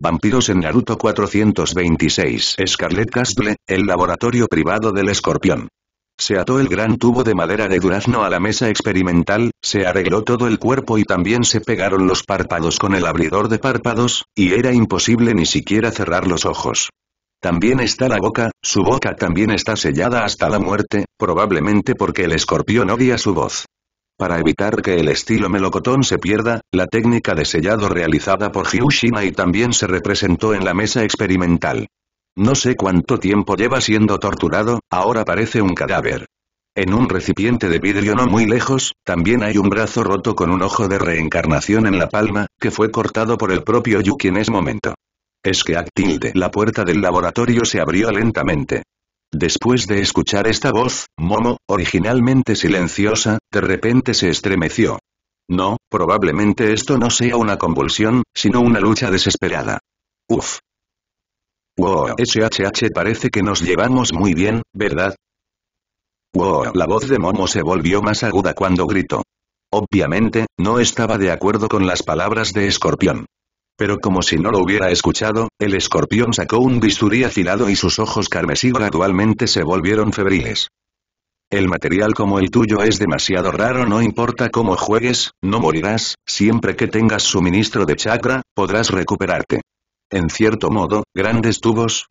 Vampiros en Naruto 426 Scarlet Castle, el laboratorio privado del escorpión. Se ató el gran tubo de madera de durazno a la mesa experimental, se arregló todo el cuerpo y también se pegaron los párpados con el abridor de párpados, y era imposible ni siquiera cerrar los ojos. También está la boca, su boca también está sellada hasta la muerte, probablemente porque el escorpión odia su voz. Para evitar que el estilo melocotón se pierda, la técnica de sellado realizada por Hyushima y también se representó en la mesa experimental. No sé cuánto tiempo lleva siendo torturado, ahora parece un cadáver. En un recipiente de vidrio no muy lejos, también hay un brazo roto con un ojo de reencarnación en la palma, que fue cortado por el propio Yuki en ese momento. Es que actilde. La puerta del laboratorio se abrió lentamente. Después de escuchar esta voz, Momo, originalmente silenciosa, de repente se estremeció. No, probablemente esto no sea una convulsión, sino una lucha desesperada. Uf. Wow, SHH parece que nos llevamos muy bien, ¿verdad? Wow, la voz de Momo se volvió más aguda cuando gritó. Obviamente, no estaba de acuerdo con las palabras de Escorpión. Pero como si no lo hubiera escuchado, el escorpión sacó un bisturí afilado y sus ojos carmesí gradualmente se volvieron febriles. El material como el tuyo es demasiado raro no importa cómo juegues, no morirás, siempre que tengas suministro de chakra, podrás recuperarte. En cierto modo, grandes tubos,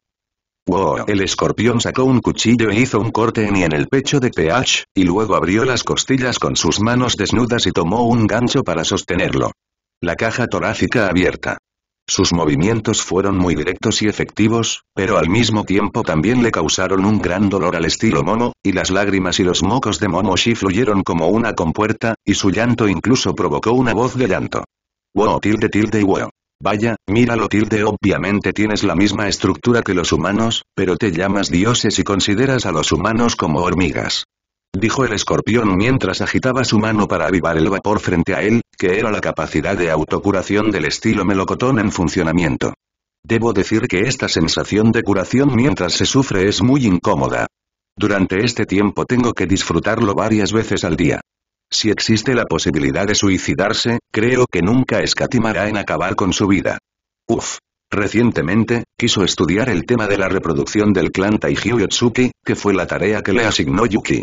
Wow, el escorpión sacó un cuchillo e hizo un corte en el pecho de PH, y luego abrió las costillas con sus manos desnudas y tomó un gancho para sostenerlo la caja torácica abierta. Sus movimientos fueron muy directos y efectivos, pero al mismo tiempo también le causaron un gran dolor al estilo Momo, y las lágrimas y los mocos de Shi fluyeron como una compuerta, y su llanto incluso provocó una voz de llanto. Wow tilde tilde y wow. Vaya, míralo tilde obviamente tienes la misma estructura que los humanos, pero te llamas dioses y consideras a los humanos como hormigas dijo el escorpión mientras agitaba su mano para avivar el vapor frente a él, que era la capacidad de autocuración del estilo melocotón en funcionamiento. Debo decir que esta sensación de curación mientras se sufre es muy incómoda. Durante este tiempo tengo que disfrutarlo varias veces al día. Si existe la posibilidad de suicidarse, creo que nunca escatimará en acabar con su vida. Uf. Recientemente, quiso estudiar el tema de la reproducción del clan Taiji Yotsuki, que fue la tarea que le asignó Yuki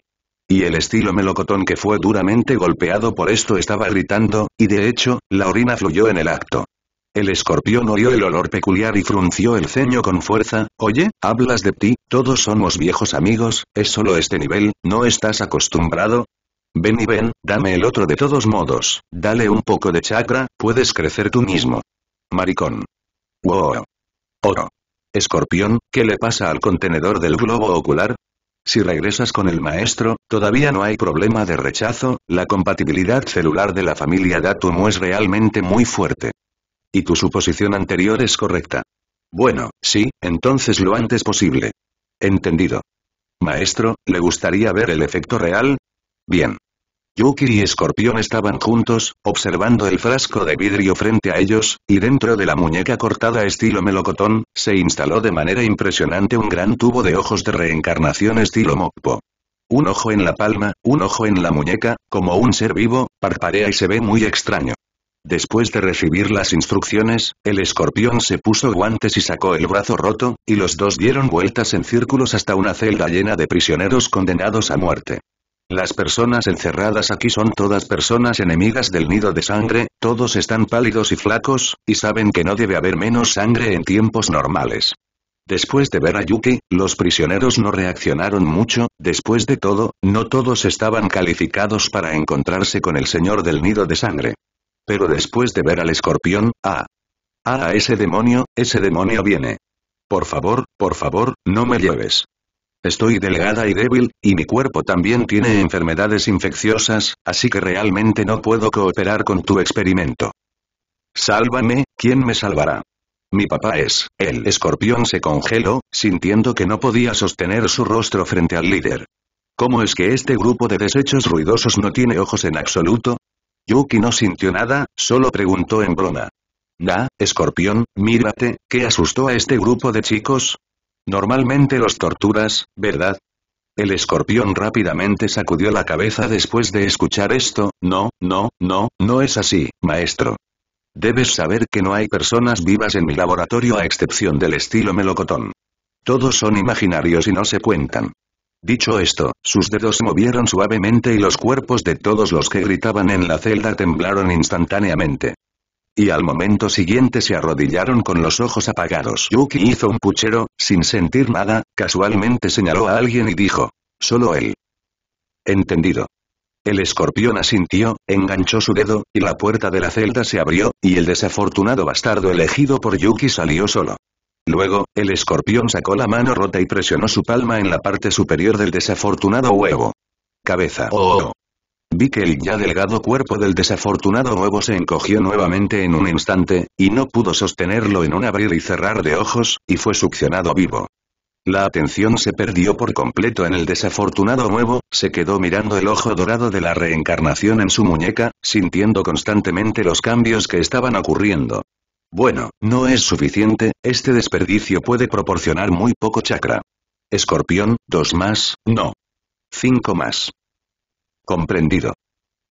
y el estilo melocotón que fue duramente golpeado por esto estaba gritando, y de hecho, la orina fluyó en el acto. El escorpión oyó el olor peculiar y frunció el ceño con fuerza, oye, hablas de ti, todos somos viejos amigos, es solo este nivel, ¿no estás acostumbrado? Ven y ven, dame el otro de todos modos, dale un poco de chakra, puedes crecer tú mismo. Maricón. Wow. Oro. Escorpión, ¿qué le pasa al contenedor del globo ocular? Si regresas con el maestro, todavía no hay problema de rechazo, la compatibilidad celular de la familia Datum es realmente muy fuerte. Y tu suposición anterior es correcta. Bueno, sí, entonces lo antes posible. Entendido. Maestro, ¿le gustaría ver el efecto real? Bien. Yuki y Escorpión estaban juntos, observando el frasco de vidrio frente a ellos, y dentro de la muñeca cortada estilo melocotón, se instaló de manera impresionante un gran tubo de ojos de reencarnación estilo Mokpo. Un ojo en la palma, un ojo en la muñeca, como un ser vivo, parpadea y se ve muy extraño. Después de recibir las instrucciones, el escorpión se puso guantes y sacó el brazo roto, y los dos dieron vueltas en círculos hasta una celda llena de prisioneros condenados a muerte. Las personas encerradas aquí son todas personas enemigas del nido de sangre, todos están pálidos y flacos, y saben que no debe haber menos sangre en tiempos normales. Después de ver a Yuki, los prisioneros no reaccionaron mucho, después de todo, no todos estaban calificados para encontrarse con el señor del nido de sangre. Pero después de ver al escorpión, ah. Ah, ese demonio, ese demonio viene. Por favor, por favor, no me lleves. Estoy delgada y débil, y mi cuerpo también tiene enfermedades infecciosas, así que realmente no puedo cooperar con tu experimento. Sálvame, ¿quién me salvará? Mi papá es. El escorpión se congeló, sintiendo que no podía sostener su rostro frente al líder. ¿Cómo es que este grupo de desechos ruidosos no tiene ojos en absoluto? Yuki no sintió nada, solo preguntó en broma. Da, escorpión, mírate, ¿qué asustó a este grupo de chicos? Normalmente los torturas, ¿verdad? El escorpión rápidamente sacudió la cabeza después de escuchar esto, no, no, no, no es así, maestro. Debes saber que no hay personas vivas en mi laboratorio a excepción del estilo melocotón. Todos son imaginarios y no se cuentan. Dicho esto, sus dedos movieron suavemente y los cuerpos de todos los que gritaban en la celda temblaron instantáneamente y al momento siguiente se arrodillaron con los ojos apagados. Yuki hizo un puchero, sin sentir nada, casualmente señaló a alguien y dijo. Solo él. Entendido. El escorpión asintió, enganchó su dedo, y la puerta de la celda se abrió, y el desafortunado bastardo elegido por Yuki salió solo. Luego, el escorpión sacó la mano rota y presionó su palma en la parte superior del desafortunado huevo. Cabeza. Oh, oh, oh. Vi que el ya delgado cuerpo del desafortunado nuevo se encogió nuevamente en un instante, y no pudo sostenerlo en un abrir y cerrar de ojos, y fue succionado vivo. La atención se perdió por completo en el desafortunado nuevo, se quedó mirando el ojo dorado de la reencarnación en su muñeca, sintiendo constantemente los cambios que estaban ocurriendo. Bueno, no es suficiente, este desperdicio puede proporcionar muy poco chakra. Escorpión, dos más, no. Cinco más. Comprendido.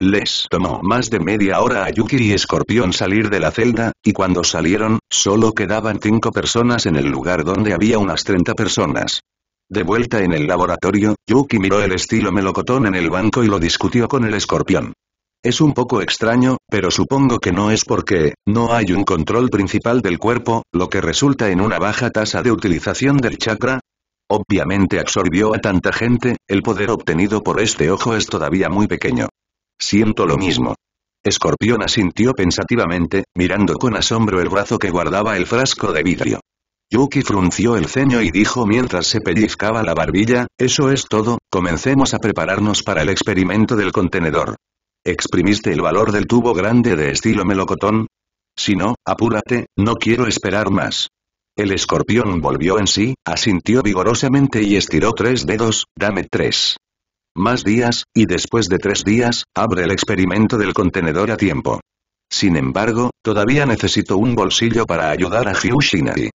Les tomó más de media hora a Yuki y Escorpión salir de la celda, y cuando salieron, solo quedaban cinco personas en el lugar donde había unas 30 personas. De vuelta en el laboratorio, Yuki miró el estilo melocotón en el banco y lo discutió con el escorpión. Es un poco extraño, pero supongo que no es porque, no hay un control principal del cuerpo, lo que resulta en una baja tasa de utilización del chakra, Obviamente absorbió a tanta gente, el poder obtenido por este ojo es todavía muy pequeño. Siento lo mismo. Escorpión asintió pensativamente, mirando con asombro el brazo que guardaba el frasco de vidrio. Yuki frunció el ceño y dijo mientras se pellizcaba la barbilla, eso es todo, comencemos a prepararnos para el experimento del contenedor. ¿Exprimiste el valor del tubo grande de estilo melocotón? Si no, apúrate, no quiero esperar más. El escorpión volvió en sí, asintió vigorosamente y estiró tres dedos, dame tres. Más días, y después de tres días, abre el experimento del contenedor a tiempo. Sin embargo, todavía necesito un bolsillo para ayudar a Hyushinai.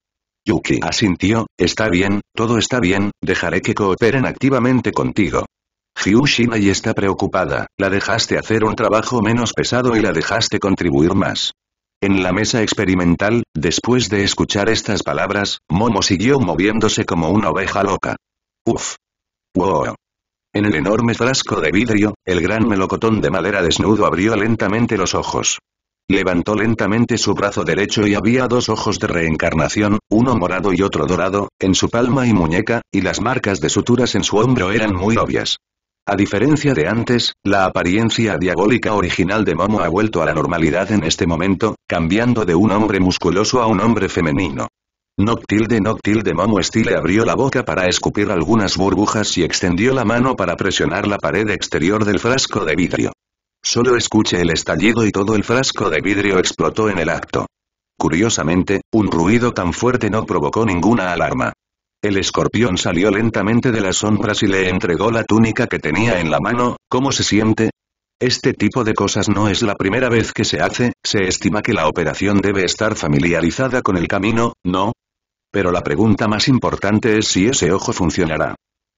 Yuki asintió, está bien, todo está bien, dejaré que cooperen activamente contigo. y está preocupada, la dejaste hacer un trabajo menos pesado y la dejaste contribuir más. En la mesa experimental, después de escuchar estas palabras, Momo siguió moviéndose como una oveja loca. Uf. Wow. En el enorme frasco de vidrio, el gran melocotón de madera desnudo abrió lentamente los ojos. Levantó lentamente su brazo derecho y había dos ojos de reencarnación, uno morado y otro dorado, en su palma y muñeca, y las marcas de suturas en su hombro eran muy obvias. A diferencia de antes, la apariencia diabólica original de Momo ha vuelto a la normalidad en este momento, cambiando de un hombre musculoso a un hombre femenino. Noctilde Noctilde Momo Style abrió la boca para escupir algunas burbujas y extendió la mano para presionar la pared exterior del frasco de vidrio. Solo escuché el estallido y todo el frasco de vidrio explotó en el acto. Curiosamente, un ruido tan fuerte no provocó ninguna alarma. El escorpión salió lentamente de las sombras y le entregó la túnica que tenía en la mano, ¿cómo se siente? Este tipo de cosas no es la primera vez que se hace, se estima que la operación debe estar familiarizada con el camino, ¿no? Pero la pregunta más importante es si ese ojo funcionará.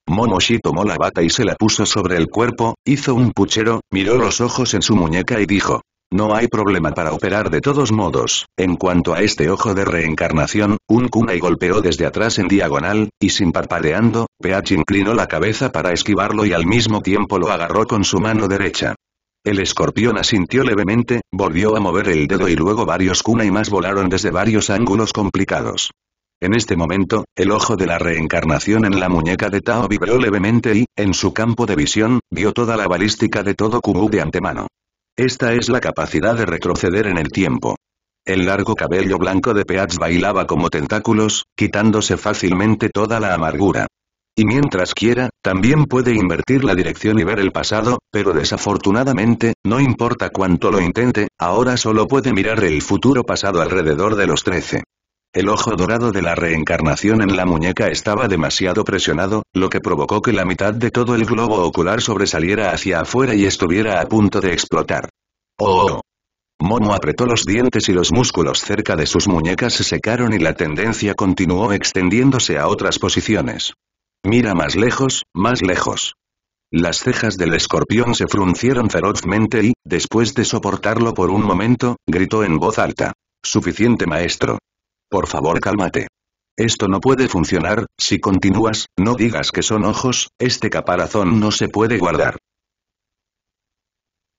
Momoshi tomó la bata y se la puso sobre el cuerpo, hizo un puchero, miró los ojos en su muñeca y dijo, no hay problema para operar de todos modos. En cuanto a este ojo de reencarnación, un kunai golpeó desde atrás en diagonal, y sin parpadeando, Peach inclinó la cabeza para esquivarlo y al mismo tiempo lo agarró con su mano derecha. El escorpión asintió levemente, volvió a mover el dedo y luego varios kunai más volaron desde varios ángulos complicados. En este momento, el ojo de la reencarnación en la muñeca de Tao vibró levemente y, en su campo de visión, vio toda la balística de todo Kumu de antemano. Esta es la capacidad de retroceder en el tiempo. El largo cabello blanco de Peach bailaba como tentáculos, quitándose fácilmente toda la amargura. Y mientras quiera, también puede invertir la dirección y ver el pasado, pero desafortunadamente, no importa cuánto lo intente, ahora solo puede mirar el futuro pasado alrededor de los trece. El ojo dorado de la reencarnación en la muñeca estaba demasiado presionado, lo que provocó que la mitad de todo el globo ocular sobresaliera hacia afuera y estuviera a punto de explotar. ¡Oh! Momo apretó los dientes y los músculos cerca de sus muñecas se secaron y la tendencia continuó extendiéndose a otras posiciones. Mira más lejos, más lejos. Las cejas del escorpión se fruncieron ferozmente y, después de soportarlo por un momento, gritó en voz alta. Suficiente maestro. Por favor cálmate. Esto no puede funcionar, si continúas, no digas que son ojos, este caparazón no se puede guardar.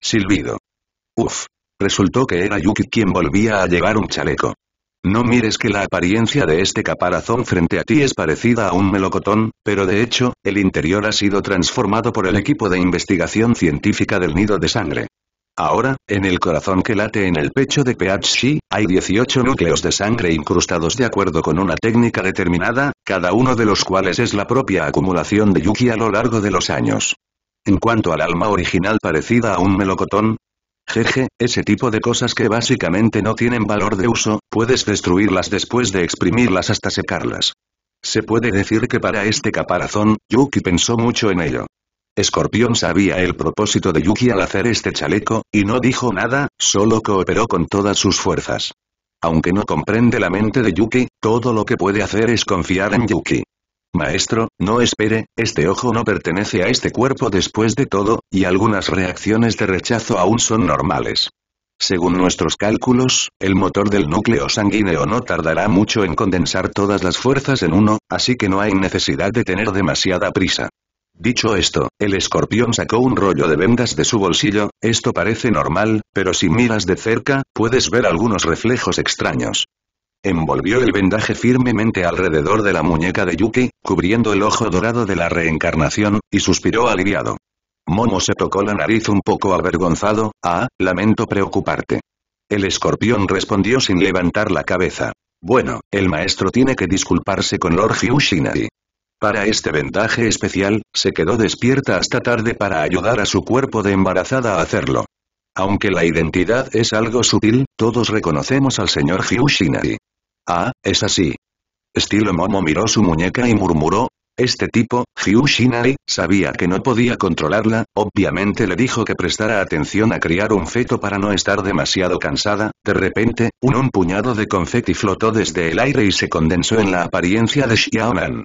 Silbido. Uf. Resultó que era Yuki quien volvía a llevar un chaleco. No mires que la apariencia de este caparazón frente a ti es parecida a un melocotón, pero de hecho, el interior ha sido transformado por el equipo de investigación científica del nido de sangre. Ahora, en el corazón que late en el pecho de Peachi, hay 18 núcleos de sangre incrustados de acuerdo con una técnica determinada, cada uno de los cuales es la propia acumulación de Yuki a lo largo de los años. En cuanto al alma original parecida a un melocotón, Jeje, ese tipo de cosas que básicamente no tienen valor de uso, puedes destruirlas después de exprimirlas hasta secarlas. Se puede decir que para este caparazón, Yuki pensó mucho en ello. Escorpión sabía el propósito de Yuki al hacer este chaleco, y no dijo nada, solo cooperó con todas sus fuerzas. Aunque no comprende la mente de Yuki, todo lo que puede hacer es confiar en Yuki. Maestro, no espere, este ojo no pertenece a este cuerpo después de todo, y algunas reacciones de rechazo aún son normales. Según nuestros cálculos, el motor del núcleo sanguíneo no tardará mucho en condensar todas las fuerzas en uno, así que no hay necesidad de tener demasiada prisa. Dicho esto, el escorpión sacó un rollo de vendas de su bolsillo, esto parece normal, pero si miras de cerca, puedes ver algunos reflejos extraños. Envolvió el vendaje firmemente alrededor de la muñeca de Yuki, cubriendo el ojo dorado de la reencarnación, y suspiró aliviado. Momo se tocó la nariz un poco avergonzado, ah, lamento preocuparte. El escorpión respondió sin levantar la cabeza. Bueno, el maestro tiene que disculparse con Lord Hyushinari. Para este vendaje especial, se quedó despierta hasta tarde para ayudar a su cuerpo de embarazada a hacerlo. Aunque la identidad es algo sutil, todos reconocemos al señor Hyushinari. Ah, es así. Estilo Momo miró su muñeca y murmuró, este tipo, Hyushinari, sabía que no podía controlarla, obviamente le dijo que prestara atención a criar un feto para no estar demasiado cansada, de repente, un, un puñado de confeti flotó desde el aire y se condensó en la apariencia de Xiaonan.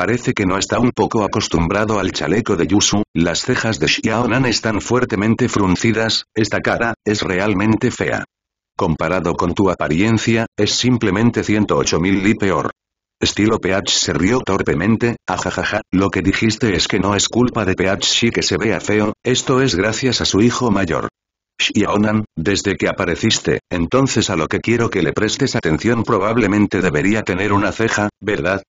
Parece que no está un poco acostumbrado al chaleco de Yusu, las cejas de Xiaonan están fuertemente fruncidas, esta cara, es realmente fea. Comparado con tu apariencia, es simplemente 108.000 y peor. Estilo PH se rió torpemente, ajajaja, lo que dijiste es que no es culpa de PH xi que se vea feo, esto es gracias a su hijo mayor. Xiaonan, desde que apareciste, entonces a lo que quiero que le prestes atención probablemente debería tener una ceja, ¿verdad?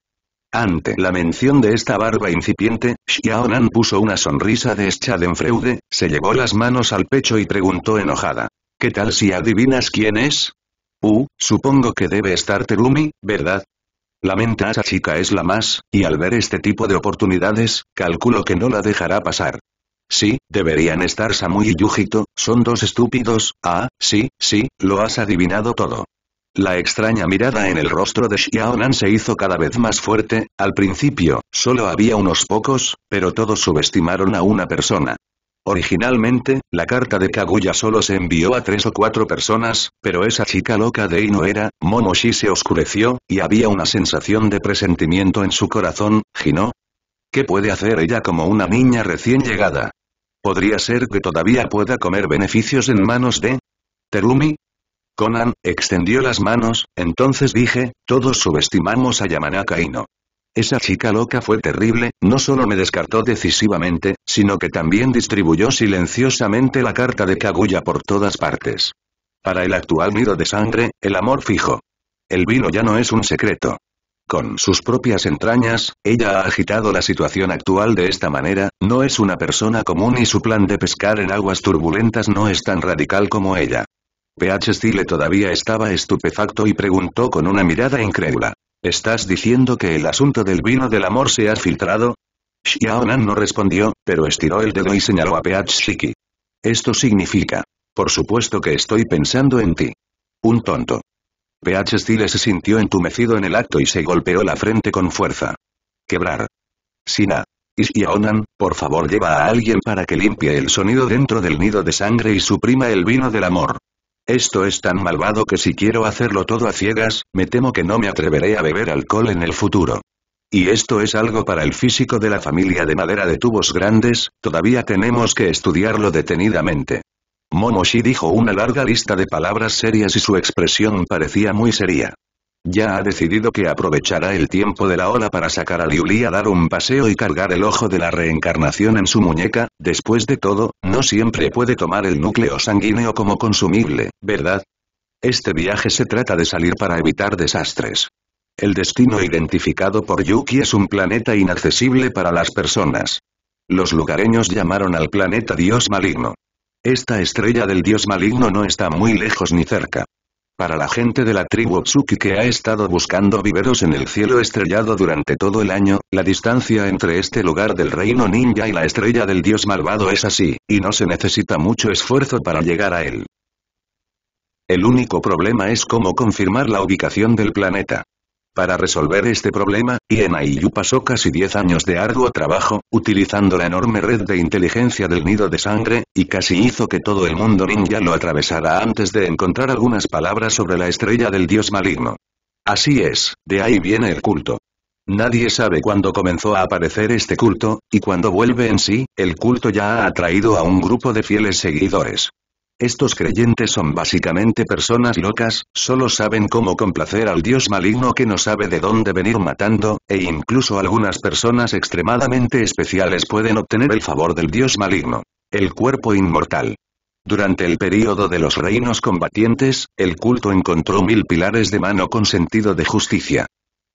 Ante la mención de esta barba incipiente, Xiaonan puso una sonrisa de Freude, se llevó las manos al pecho y preguntó enojada. ¿Qué tal si adivinas quién es? Uh, supongo que debe estar Terumi, ¿verdad? La mente a esa chica es la más, y al ver este tipo de oportunidades, calculo que no la dejará pasar. Sí, deberían estar Samu y Yujito, son dos estúpidos, ah, sí, sí, lo has adivinado todo. La extraña mirada en el rostro de Xiaonan se hizo cada vez más fuerte, al principio, solo había unos pocos, pero todos subestimaron a una persona. Originalmente, la carta de Kaguya solo se envió a tres o cuatro personas, pero esa chica loca de Ino era, Momoshi se oscureció, y había una sensación de presentimiento en su corazón, Gino. ¿Qué puede hacer ella como una niña recién llegada? ¿Podría ser que todavía pueda comer beneficios en manos de... Terumi? Conan, extendió las manos, entonces dije, todos subestimamos a Yamanaka Ino. Esa chica loca fue terrible, no solo me descartó decisivamente, sino que también distribuyó silenciosamente la carta de Kaguya por todas partes. Para el actual nido de sangre, el amor fijo. El vino ya no es un secreto. Con sus propias entrañas, ella ha agitado la situación actual de esta manera, no es una persona común y su plan de pescar en aguas turbulentas no es tan radical como ella. P.H. Stile todavía estaba estupefacto y preguntó con una mirada incrédula. ¿Estás diciendo que el asunto del vino del amor se ha filtrado? Xiaonan no respondió, pero estiró el dedo y señaló a P.H. Shiki. Esto significa. Por supuesto que estoy pensando en ti. Un tonto. P.H. Stile se sintió entumecido en el acto y se golpeó la frente con fuerza. Quebrar. Sina. Xiaonan, por favor lleva a alguien para que limpie el sonido dentro del nido de sangre y suprima el vino del amor. Esto es tan malvado que si quiero hacerlo todo a ciegas, me temo que no me atreveré a beber alcohol en el futuro. Y esto es algo para el físico de la familia de madera de tubos grandes, todavía tenemos que estudiarlo detenidamente. Momoshi dijo una larga lista de palabras serias y su expresión parecía muy seria. Ya ha decidido que aprovechará el tiempo de la ola para sacar a Liuli a dar un paseo y cargar el ojo de la reencarnación en su muñeca, después de todo, no siempre puede tomar el núcleo sanguíneo como consumible, ¿verdad? Este viaje se trata de salir para evitar desastres. El destino identificado por Yuki es un planeta inaccesible para las personas. Los lugareños llamaron al planeta Dios maligno. Esta estrella del Dios maligno no está muy lejos ni cerca. Para la gente de la tribu Otsuki que ha estado buscando viveros en el cielo estrellado durante todo el año, la distancia entre este lugar del reino ninja y la estrella del dios malvado es así, y no se necesita mucho esfuerzo para llegar a él. El único problema es cómo confirmar la ubicación del planeta. Para resolver este problema, Ienayu Yu pasó casi 10 años de arduo trabajo, utilizando la enorme red de inteligencia del nido de sangre, y casi hizo que todo el mundo ninja lo atravesara antes de encontrar algunas palabras sobre la estrella del dios maligno. Así es, de ahí viene el culto. Nadie sabe cuándo comenzó a aparecer este culto, y cuando vuelve en sí, el culto ya ha atraído a un grupo de fieles seguidores. Estos creyentes son básicamente personas locas, solo saben cómo complacer al dios maligno que no sabe de dónde venir matando, e incluso algunas personas extremadamente especiales pueden obtener el favor del dios maligno. El cuerpo inmortal. Durante el período de los reinos combatientes, el culto encontró mil pilares de mano con sentido de justicia.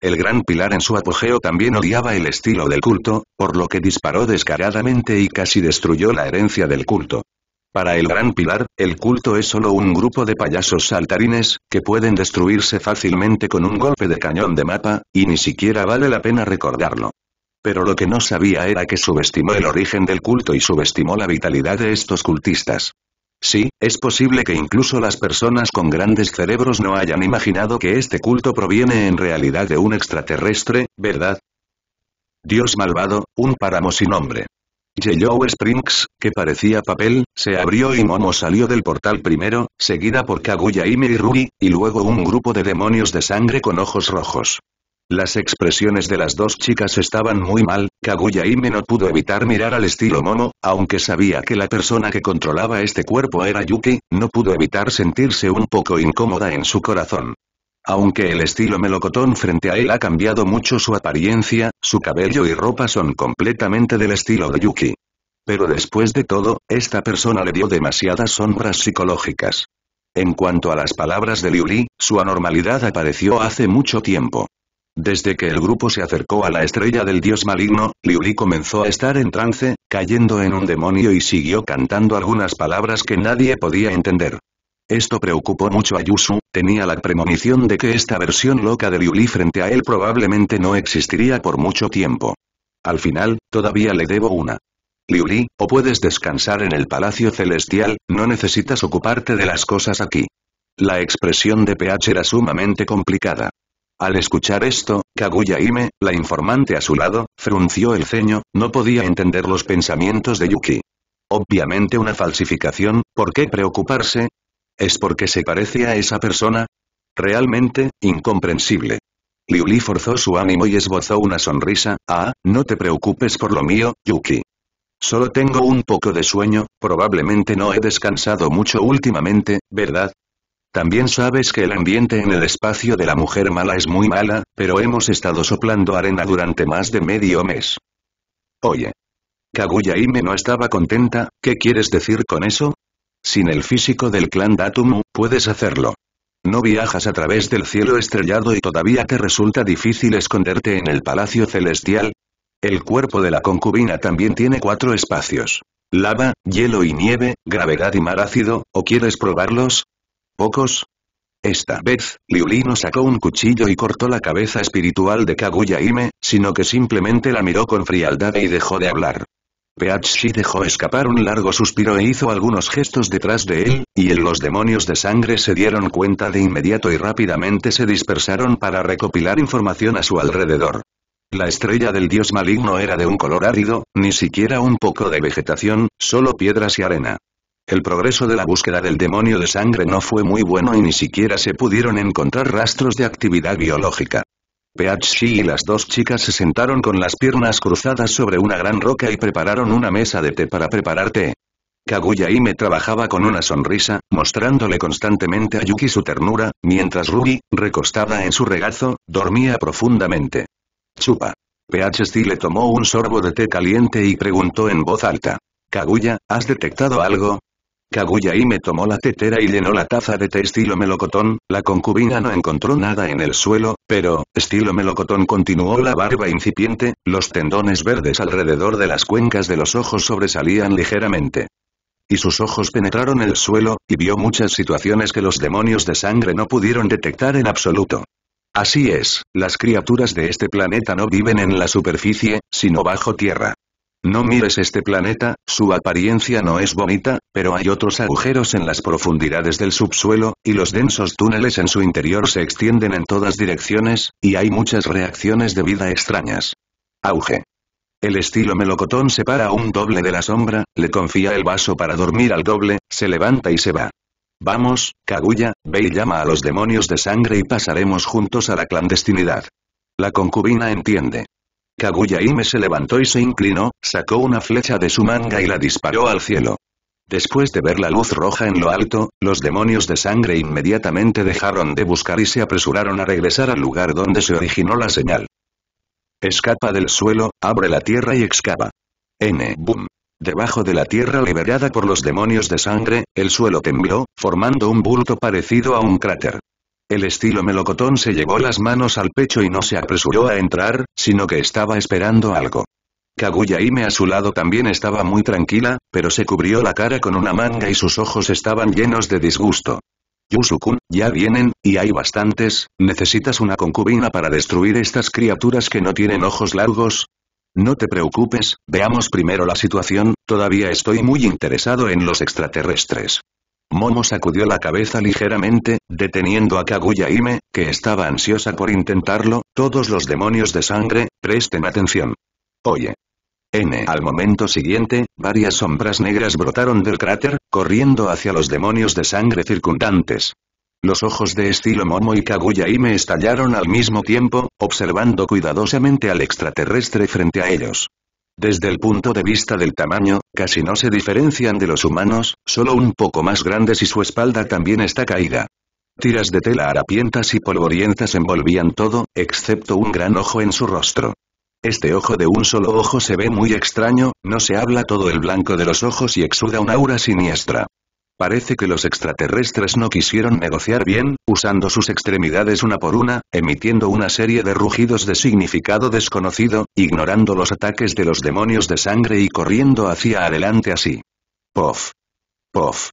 El gran pilar en su apogeo también odiaba el estilo del culto, por lo que disparó descaradamente y casi destruyó la herencia del culto. Para el Gran Pilar, el culto es solo un grupo de payasos saltarines, que pueden destruirse fácilmente con un golpe de cañón de mapa, y ni siquiera vale la pena recordarlo. Pero lo que no sabía era que subestimó el origen del culto y subestimó la vitalidad de estos cultistas. Sí, es posible que incluso las personas con grandes cerebros no hayan imaginado que este culto proviene en realidad de un extraterrestre, ¿verdad? Dios malvado, un páramo sin nombre. Yellow Springs, que parecía papel, se abrió y Momo salió del portal primero, seguida por Kaguya Ime y Ruri, y luego un grupo de demonios de sangre con ojos rojos. Las expresiones de las dos chicas estaban muy mal, Kaguya Ime no pudo evitar mirar al estilo Momo, aunque sabía que la persona que controlaba este cuerpo era Yuki, no pudo evitar sentirse un poco incómoda en su corazón. Aunque el estilo melocotón frente a él ha cambiado mucho su apariencia, su cabello y ropa son completamente del estilo de Yuki. Pero después de todo, esta persona le dio demasiadas sombras psicológicas. En cuanto a las palabras de Liuli, su anormalidad apareció hace mucho tiempo. Desde que el grupo se acercó a la estrella del dios maligno, Liuli comenzó a estar en trance, cayendo en un demonio y siguió cantando algunas palabras que nadie podía entender. Esto preocupó mucho a Yusu, tenía la premonición de que esta versión loca de Liuli frente a él probablemente no existiría por mucho tiempo. Al final, todavía le debo una. Liuli, o puedes descansar en el Palacio Celestial, no necesitas ocuparte de las cosas aquí. La expresión de PH era sumamente complicada. Al escuchar esto, Kaguya Ime, la informante a su lado, frunció el ceño, no podía entender los pensamientos de Yuki. Obviamente una falsificación, ¿por qué preocuparse? ¿Es porque se parece a esa persona? Realmente, incomprensible. Liuli forzó su ánimo y esbozó una sonrisa, ah, no te preocupes por lo mío, Yuki. Solo tengo un poco de sueño, probablemente no he descansado mucho últimamente, ¿verdad? También sabes que el ambiente en el espacio de la mujer mala es muy mala, pero hemos estado soplando arena durante más de medio mes. Oye. Kaguya no estaba contenta, ¿qué quieres decir con eso? Sin el físico del clan Datumu, puedes hacerlo. No viajas a través del cielo estrellado y todavía te resulta difícil esconderte en el palacio celestial. El cuerpo de la concubina también tiene cuatro espacios. Lava, hielo y nieve, gravedad y mar ácido, ¿o quieres probarlos? ¿Pocos? Esta vez, Liulino sacó un cuchillo y cortó la cabeza espiritual de Kaguya sino que simplemente la miró con frialdad y dejó de hablar. Peachi dejó escapar un largo suspiro e hizo algunos gestos detrás de él, y en los demonios de sangre se dieron cuenta de inmediato y rápidamente se dispersaron para recopilar información a su alrededor. La estrella del dios maligno era de un color árido, ni siquiera un poco de vegetación, solo piedras y arena. El progreso de la búsqueda del demonio de sangre no fue muy bueno y ni siquiera se pudieron encontrar rastros de actividad biológica. PHC y las dos chicas se sentaron con las piernas cruzadas sobre una gran roca y prepararon una mesa de té para preparar té. Kaguya me trabajaba con una sonrisa, mostrándole constantemente a Yuki su ternura, mientras Ruby, recostada en su regazo, dormía profundamente. Chupa. PHC le tomó un sorbo de té caliente y preguntó en voz alta. Kaguya, ¿has detectado algo? Kaguya y me tomó la tetera y llenó la taza de té estilo melocotón, la concubina no encontró nada en el suelo, pero, estilo melocotón continuó la barba incipiente, los tendones verdes alrededor de las cuencas de los ojos sobresalían ligeramente. Y sus ojos penetraron el suelo, y vio muchas situaciones que los demonios de sangre no pudieron detectar en absoluto. Así es, las criaturas de este planeta no viven en la superficie, sino bajo tierra. No mires este planeta, su apariencia no es bonita, pero hay otros agujeros en las profundidades del subsuelo, y los densos túneles en su interior se extienden en todas direcciones, y hay muchas reacciones de vida extrañas. Auge. El estilo melocotón separa un doble de la sombra, le confía el vaso para dormir al doble, se levanta y se va. Vamos, Kaguya, ve y llama a los demonios de sangre y pasaremos juntos a la clandestinidad. La concubina entiende. Kaguya se levantó y se inclinó, sacó una flecha de su manga y la disparó al cielo. Después de ver la luz roja en lo alto, los demonios de sangre inmediatamente dejaron de buscar y se apresuraron a regresar al lugar donde se originó la señal. Escapa del suelo, abre la tierra y excava. N. Boom. Debajo de la tierra liberada por los demonios de sangre, el suelo tembló, formando un bulto parecido a un cráter. El estilo melocotón se llevó las manos al pecho y no se apresuró a entrar, sino que estaba esperando algo. Kaguya a su lado también estaba muy tranquila, pero se cubrió la cara con una manga y sus ojos estaban llenos de disgusto. Yusukun, ya vienen, y hay bastantes, ¿necesitas una concubina para destruir estas criaturas que no tienen ojos largos? No te preocupes, veamos primero la situación, todavía estoy muy interesado en los extraterrestres. Momo sacudió la cabeza ligeramente, deteniendo a Kaguya Ime, que estaba ansiosa por intentarlo, todos los demonios de sangre, presten atención. Oye. N. Al momento siguiente, varias sombras negras brotaron del cráter, corriendo hacia los demonios de sangre circundantes. Los ojos de estilo Momo y Kaguya Ime estallaron al mismo tiempo, observando cuidadosamente al extraterrestre frente a ellos. Desde el punto de vista del tamaño, casi no se diferencian de los humanos, solo un poco más grandes y su espalda también está caída. Tiras de tela harapientas y polvorientas envolvían todo, excepto un gran ojo en su rostro. Este ojo de un solo ojo se ve muy extraño, no se habla todo el blanco de los ojos y exuda un aura siniestra. Parece que los extraterrestres no quisieron negociar bien, usando sus extremidades una por una, emitiendo una serie de rugidos de significado desconocido, ignorando los ataques de los demonios de sangre y corriendo hacia adelante así. Pof. Pof.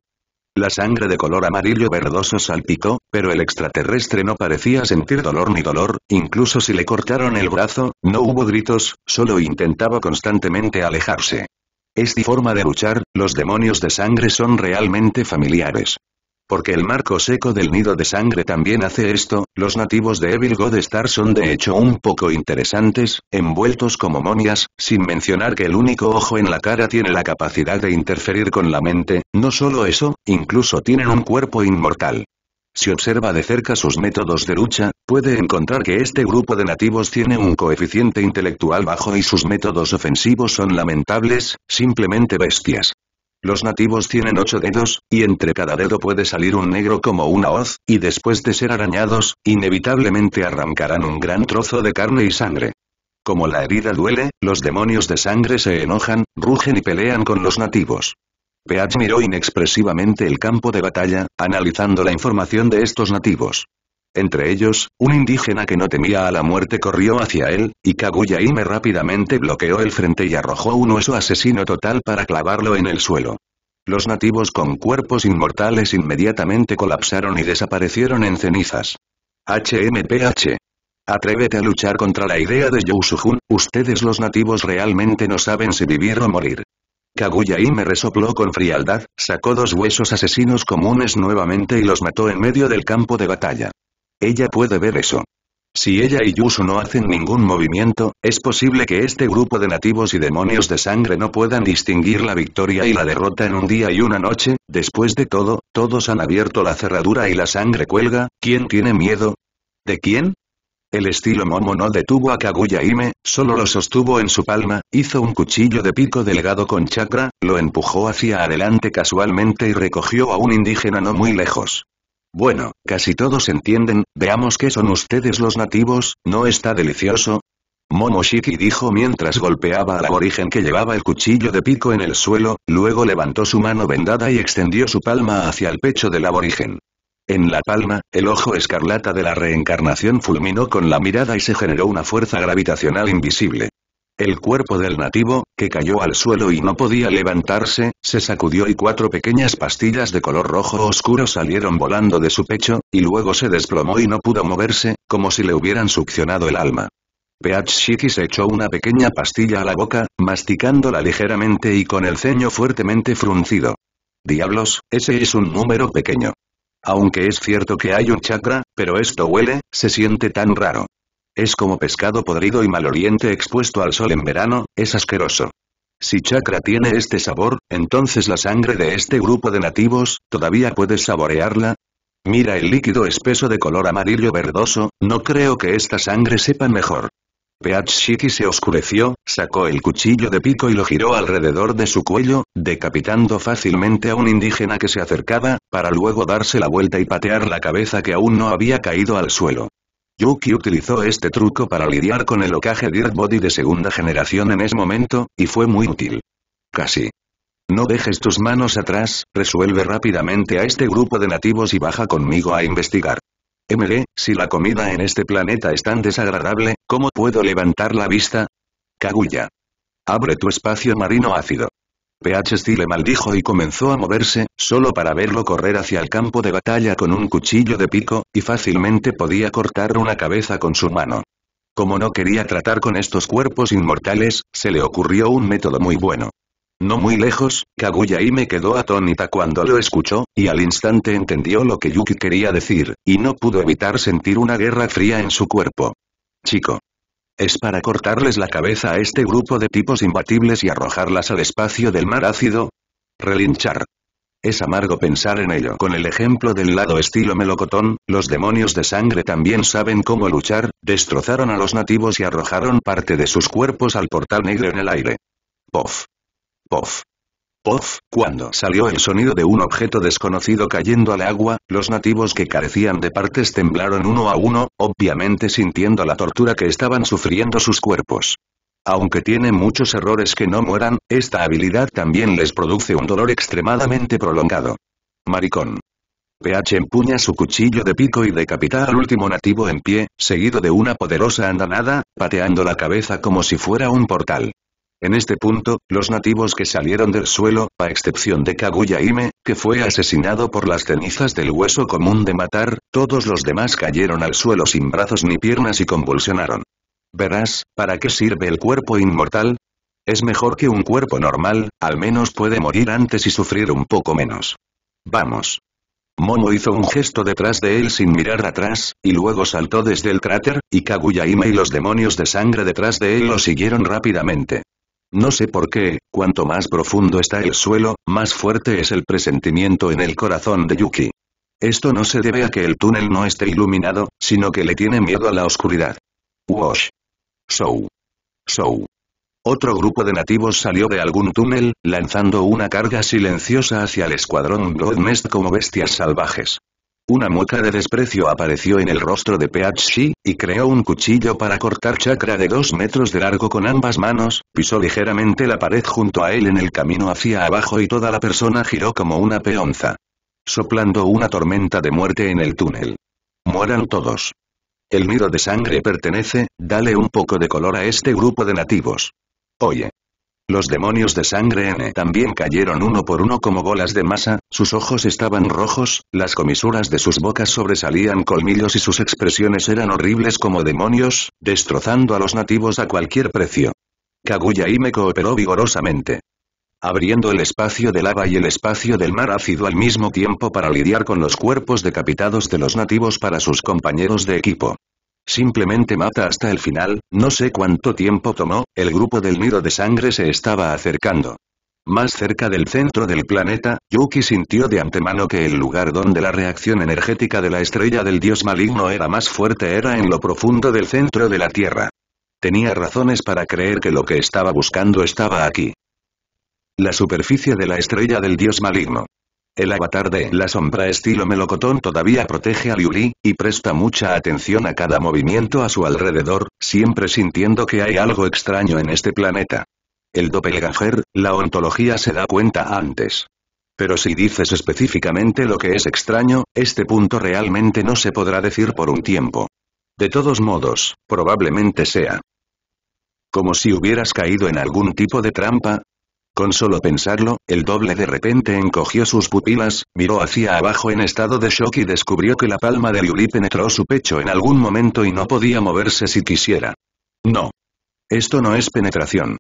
La sangre de color amarillo verdoso salpicó, pero el extraterrestre no parecía sentir dolor ni dolor, incluso si le cortaron el brazo, no hubo gritos, solo intentaba constantemente alejarse. Esta forma de luchar, los demonios de sangre son realmente familiares. Porque el marco seco del nido de sangre también hace esto, los nativos de Evil God Star son de hecho un poco interesantes, envueltos como momias, sin mencionar que el único ojo en la cara tiene la capacidad de interferir con la mente, no solo eso, incluso tienen un cuerpo inmortal. Si observa de cerca sus métodos de lucha, puede encontrar que este grupo de nativos tiene un coeficiente intelectual bajo y sus métodos ofensivos son lamentables, simplemente bestias. Los nativos tienen ocho dedos, y entre cada dedo puede salir un negro como una hoz, y después de ser arañados, inevitablemente arrancarán un gran trozo de carne y sangre. Como la herida duele, los demonios de sangre se enojan, rugen y pelean con los nativos. Peach miró inexpresivamente el campo de batalla, analizando la información de estos nativos. Entre ellos, un indígena que no temía a la muerte corrió hacia él, y Kaguya rápidamente bloqueó el frente y arrojó un hueso asesino total para clavarlo en el suelo. Los nativos con cuerpos inmortales inmediatamente colapsaron y desaparecieron en cenizas. HMPH. Atrévete a luchar contra la idea de Yousujun, ustedes los nativos realmente no saben si vivir o morir. Kaguya y me resopló con frialdad, sacó dos huesos asesinos comunes nuevamente y los mató en medio del campo de batalla. Ella puede ver eso. Si ella y Yusu no hacen ningún movimiento, es posible que este grupo de nativos y demonios de sangre no puedan distinguir la victoria y la derrota en un día y una noche, después de todo, todos han abierto la cerradura y la sangre cuelga, ¿quién tiene miedo? ¿De quién? El estilo Momo no detuvo a Kaguya solo lo sostuvo en su palma, hizo un cuchillo de pico delgado con chakra, lo empujó hacia adelante casualmente y recogió a un indígena no muy lejos. Bueno, casi todos entienden, veamos qué son ustedes los nativos, ¿no está delicioso? Shiki dijo mientras golpeaba al aborigen que llevaba el cuchillo de pico en el suelo, luego levantó su mano vendada y extendió su palma hacia el pecho del aborigen. En La Palma, el ojo escarlata de la reencarnación fulminó con la mirada y se generó una fuerza gravitacional invisible. El cuerpo del nativo, que cayó al suelo y no podía levantarse, se sacudió y cuatro pequeñas pastillas de color rojo oscuro salieron volando de su pecho, y luego se desplomó y no pudo moverse, como si le hubieran succionado el alma. Peach Shiki se echó una pequeña pastilla a la boca, masticándola ligeramente y con el ceño fuertemente fruncido. Diablos, ese es un número pequeño. Aunque es cierto que hay un chakra, pero esto huele, se siente tan raro. Es como pescado podrido y maloliente expuesto al sol en verano, es asqueroso. Si chakra tiene este sabor, entonces la sangre de este grupo de nativos, ¿todavía puede saborearla? Mira el líquido espeso de color amarillo verdoso, no creo que esta sangre sepa mejor. Shiki se oscureció, sacó el cuchillo de pico y lo giró alrededor de su cuello, decapitando fácilmente a un indígena que se acercaba, para luego darse la vuelta y patear la cabeza que aún no había caído al suelo. Yuki utilizó este truco para lidiar con el ocaje Dirt Body de segunda generación en ese momento, y fue muy útil. Casi. No dejes tus manos atrás, resuelve rápidamente a este grupo de nativos y baja conmigo a investigar. MG, si la comida en este planeta es tan desagradable, ¿cómo puedo levantar la vista? Kaguya. Abre tu espacio marino ácido. PH le maldijo y comenzó a moverse, solo para verlo correr hacia el campo de batalla con un cuchillo de pico, y fácilmente podía cortar una cabeza con su mano. Como no quería tratar con estos cuerpos inmortales, se le ocurrió un método muy bueno. No muy lejos, kaguya me quedó atónita cuando lo escuchó, y al instante entendió lo que Yuki quería decir, y no pudo evitar sentir una guerra fría en su cuerpo. Chico. Es para cortarles la cabeza a este grupo de tipos imbatibles y arrojarlas al espacio del mar ácido. Relinchar. Es amargo pensar en ello. Con el ejemplo del lado estilo melocotón, los demonios de sangre también saben cómo luchar, destrozaron a los nativos y arrojaron parte de sus cuerpos al portal negro en el aire. Pof. Pof. Pof, cuando salió el sonido de un objeto desconocido cayendo al agua, los nativos que carecían de partes temblaron uno a uno, obviamente sintiendo la tortura que estaban sufriendo sus cuerpos. Aunque tiene muchos errores que no mueran, esta habilidad también les produce un dolor extremadamente prolongado. Maricón. PH empuña su cuchillo de pico y decapita al último nativo en pie, seguido de una poderosa andanada, pateando la cabeza como si fuera un portal. En este punto, los nativos que salieron del suelo, a excepción de Kaguya Ime, que fue asesinado por las cenizas del hueso común de matar, todos los demás cayeron al suelo sin brazos ni piernas y convulsionaron. Verás, ¿para qué sirve el cuerpo inmortal? Es mejor que un cuerpo normal, al menos puede morir antes y sufrir un poco menos. Vamos. Momo hizo un gesto detrás de él sin mirar atrás, y luego saltó desde el cráter, y Kaguya Ime y los demonios de sangre detrás de él lo siguieron rápidamente. No sé por qué, cuanto más profundo está el suelo, más fuerte es el presentimiento en el corazón de Yuki. Esto no se debe a que el túnel no esté iluminado, sino que le tiene miedo a la oscuridad. Wash. Show. Show. Otro grupo de nativos salió de algún túnel, lanzando una carga silenciosa hacia el escuadrón Nest como bestias salvajes. Una mueca de desprecio apareció en el rostro de Peachi, y creó un cuchillo para cortar chakra de dos metros de largo con ambas manos, pisó ligeramente la pared junto a él en el camino hacia abajo y toda la persona giró como una peonza. Soplando una tormenta de muerte en el túnel. Mueran todos. El nido de sangre pertenece, dale un poco de color a este grupo de nativos. Oye. Los demonios de sangre N también cayeron uno por uno como bolas de masa, sus ojos estaban rojos, las comisuras de sus bocas sobresalían colmillos y sus expresiones eran horribles como demonios, destrozando a los nativos a cualquier precio. Kaguya me cooperó vigorosamente abriendo el espacio de lava y el espacio del mar ácido al mismo tiempo para lidiar con los cuerpos decapitados de los nativos para sus compañeros de equipo. Simplemente mata hasta el final, no sé cuánto tiempo tomó, el grupo del nido de sangre se estaba acercando. Más cerca del centro del planeta, Yuki sintió de antemano que el lugar donde la reacción energética de la estrella del dios maligno era más fuerte era en lo profundo del centro de la Tierra. Tenía razones para creer que lo que estaba buscando estaba aquí. La superficie de la estrella del dios maligno. El avatar de la sombra estilo melocotón todavía protege a Yuri y presta mucha atención a cada movimiento a su alrededor, siempre sintiendo que hay algo extraño en este planeta. El doppelganger, la ontología se da cuenta antes. Pero si dices específicamente lo que es extraño, este punto realmente no se podrá decir por un tiempo. De todos modos, probablemente sea. Como si hubieras caído en algún tipo de trampa, con solo pensarlo, el doble de repente encogió sus pupilas, miró hacia abajo en estado de shock y descubrió que la palma de Yuli penetró su pecho en algún momento y no podía moverse si quisiera. No. Esto no es penetración.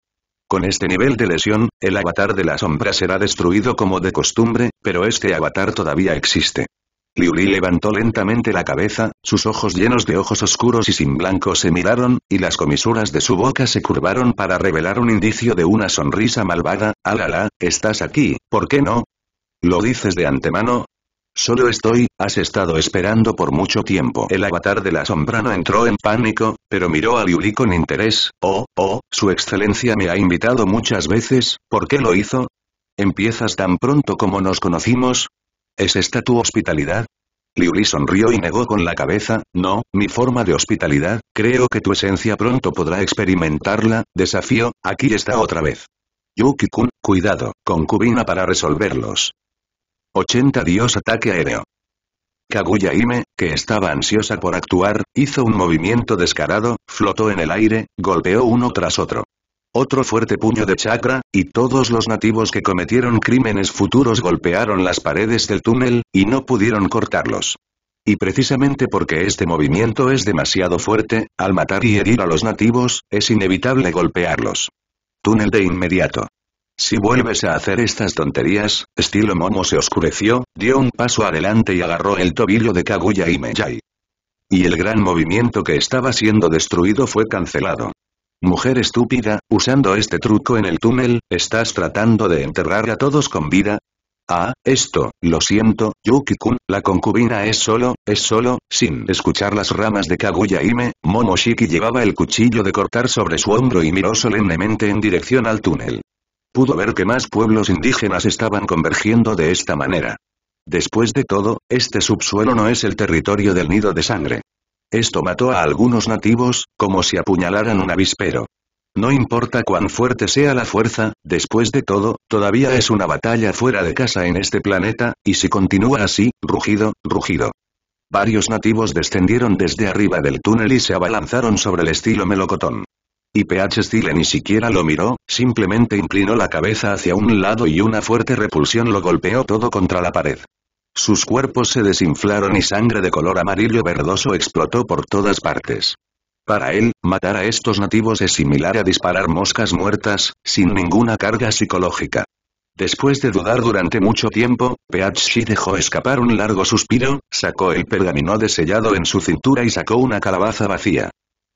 Con este nivel de lesión, el avatar de la sombra será destruido como de costumbre, pero este avatar todavía existe. Liuli levantó lentamente la cabeza, sus ojos llenos de ojos oscuros y sin blanco se miraron, y las comisuras de su boca se curvaron para revelar un indicio de una sonrisa malvada, alala, estás aquí, ¿por qué no? ¿Lo dices de antemano? Solo estoy, has estado esperando por mucho tiempo. El avatar de la sombra no entró en pánico, pero miró a Liuli con interés. Oh, oh, su excelencia me ha invitado muchas veces, ¿por qué lo hizo? ¿Empiezas tan pronto como nos conocimos? ¿Es esta tu hospitalidad? Liuli sonrió y negó con la cabeza, no, mi forma de hospitalidad, creo que tu esencia pronto podrá experimentarla, desafío, aquí está otra vez. Yukikun, cuidado, concubina para resolverlos. 80 Dios ataque aéreo. Kaguya que estaba ansiosa por actuar, hizo un movimiento descarado, flotó en el aire, golpeó uno tras otro. Otro fuerte puño de chakra, y todos los nativos que cometieron crímenes futuros golpearon las paredes del túnel, y no pudieron cortarlos. Y precisamente porque este movimiento es demasiado fuerte, al matar y herir a los nativos, es inevitable golpearlos. Túnel de inmediato. Si vuelves a hacer estas tonterías, estilo Momo se oscureció, dio un paso adelante y agarró el tobillo de Kaguya y Mejay. Y el gran movimiento que estaba siendo destruido fue cancelado. Mujer estúpida, usando este truco en el túnel, ¿estás tratando de enterrar a todos con vida? Ah, esto, lo siento, Yukikun, la concubina es solo, es solo, sin escuchar las ramas de Kaguya-ime, Momoshiki llevaba el cuchillo de cortar sobre su hombro y miró solemnemente en dirección al túnel. Pudo ver que más pueblos indígenas estaban convergiendo de esta manera. Después de todo, este subsuelo no es el territorio del nido de sangre. Esto mató a algunos nativos, como si apuñalaran un avispero. No importa cuán fuerte sea la fuerza, después de todo, todavía es una batalla fuera de casa en este planeta, y si continúa así, rugido, rugido. Varios nativos descendieron desde arriba del túnel y se abalanzaron sobre el estilo melocotón. Y PH Style ni siquiera lo miró, simplemente inclinó la cabeza hacia un lado y una fuerte repulsión lo golpeó todo contra la pared. Sus cuerpos se desinflaron y sangre de color amarillo verdoso explotó por todas partes. Para él, matar a estos nativos es similar a disparar moscas muertas, sin ninguna carga psicológica. Después de dudar durante mucho tiempo, PHC dejó escapar un largo suspiro, sacó el pergamino desellado sellado en su cintura y sacó una calabaza vacía.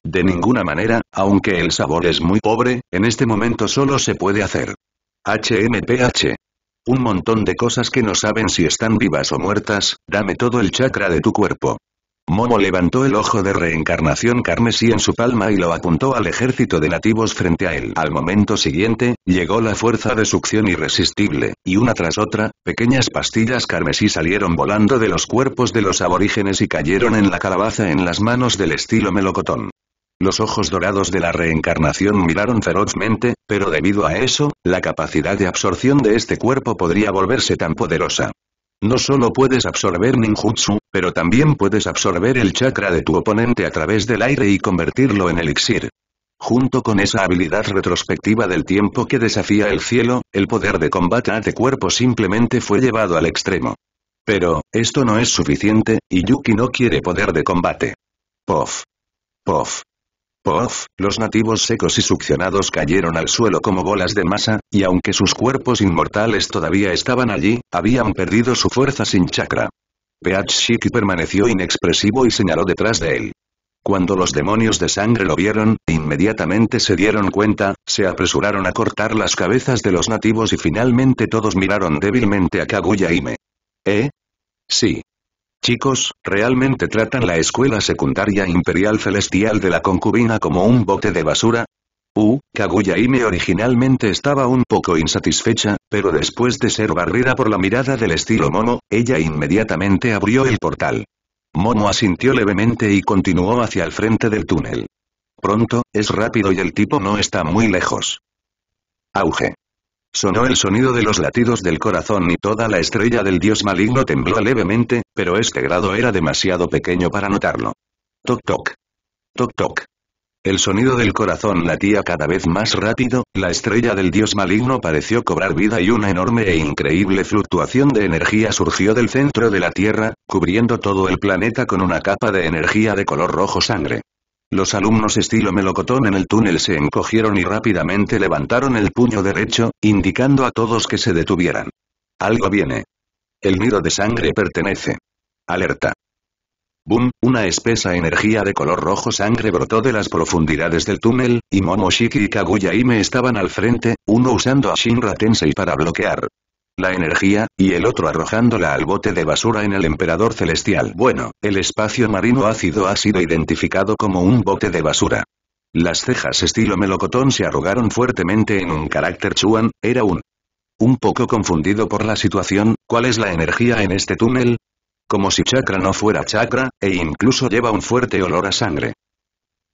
De ninguna manera, aunque el sabor es muy pobre, en este momento solo se puede hacer. HMPH. Un montón de cosas que no saben si están vivas o muertas, dame todo el chakra de tu cuerpo. Momo levantó el ojo de reencarnación carmesí en su palma y lo apuntó al ejército de nativos frente a él. Al momento siguiente, llegó la fuerza de succión irresistible, y una tras otra, pequeñas pastillas carmesí salieron volando de los cuerpos de los aborígenes y cayeron en la calabaza en las manos del estilo melocotón. Los ojos dorados de la reencarnación miraron ferozmente, pero debido a eso, la capacidad de absorción de este cuerpo podría volverse tan poderosa. No solo puedes absorber ninjutsu, pero también puedes absorber el chakra de tu oponente a través del aire y convertirlo en elixir. Junto con esa habilidad retrospectiva del tiempo que desafía el cielo, el poder de combate a de cuerpo simplemente fue llevado al extremo. Pero, esto no es suficiente, y Yuki no quiere poder de combate. Pof. Pof los nativos secos y succionados cayeron al suelo como bolas de masa, y aunque sus cuerpos inmortales todavía estaban allí, habían perdido su fuerza sin chakra. Peach permaneció inexpresivo y señaló detrás de él. Cuando los demonios de sangre lo vieron, inmediatamente se dieron cuenta, se apresuraron a cortar las cabezas de los nativos y finalmente todos miraron débilmente a Kaguya ¿Eh? Sí. Chicos, ¿realmente tratan la escuela secundaria imperial celestial de la concubina como un bote de basura? Uh, Kaguya Ime originalmente estaba un poco insatisfecha, pero después de ser barrida por la mirada del estilo Momo, ella inmediatamente abrió el portal. Mono asintió levemente y continuó hacia el frente del túnel. Pronto, es rápido y el tipo no está muy lejos. Auge. Sonó el sonido de los latidos del corazón y toda la estrella del dios maligno tembló levemente, pero este grado era demasiado pequeño para notarlo. Toc toc. Toc toc. El sonido del corazón latía cada vez más rápido, la estrella del dios maligno pareció cobrar vida y una enorme e increíble fluctuación de energía surgió del centro de la Tierra, cubriendo todo el planeta con una capa de energía de color rojo sangre. Los alumnos estilo melocotón en el túnel se encogieron y rápidamente levantaron el puño derecho, indicando a todos que se detuvieran. Algo viene. El nido de sangre pertenece. Alerta. Boom, una espesa energía de color rojo sangre brotó de las profundidades del túnel, y Momoshiki y Kaguya Ime estaban al frente, uno usando a Shinra Tensei para bloquear la energía, y el otro arrojándola al bote de basura en el emperador celestial. Bueno, el espacio marino ácido ha sido identificado como un bote de basura. Las cejas estilo melocotón se arrugaron fuertemente en un carácter chuan, era un... Un poco confundido por la situación, ¿cuál es la energía en este túnel? Como si chakra no fuera chakra, e incluso lleva un fuerte olor a sangre.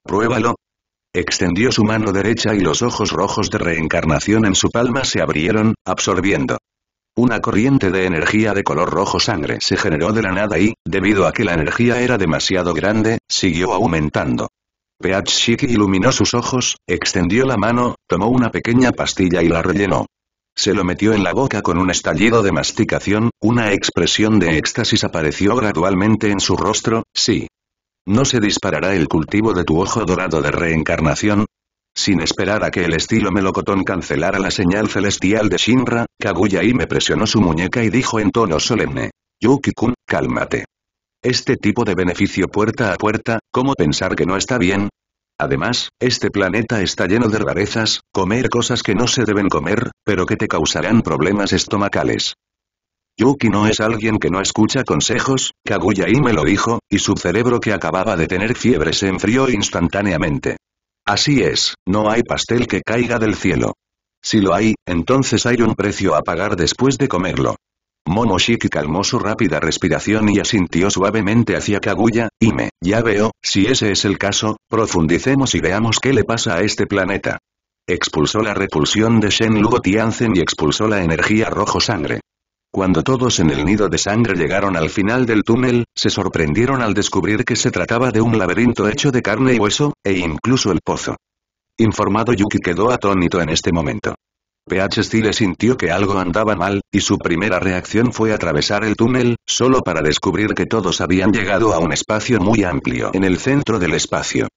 Pruébalo, extendió su mano derecha y los ojos rojos de reencarnación en su palma se abrieron, absorbiendo una corriente de energía de color rojo sangre se generó de la nada y, debido a que la energía era demasiado grande, siguió aumentando. Peach Shiki iluminó sus ojos, extendió la mano, tomó una pequeña pastilla y la rellenó. Se lo metió en la boca con un estallido de masticación, una expresión de éxtasis apareció gradualmente en su rostro, sí. ¿No se disparará el cultivo de tu ojo dorado de reencarnación? Sin esperar a que el estilo melocotón cancelara la señal celestial de Shinra, kaguya y me presionó su muñeca y dijo en tono solemne. Yuki-kun, cálmate. Este tipo de beneficio puerta a puerta, ¿cómo pensar que no está bien? Además, este planeta está lleno de rarezas, comer cosas que no se deben comer, pero que te causarán problemas estomacales. Yuki no es alguien que no escucha consejos, kaguya y me lo dijo, y su cerebro que acababa de tener fiebre se enfrió instantáneamente. Así es, no hay pastel que caiga del cielo. Si lo hay, entonces hay un precio a pagar después de comerlo. Momoshiki calmó su rápida respiración y asintió suavemente hacia Kaguya, me, ya veo, si ese es el caso, profundicemos y veamos qué le pasa a este planeta. Expulsó la repulsión de Shen Lugo Tianzen y expulsó la energía rojo sangre. Cuando todos en el nido de sangre llegaron al final del túnel, se sorprendieron al descubrir que se trataba de un laberinto hecho de carne y hueso, e incluso el pozo. Informado Yuki quedó atónito en este momento. PH le sintió que algo andaba mal, y su primera reacción fue atravesar el túnel, solo para descubrir que todos habían llegado a un espacio muy amplio en el centro del espacio.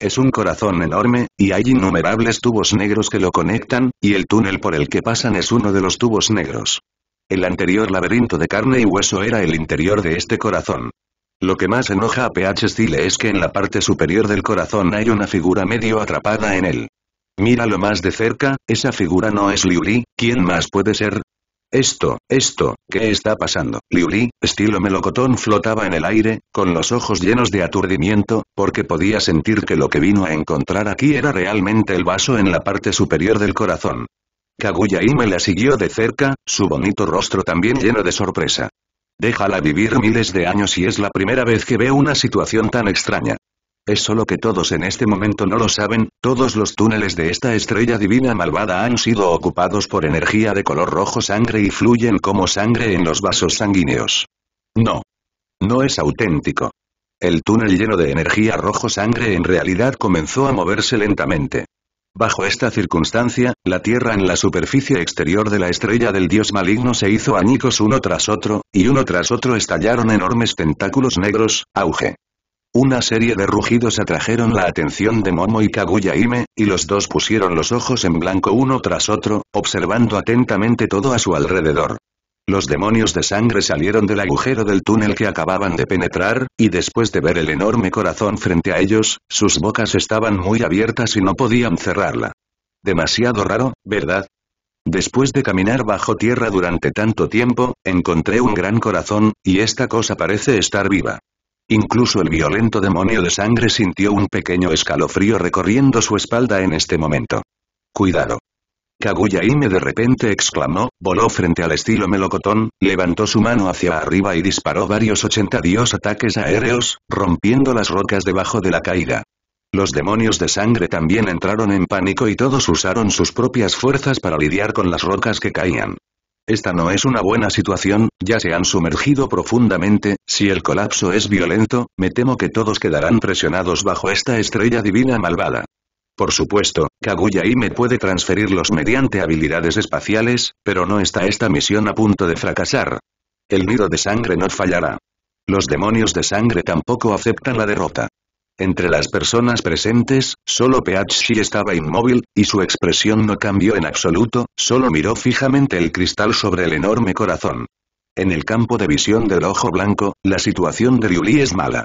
Es un corazón enorme, y hay innumerables tubos negros que lo conectan, y el túnel por el que pasan es uno de los tubos negros. El anterior laberinto de carne y hueso era el interior de este corazón. Lo que más enoja a PH Steele es que en la parte superior del corazón hay una figura medio atrapada en él. Míralo más de cerca, esa figura no es Liuli, ¿quién más puede ser? Esto, esto, ¿qué está pasando? Liuli, estilo melocotón flotaba en el aire, con los ojos llenos de aturdimiento, porque podía sentir que lo que vino a encontrar aquí era realmente el vaso en la parte superior del corazón. Kaguya me la siguió de cerca, su bonito rostro también lleno de sorpresa. Déjala vivir miles de años y es la primera vez que ve una situación tan extraña. Es solo que todos en este momento no lo saben, todos los túneles de esta estrella divina malvada han sido ocupados por energía de color rojo sangre y fluyen como sangre en los vasos sanguíneos. No. No es auténtico. El túnel lleno de energía rojo sangre en realidad comenzó a moverse lentamente. Bajo esta circunstancia, la Tierra en la superficie exterior de la estrella del dios maligno se hizo anicos uno tras otro, y uno tras otro estallaron enormes tentáculos negros, auge. Una serie de rugidos atrajeron la atención de Momo y Kaguya y los dos pusieron los ojos en blanco uno tras otro, observando atentamente todo a su alrededor. Los demonios de sangre salieron del agujero del túnel que acababan de penetrar, y después de ver el enorme corazón frente a ellos, sus bocas estaban muy abiertas y no podían cerrarla. Demasiado raro, ¿verdad? Después de caminar bajo tierra durante tanto tiempo, encontré un gran corazón, y esta cosa parece estar viva. Incluso el violento demonio de sangre sintió un pequeño escalofrío recorriendo su espalda en este momento. Cuidado. Kaguya de repente exclamó, voló frente al estilo melocotón, levantó su mano hacia arriba y disparó varios dios ataques aéreos, rompiendo las rocas debajo de la caída. Los demonios de sangre también entraron en pánico y todos usaron sus propias fuerzas para lidiar con las rocas que caían. Esta no es una buena situación, ya se han sumergido profundamente, si el colapso es violento, me temo que todos quedarán presionados bajo esta estrella divina malvada. Por supuesto, Kaguya y me puede transferirlos mediante habilidades espaciales, pero no está esta misión a punto de fracasar. El nido de sangre no fallará. Los demonios de sangre tampoco aceptan la derrota. Entre las personas presentes, solo Peachi estaba inmóvil, y su expresión no cambió en absoluto, solo miró fijamente el cristal sobre el enorme corazón. En el campo de visión del ojo blanco, la situación de Yuli es mala.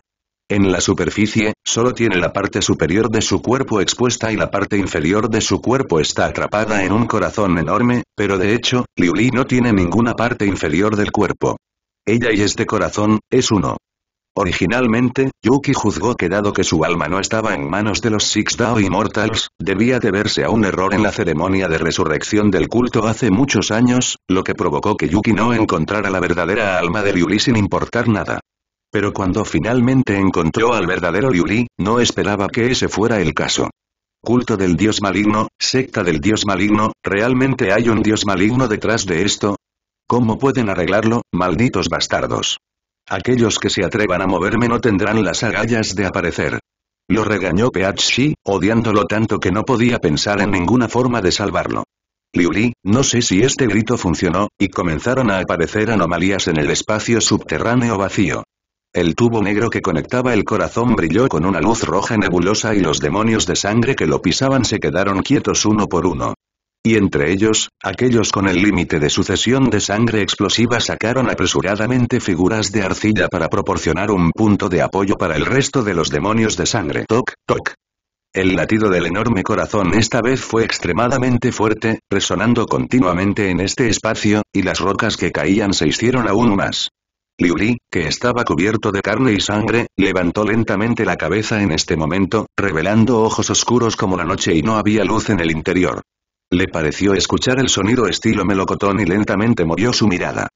En la superficie, solo tiene la parte superior de su cuerpo expuesta y la parte inferior de su cuerpo está atrapada en un corazón enorme, pero de hecho, Liuli no tiene ninguna parte inferior del cuerpo. Ella y este corazón, es uno. Originalmente, Yuki juzgó que dado que su alma no estaba en manos de los Six Dao Immortals, debía deberse a un error en la ceremonia de resurrección del culto hace muchos años, lo que provocó que Yuki no encontrara la verdadera alma de Liuli sin importar nada. Pero cuando finalmente encontró al verdadero Yuri, no esperaba que ese fuera el caso. Culto del dios maligno, secta del dios maligno, ¿realmente hay un dios maligno detrás de esto? ¿Cómo pueden arreglarlo, malditos bastardos? Aquellos que se atrevan a moverme no tendrán las agallas de aparecer. Lo regañó Peachi, odiándolo tanto que no podía pensar en ninguna forma de salvarlo. Liuri, no sé si este grito funcionó, y comenzaron a aparecer anomalías en el espacio subterráneo vacío. El tubo negro que conectaba el corazón brilló con una luz roja nebulosa y los demonios de sangre que lo pisaban se quedaron quietos uno por uno. Y entre ellos, aquellos con el límite de sucesión de sangre explosiva sacaron apresuradamente figuras de arcilla para proporcionar un punto de apoyo para el resto de los demonios de sangre. Toc, toc. El latido del enorme corazón esta vez fue extremadamente fuerte, resonando continuamente en este espacio, y las rocas que caían se hicieron aún más. Liuli, que estaba cubierto de carne y sangre, levantó lentamente la cabeza en este momento, revelando ojos oscuros como la noche y no había luz en el interior. Le pareció escuchar el sonido estilo melocotón y lentamente movió su mirada.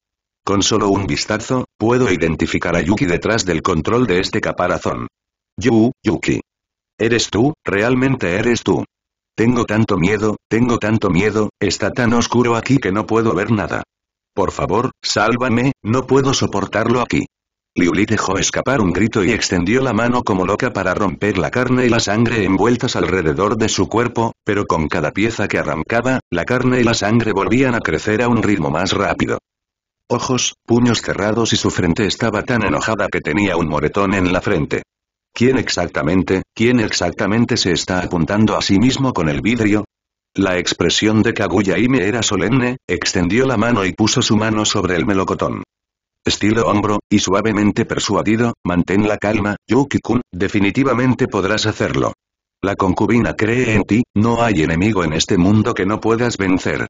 Con solo un vistazo, puedo identificar a Yuki detrás del control de este caparazón. Yu, Yuki. ¿Eres tú? ¿Realmente eres tú? Tengo tanto miedo, tengo tanto miedo, está tan oscuro aquí que no puedo ver nada. Por favor, sálvame, no puedo soportarlo aquí. Liuli dejó escapar un grito y extendió la mano como loca para romper la carne y la sangre envueltas alrededor de su cuerpo, pero con cada pieza que arrancaba, la carne y la sangre volvían a crecer a un ritmo más rápido. Ojos, puños cerrados y su frente estaba tan enojada que tenía un moretón en la frente. ¿Quién exactamente, quién exactamente se está apuntando a sí mismo con el vidrio? La expresión de Kaguya era solemne, extendió la mano y puso su mano sobre el melocotón. Estilo hombro, y suavemente persuadido, mantén la calma, Yuki-kun, definitivamente podrás hacerlo. La concubina cree en ti, no hay enemigo en este mundo que no puedas vencer.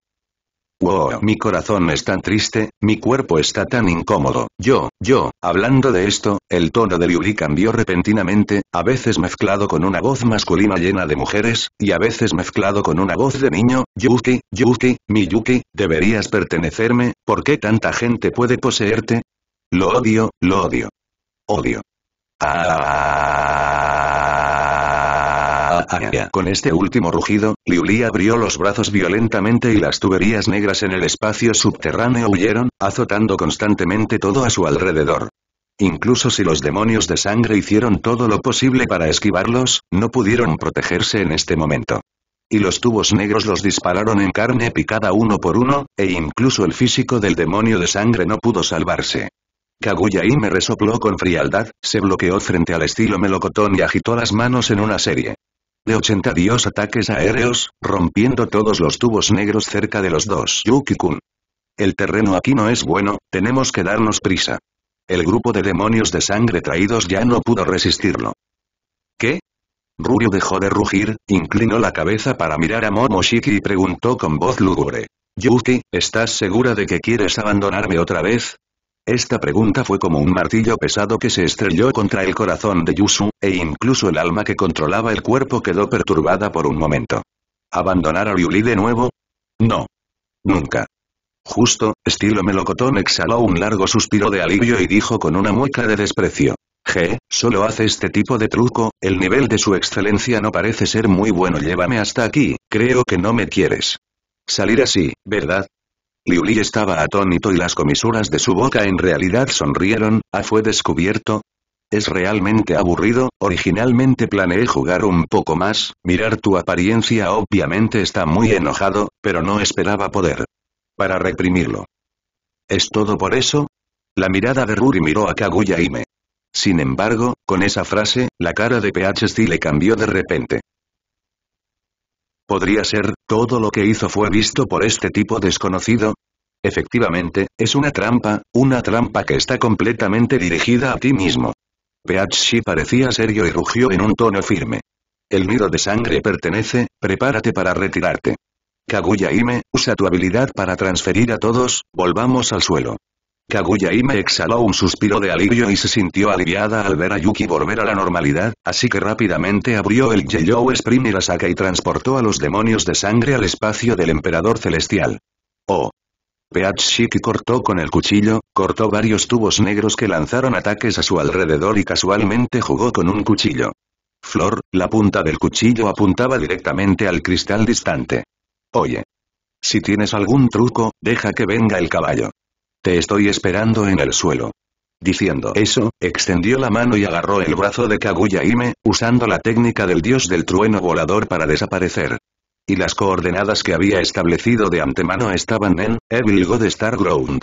Wow, mi corazón es tan triste, mi cuerpo está tan incómodo. Yo, yo, hablando de esto, el tono de Yuri cambió repentinamente, a veces mezclado con una voz masculina llena de mujeres, y a veces mezclado con una voz de niño, Yuki, Yuki, mi Yuki, deberías pertenecerme, ¿por qué tanta gente puede poseerte? Lo odio, lo odio. Odio. Ah. Con este último rugido, Liuli abrió los brazos violentamente y las tuberías negras en el espacio subterráneo huyeron, azotando constantemente todo a su alrededor. Incluso si los demonios de sangre hicieron todo lo posible para esquivarlos, no pudieron protegerse en este momento. Y los tubos negros los dispararon en carne picada uno por uno, e incluso el físico del demonio de sangre no pudo salvarse. Kaguya y me resopló con frialdad, se bloqueó frente al estilo melocotón y agitó las manos en una serie de dios ataques aéreos, rompiendo todos los tubos negros cerca de los dos Yuki-kun. El terreno aquí no es bueno, tenemos que darnos prisa. El grupo de demonios de sangre traídos ya no pudo resistirlo. ¿Qué? Ruryu dejó de rugir, inclinó la cabeza para mirar a Momoshiki y preguntó con voz lúgubre. Yuki, ¿estás segura de que quieres abandonarme otra vez? Esta pregunta fue como un martillo pesado que se estrelló contra el corazón de Yusu, e incluso el alma que controlaba el cuerpo quedó perturbada por un momento. ¿Abandonar a Ryuli de nuevo? No. Nunca. Justo, estilo melocotón exhaló un largo suspiro de alivio y dijo con una mueca de desprecio. Je, solo hace este tipo de truco, el nivel de su excelencia no parece ser muy bueno llévame hasta aquí, creo que no me quieres. Salir así, ¿verdad? Liuli estaba atónito y las comisuras de su boca en realidad sonrieron, A ah, fue descubierto? Es realmente aburrido, originalmente planeé jugar un poco más, mirar tu apariencia obviamente está muy enojado, pero no esperaba poder. Para reprimirlo. ¿Es todo por eso? La mirada de Ruri miró a Kaguya y me. Sin embargo, con esa frase, la cara de PHC le cambió de repente. ¿Podría ser, todo lo que hizo fue visto por este tipo desconocido? Efectivamente, es una trampa, una trampa que está completamente dirigida a ti mismo. Peachi parecía serio y rugió en un tono firme. El nido de sangre pertenece, prepárate para retirarte. Kaguya usa tu habilidad para transferir a todos, volvamos al suelo kaguya exhaló un suspiro de alivio y se sintió aliviada al ver a Yuki volver a la normalidad, así que rápidamente abrió el Yellow Spring saca y transportó a los demonios de sangre al espacio del Emperador Celestial. Oh. Shiki cortó con el cuchillo, cortó varios tubos negros que lanzaron ataques a su alrededor y casualmente jugó con un cuchillo. Flor, la punta del cuchillo apuntaba directamente al cristal distante. Oye. Si tienes algún truco, deja que venga el caballo. Te estoy esperando en el suelo. Diciendo eso, extendió la mano y agarró el brazo de Kaguya usando la técnica del dios del trueno volador para desaparecer. Y las coordenadas que había establecido de antemano estaban en, Evil God Star Ground.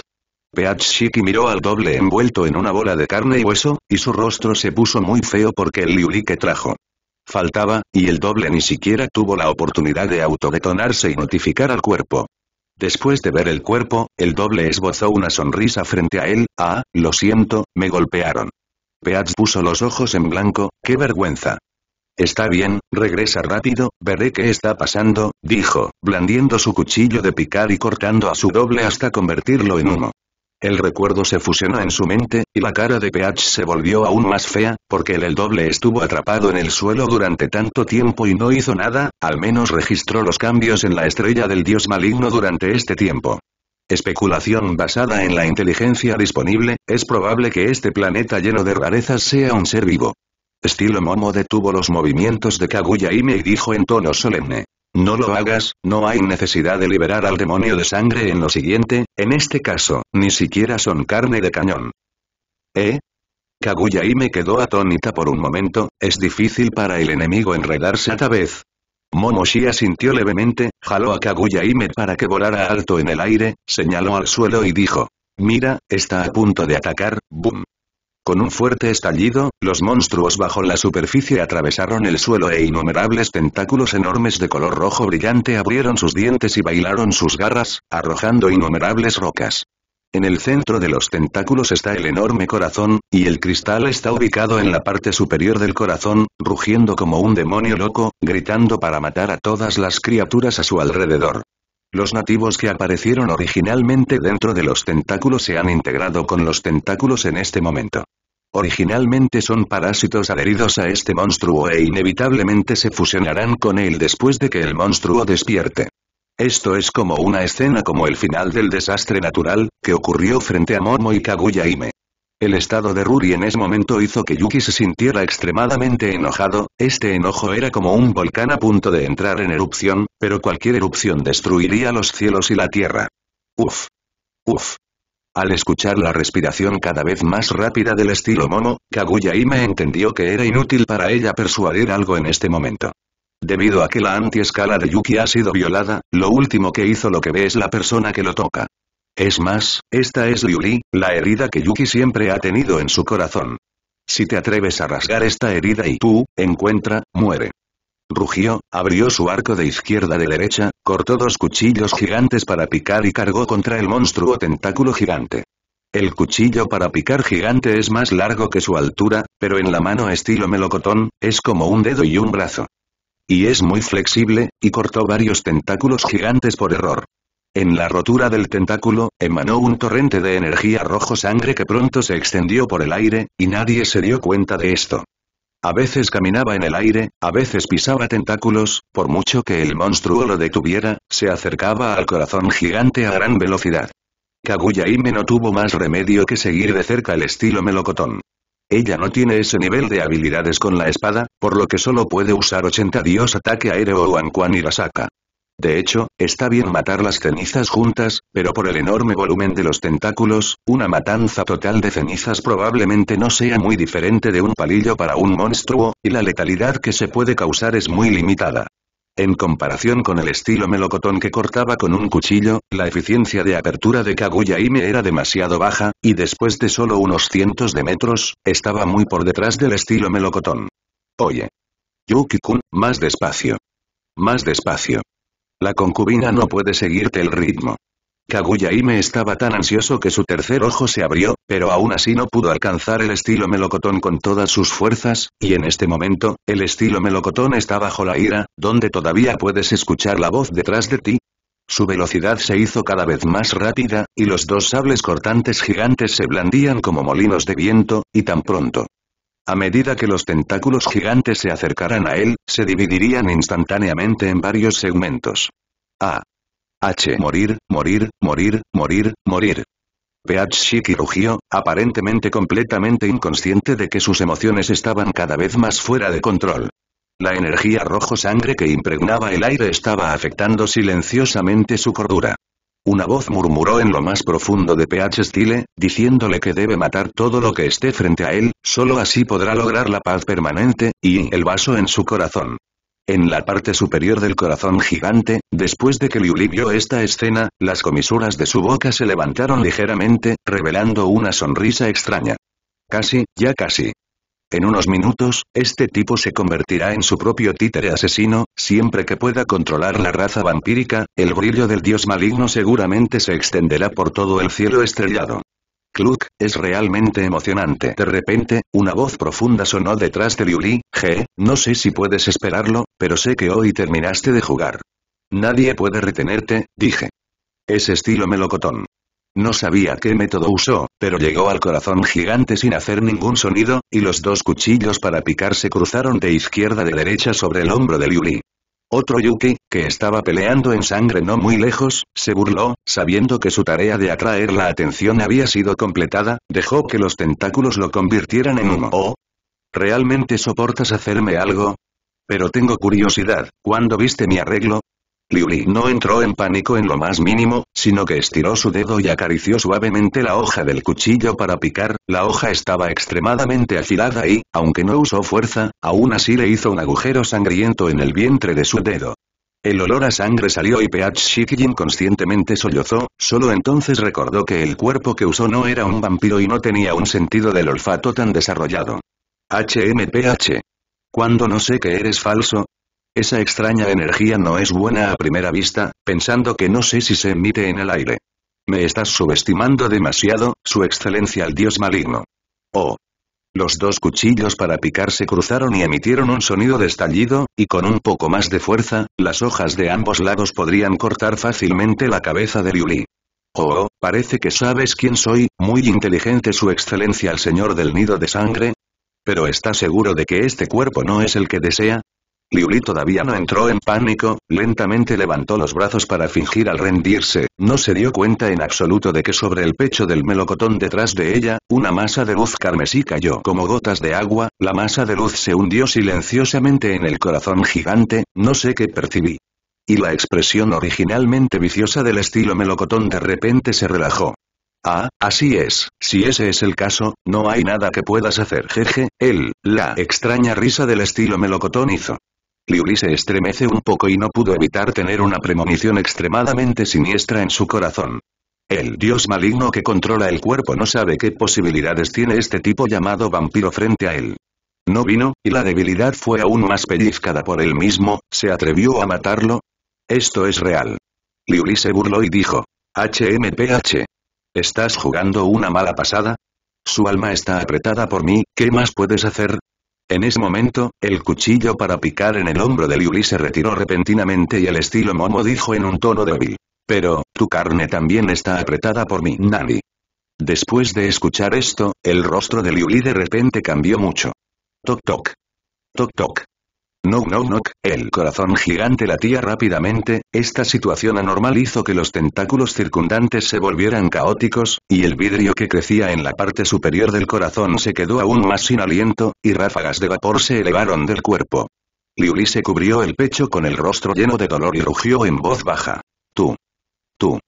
Peach Shiki miró al doble envuelto en una bola de carne y hueso, y su rostro se puso muy feo porque el Liuli que trajo. Faltaba, y el doble ni siquiera tuvo la oportunidad de autodetonarse y notificar al cuerpo. Después de ver el cuerpo, el doble esbozó una sonrisa frente a él, «Ah, lo siento, me golpearon». Peatz puso los ojos en blanco, «¡Qué vergüenza!». Está bien, regresa rápido, veré qué está pasando, dijo, blandiendo su cuchillo de picar y cortando a su doble hasta convertirlo en humo. El recuerdo se fusionó en su mente, y la cara de Peach se volvió aún más fea, porque el el doble estuvo atrapado en el suelo durante tanto tiempo y no hizo nada, al menos registró los cambios en la estrella del dios maligno durante este tiempo. Especulación basada en la inteligencia disponible, es probable que este planeta lleno de rarezas sea un ser vivo. Estilo Momo detuvo los movimientos de Kaguya y y dijo en tono solemne. No lo hagas, no hay necesidad de liberar al demonio de sangre en lo siguiente, en este caso, ni siquiera son carne de cañón. ¿Eh? Kaguya y me quedó atónita por un momento, es difícil para el enemigo enredarse a la vez. Momoshi sintió levemente, jaló a Kaguya para que volara alto en el aire, señaló al suelo y dijo. Mira, está a punto de atacar, boom. Con un fuerte estallido, los monstruos bajo la superficie atravesaron el suelo e innumerables tentáculos enormes de color rojo brillante abrieron sus dientes y bailaron sus garras, arrojando innumerables rocas. En el centro de los tentáculos está el enorme corazón, y el cristal está ubicado en la parte superior del corazón, rugiendo como un demonio loco, gritando para matar a todas las criaturas a su alrededor. Los nativos que aparecieron originalmente dentro de los tentáculos se han integrado con los tentáculos en este momento. Originalmente son parásitos adheridos a este monstruo e inevitablemente se fusionarán con él después de que el monstruo despierte. Esto es como una escena como el final del desastre natural, que ocurrió frente a Momo y Kaguya el estado de Ruri en ese momento hizo que Yuki se sintiera extremadamente enojado, este enojo era como un volcán a punto de entrar en erupción, pero cualquier erupción destruiría los cielos y la tierra. Uf. Uf. Al escuchar la respiración cada vez más rápida del estilo mono, Kaguya Ime entendió que era inútil para ella persuadir algo en este momento. Debido a que la antiescala de Yuki ha sido violada, lo último que hizo lo que ve es la persona que lo toca. Es más, esta es Liuli, la herida que Yuki siempre ha tenido en su corazón. Si te atreves a rasgar esta herida y tú, encuentra, muere. Rugió, abrió su arco de izquierda de derecha, cortó dos cuchillos gigantes para picar y cargó contra el monstruo tentáculo gigante. El cuchillo para picar gigante es más largo que su altura, pero en la mano estilo melocotón, es como un dedo y un brazo. Y es muy flexible, y cortó varios tentáculos gigantes por error. En la rotura del tentáculo, emanó un torrente de energía rojo sangre que pronto se extendió por el aire, y nadie se dio cuenta de esto. A veces caminaba en el aire, a veces pisaba tentáculos, por mucho que el monstruo lo detuviera, se acercaba al corazón gigante a gran velocidad. Kaguya Hime no tuvo más remedio que seguir de cerca el estilo melocotón. Ella no tiene ese nivel de habilidades con la espada, por lo que solo puede usar 80 dios ataque aéreo o Anquan y la saca. De hecho, está bien matar las cenizas juntas, pero por el enorme volumen de los tentáculos, una matanza total de cenizas probablemente no sea muy diferente de un palillo para un monstruo, y la letalidad que se puede causar es muy limitada. En comparación con el estilo melocotón que cortaba con un cuchillo, la eficiencia de apertura de Kaguya era demasiado baja, y después de solo unos cientos de metros, estaba muy por detrás del estilo melocotón. Oye. Yuki-kun, más despacio. Más despacio. La concubina no puede seguirte el ritmo. Kaguya estaba tan ansioso que su tercer ojo se abrió, pero aún así no pudo alcanzar el estilo melocotón con todas sus fuerzas, y en este momento, el estilo melocotón está bajo la ira, donde todavía puedes escuchar la voz detrás de ti. Su velocidad se hizo cada vez más rápida, y los dos sables cortantes gigantes se blandían como molinos de viento, y tan pronto, a medida que los tentáculos gigantes se acercaran a él, se dividirían instantáneamente en varios segmentos. A. H. Morir, morir, morir, morir, morir. Shiki rugió, aparentemente completamente inconsciente de que sus emociones estaban cada vez más fuera de control. La energía rojo sangre que impregnaba el aire estaba afectando silenciosamente su cordura. Una voz murmuró en lo más profundo de PH Stile, diciéndole que debe matar todo lo que esté frente a él, solo así podrá lograr la paz permanente, y el vaso en su corazón. En la parte superior del corazón gigante, después de que Liuli vio esta escena, las comisuras de su boca se levantaron ligeramente, revelando una sonrisa extraña. Casi, ya casi. En unos minutos, este tipo se convertirá en su propio títere asesino, siempre que pueda controlar la raza vampírica, el brillo del dios maligno seguramente se extenderá por todo el cielo estrellado. Cluck, es realmente emocionante. De repente, una voz profunda sonó detrás de Liuli, G, no sé si puedes esperarlo, pero sé que hoy terminaste de jugar. Nadie puede retenerte, dije. Es estilo melocotón. No sabía qué método usó, pero llegó al corazón gigante sin hacer ningún sonido, y los dos cuchillos para picar se cruzaron de izquierda de derecha sobre el hombro de Yuri. Otro Yuki, que estaba peleando en sangre no muy lejos, se burló, sabiendo que su tarea de atraer la atención había sido completada, dejó que los tentáculos lo convirtieran en humo. ¿Oh? ¿Realmente soportas hacerme algo? Pero tengo curiosidad, ¿cuándo viste mi arreglo? Liu no entró en pánico en lo más mínimo, sino que estiró su dedo y acarició suavemente la hoja del cuchillo para picar, la hoja estaba extremadamente afilada y, aunque no usó fuerza, aún así le hizo un agujero sangriento en el vientre de su dedo. El olor a sangre salió y P.H. Shikijin conscientemente sollozó, solo entonces recordó que el cuerpo que usó no era un vampiro y no tenía un sentido del olfato tan desarrollado. HMPH. Cuando no sé que eres falso, esa extraña energía no es buena a primera vista, pensando que no sé si se emite en el aire. Me estás subestimando demasiado, su excelencia el dios maligno. Oh. Los dos cuchillos para picar se cruzaron y emitieron un sonido de estallido, y con un poco más de fuerza, las hojas de ambos lados podrían cortar fácilmente la cabeza de Liuli. Oh, oh, parece que sabes quién soy, muy inteligente su excelencia el señor del nido de sangre. Pero ¿está seguro de que este cuerpo no es el que desea? Liuli todavía no entró en pánico, lentamente levantó los brazos para fingir al rendirse, no se dio cuenta en absoluto de que sobre el pecho del melocotón detrás de ella, una masa de luz carmesí cayó como gotas de agua, la masa de luz se hundió silenciosamente en el corazón gigante, no sé qué percibí. Y la expresión originalmente viciosa del estilo melocotón de repente se relajó. Ah, así es, si ese es el caso, no hay nada que puedas hacer jeje, él, la extraña risa del estilo melocotón hizo. Liuli se estremece un poco y no pudo evitar tener una premonición extremadamente siniestra en su corazón. El dios maligno que controla el cuerpo no sabe qué posibilidades tiene este tipo llamado vampiro frente a él. No vino, y la debilidad fue aún más pellizcada por él mismo, ¿se atrevió a matarlo? Esto es real. Liuli se burló y dijo. HMPH. ¿Estás jugando una mala pasada? Su alma está apretada por mí, ¿qué más puedes hacer? En ese momento, el cuchillo para picar en el hombro de Liuli se retiró repentinamente y el estilo Momo dijo en un tono débil. Pero, tu carne también está apretada por mi Nani. Después de escuchar esto, el rostro de Liuli de repente cambió mucho. Toc toc. Toc toc. No, no, no. El corazón gigante latía rápidamente, esta situación anormal hizo que los tentáculos circundantes se volvieran caóticos, y el vidrio que crecía en la parte superior del corazón se quedó aún más sin aliento, y ráfagas de vapor se elevaron del cuerpo. Liuli se cubrió el pecho con el rostro lleno de dolor y rugió en voz baja. Tú. Tú.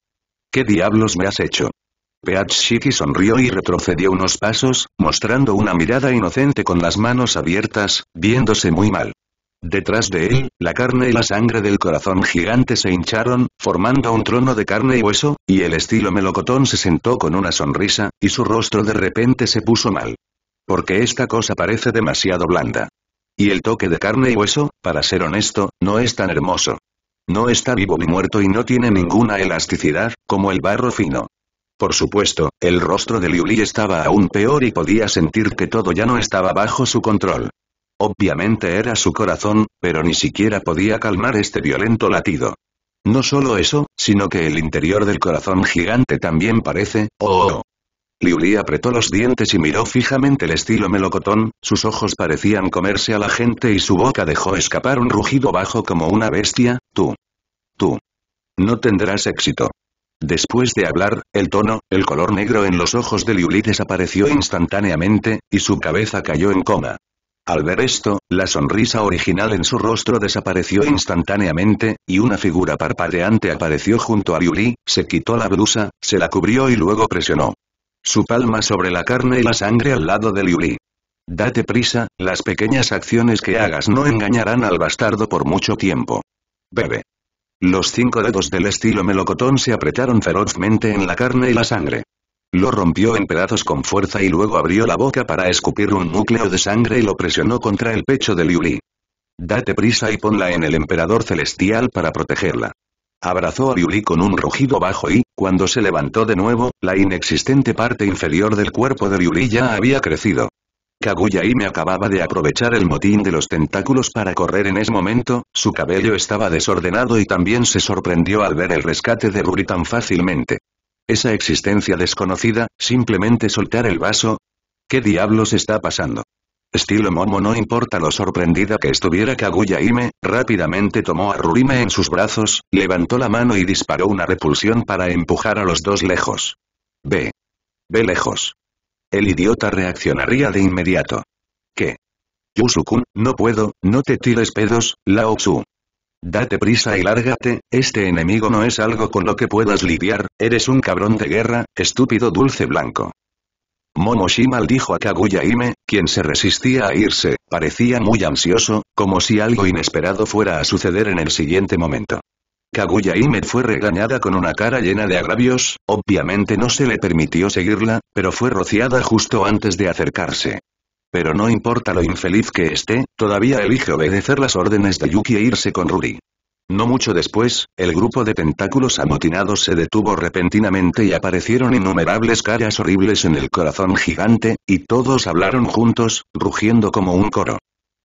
¿Qué diablos me has hecho? Shiki sonrió y retrocedió unos pasos, mostrando una mirada inocente con las manos abiertas, viéndose muy mal. Detrás de él, la carne y la sangre del corazón gigante se hincharon, formando un trono de carne y hueso, y el estilo melocotón se sentó con una sonrisa, y su rostro de repente se puso mal. Porque esta cosa parece demasiado blanda. Y el toque de carne y hueso, para ser honesto, no es tan hermoso. No está vivo ni muerto y no tiene ninguna elasticidad, como el barro fino. Por supuesto, el rostro de Liuli estaba aún peor y podía sentir que todo ya no estaba bajo su control. Obviamente era su corazón, pero ni siquiera podía calmar este violento latido. No solo eso, sino que el interior del corazón gigante también parece, oh, oh, oh. Liuli apretó los dientes y miró fijamente el estilo melocotón, sus ojos parecían comerse a la gente y su boca dejó escapar un rugido bajo como una bestia, tú. Tú. No tendrás éxito. Después de hablar, el tono, el color negro en los ojos de Liuli desapareció instantáneamente, y su cabeza cayó en coma. Al ver esto, la sonrisa original en su rostro desapareció instantáneamente, y una figura parpadeante apareció junto a Liuli, se quitó la blusa, se la cubrió y luego presionó. Su palma sobre la carne y la sangre al lado de Liuli. Date prisa, las pequeñas acciones que hagas no engañarán al bastardo por mucho tiempo. Bebe. Los cinco dedos del estilo melocotón se apretaron ferozmente en la carne y la sangre. Lo rompió en pedazos con fuerza y luego abrió la boca para escupir un núcleo de sangre y lo presionó contra el pecho de Liuli. Date prisa y ponla en el emperador celestial para protegerla. Abrazó a Liuli con un rugido bajo y, cuando se levantó de nuevo, la inexistente parte inferior del cuerpo de Liuli ya había crecido. Kaguya y me acababa de aprovechar el motín de los tentáculos para correr en ese momento, su cabello estaba desordenado y también se sorprendió al ver el rescate de Ruri tan fácilmente. Esa existencia desconocida, simplemente soltar el vaso. ¿Qué diablos está pasando? Estilo Momo no importa lo sorprendida que estuviera Kaguya rápidamente tomó a Rurime en sus brazos, levantó la mano y disparó una repulsión para empujar a los dos lejos. Ve. Ve lejos. El idiota reaccionaría de inmediato. ¿Qué? Yusukun, no puedo, no te tires pedos, Lao Tzu. Date prisa y lárgate, este enemigo no es algo con lo que puedas lidiar, eres un cabrón de guerra, estúpido dulce blanco. Momoshimal dijo a Kaguya quien se resistía a irse, parecía muy ansioso, como si algo inesperado fuera a suceder en el siguiente momento. Kaguya fue regañada con una cara llena de agravios, obviamente no se le permitió seguirla, pero fue rociada justo antes de acercarse pero no importa lo infeliz que esté, todavía elige obedecer las órdenes de Yuki e irse con Ruri. No mucho después, el grupo de tentáculos amotinados se detuvo repentinamente y aparecieron innumerables caras horribles en el corazón gigante, y todos hablaron juntos, rugiendo como un coro.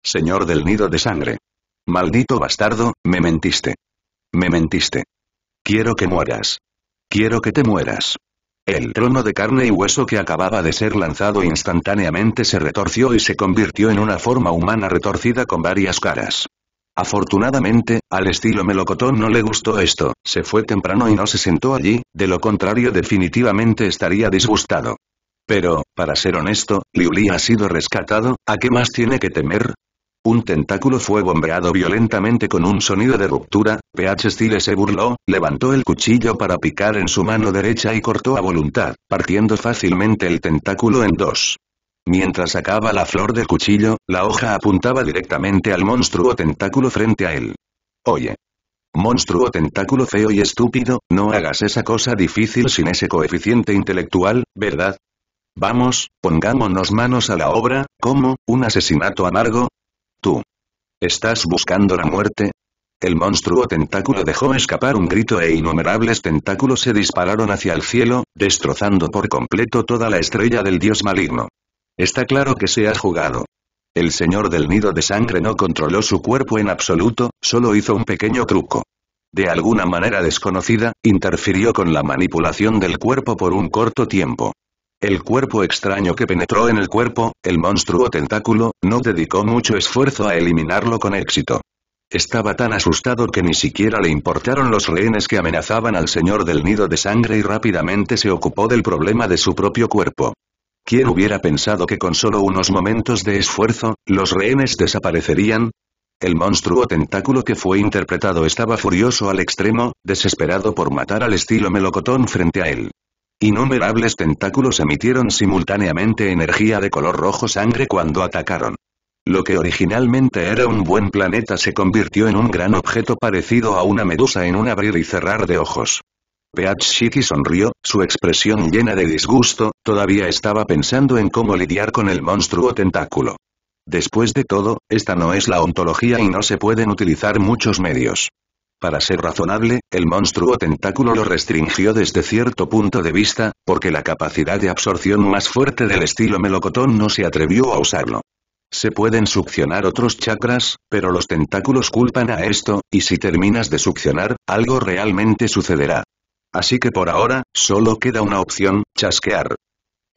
Señor del nido de sangre. Maldito bastardo, me mentiste. Me mentiste. Quiero que mueras. Quiero que te mueras. El trono de carne y hueso que acababa de ser lanzado instantáneamente se retorció y se convirtió en una forma humana retorcida con varias caras. Afortunadamente, al estilo melocotón no le gustó esto, se fue temprano y no se sentó allí, de lo contrario definitivamente estaría disgustado. Pero, para ser honesto, Liuli ha sido rescatado, ¿a qué más tiene que temer? Un tentáculo fue bombeado violentamente con un sonido de ruptura, PH Steele se burló, levantó el cuchillo para picar en su mano derecha y cortó a voluntad, partiendo fácilmente el tentáculo en dos. Mientras sacaba la flor del cuchillo, la hoja apuntaba directamente al monstruo tentáculo frente a él. Oye. Monstruo tentáculo feo y estúpido, no hagas esa cosa difícil sin ese coeficiente intelectual, ¿verdad? Vamos, pongámonos manos a la obra, ¿cómo, un asesinato amargo, Tú. ¿Estás buscando la muerte? El monstruo tentáculo dejó escapar un grito e innumerables tentáculos se dispararon hacia el cielo, destrozando por completo toda la estrella del dios maligno. Está claro que se ha jugado. El señor del nido de sangre no controló su cuerpo en absoluto, solo hizo un pequeño truco. De alguna manera desconocida, interfirió con la manipulación del cuerpo por un corto tiempo. El cuerpo extraño que penetró en el cuerpo, el monstruo tentáculo, no dedicó mucho esfuerzo a eliminarlo con éxito. Estaba tan asustado que ni siquiera le importaron los rehenes que amenazaban al señor del nido de sangre y rápidamente se ocupó del problema de su propio cuerpo. ¿Quién hubiera pensado que con solo unos momentos de esfuerzo, los rehenes desaparecerían? El monstruo tentáculo que fue interpretado estaba furioso al extremo, desesperado por matar al estilo melocotón frente a él. Innumerables tentáculos emitieron simultáneamente energía de color rojo sangre cuando atacaron. Lo que originalmente era un buen planeta se convirtió en un gran objeto parecido a una medusa en un abrir y cerrar de ojos. Peach sonrió, su expresión llena de disgusto, todavía estaba pensando en cómo lidiar con el monstruo tentáculo. Después de todo, esta no es la ontología y no se pueden utilizar muchos medios. Para ser razonable, el monstruo tentáculo lo restringió desde cierto punto de vista, porque la capacidad de absorción más fuerte del estilo melocotón no se atrevió a usarlo. Se pueden succionar otros chakras, pero los tentáculos culpan a esto, y si terminas de succionar, algo realmente sucederá. Así que por ahora, solo queda una opción, chasquear.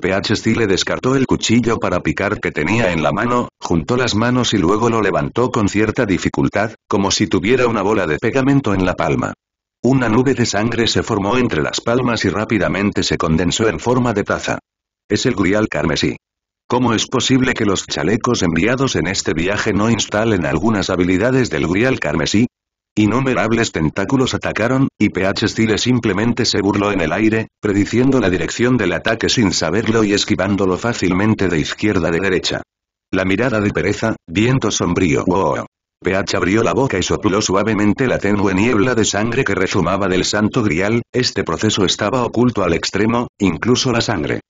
Ph le descartó el cuchillo para picar que tenía en la mano, juntó las manos y luego lo levantó con cierta dificultad, como si tuviera una bola de pegamento en la palma. Una nube de sangre se formó entre las palmas y rápidamente se condensó en forma de taza. Es el grial carmesí. ¿Cómo es posible que los chalecos enviados en este viaje no instalen algunas habilidades del grial carmesí? Innumerables tentáculos atacaron, y PH Style simplemente se burló en el aire, prediciendo la dirección del ataque sin saberlo y esquivándolo fácilmente de izquierda de derecha. La mirada de pereza, viento sombrío. Wow. PH abrió la boca y sopló suavemente la tenue niebla de sangre que rezumaba del santo grial, este proceso estaba oculto al extremo, incluso la sangre.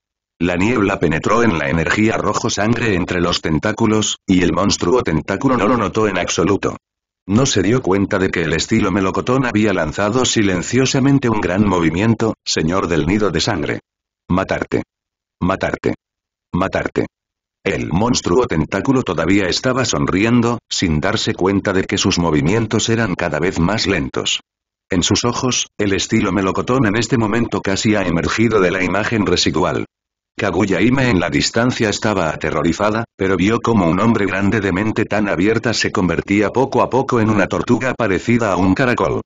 La niebla penetró en la energía rojo sangre entre los tentáculos, y el monstruo tentáculo no lo notó en absoluto. No se dio cuenta de que el estilo melocotón había lanzado silenciosamente un gran movimiento, señor del nido de sangre. Matarte. Matarte. Matarte. El monstruo tentáculo todavía estaba sonriendo, sin darse cuenta de que sus movimientos eran cada vez más lentos. En sus ojos, el estilo melocotón en este momento casi ha emergido de la imagen residual. Kaguyaime en la distancia estaba aterrorizada, pero vio como un hombre grande de mente tan abierta se convertía poco a poco en una tortuga parecida a un caracol.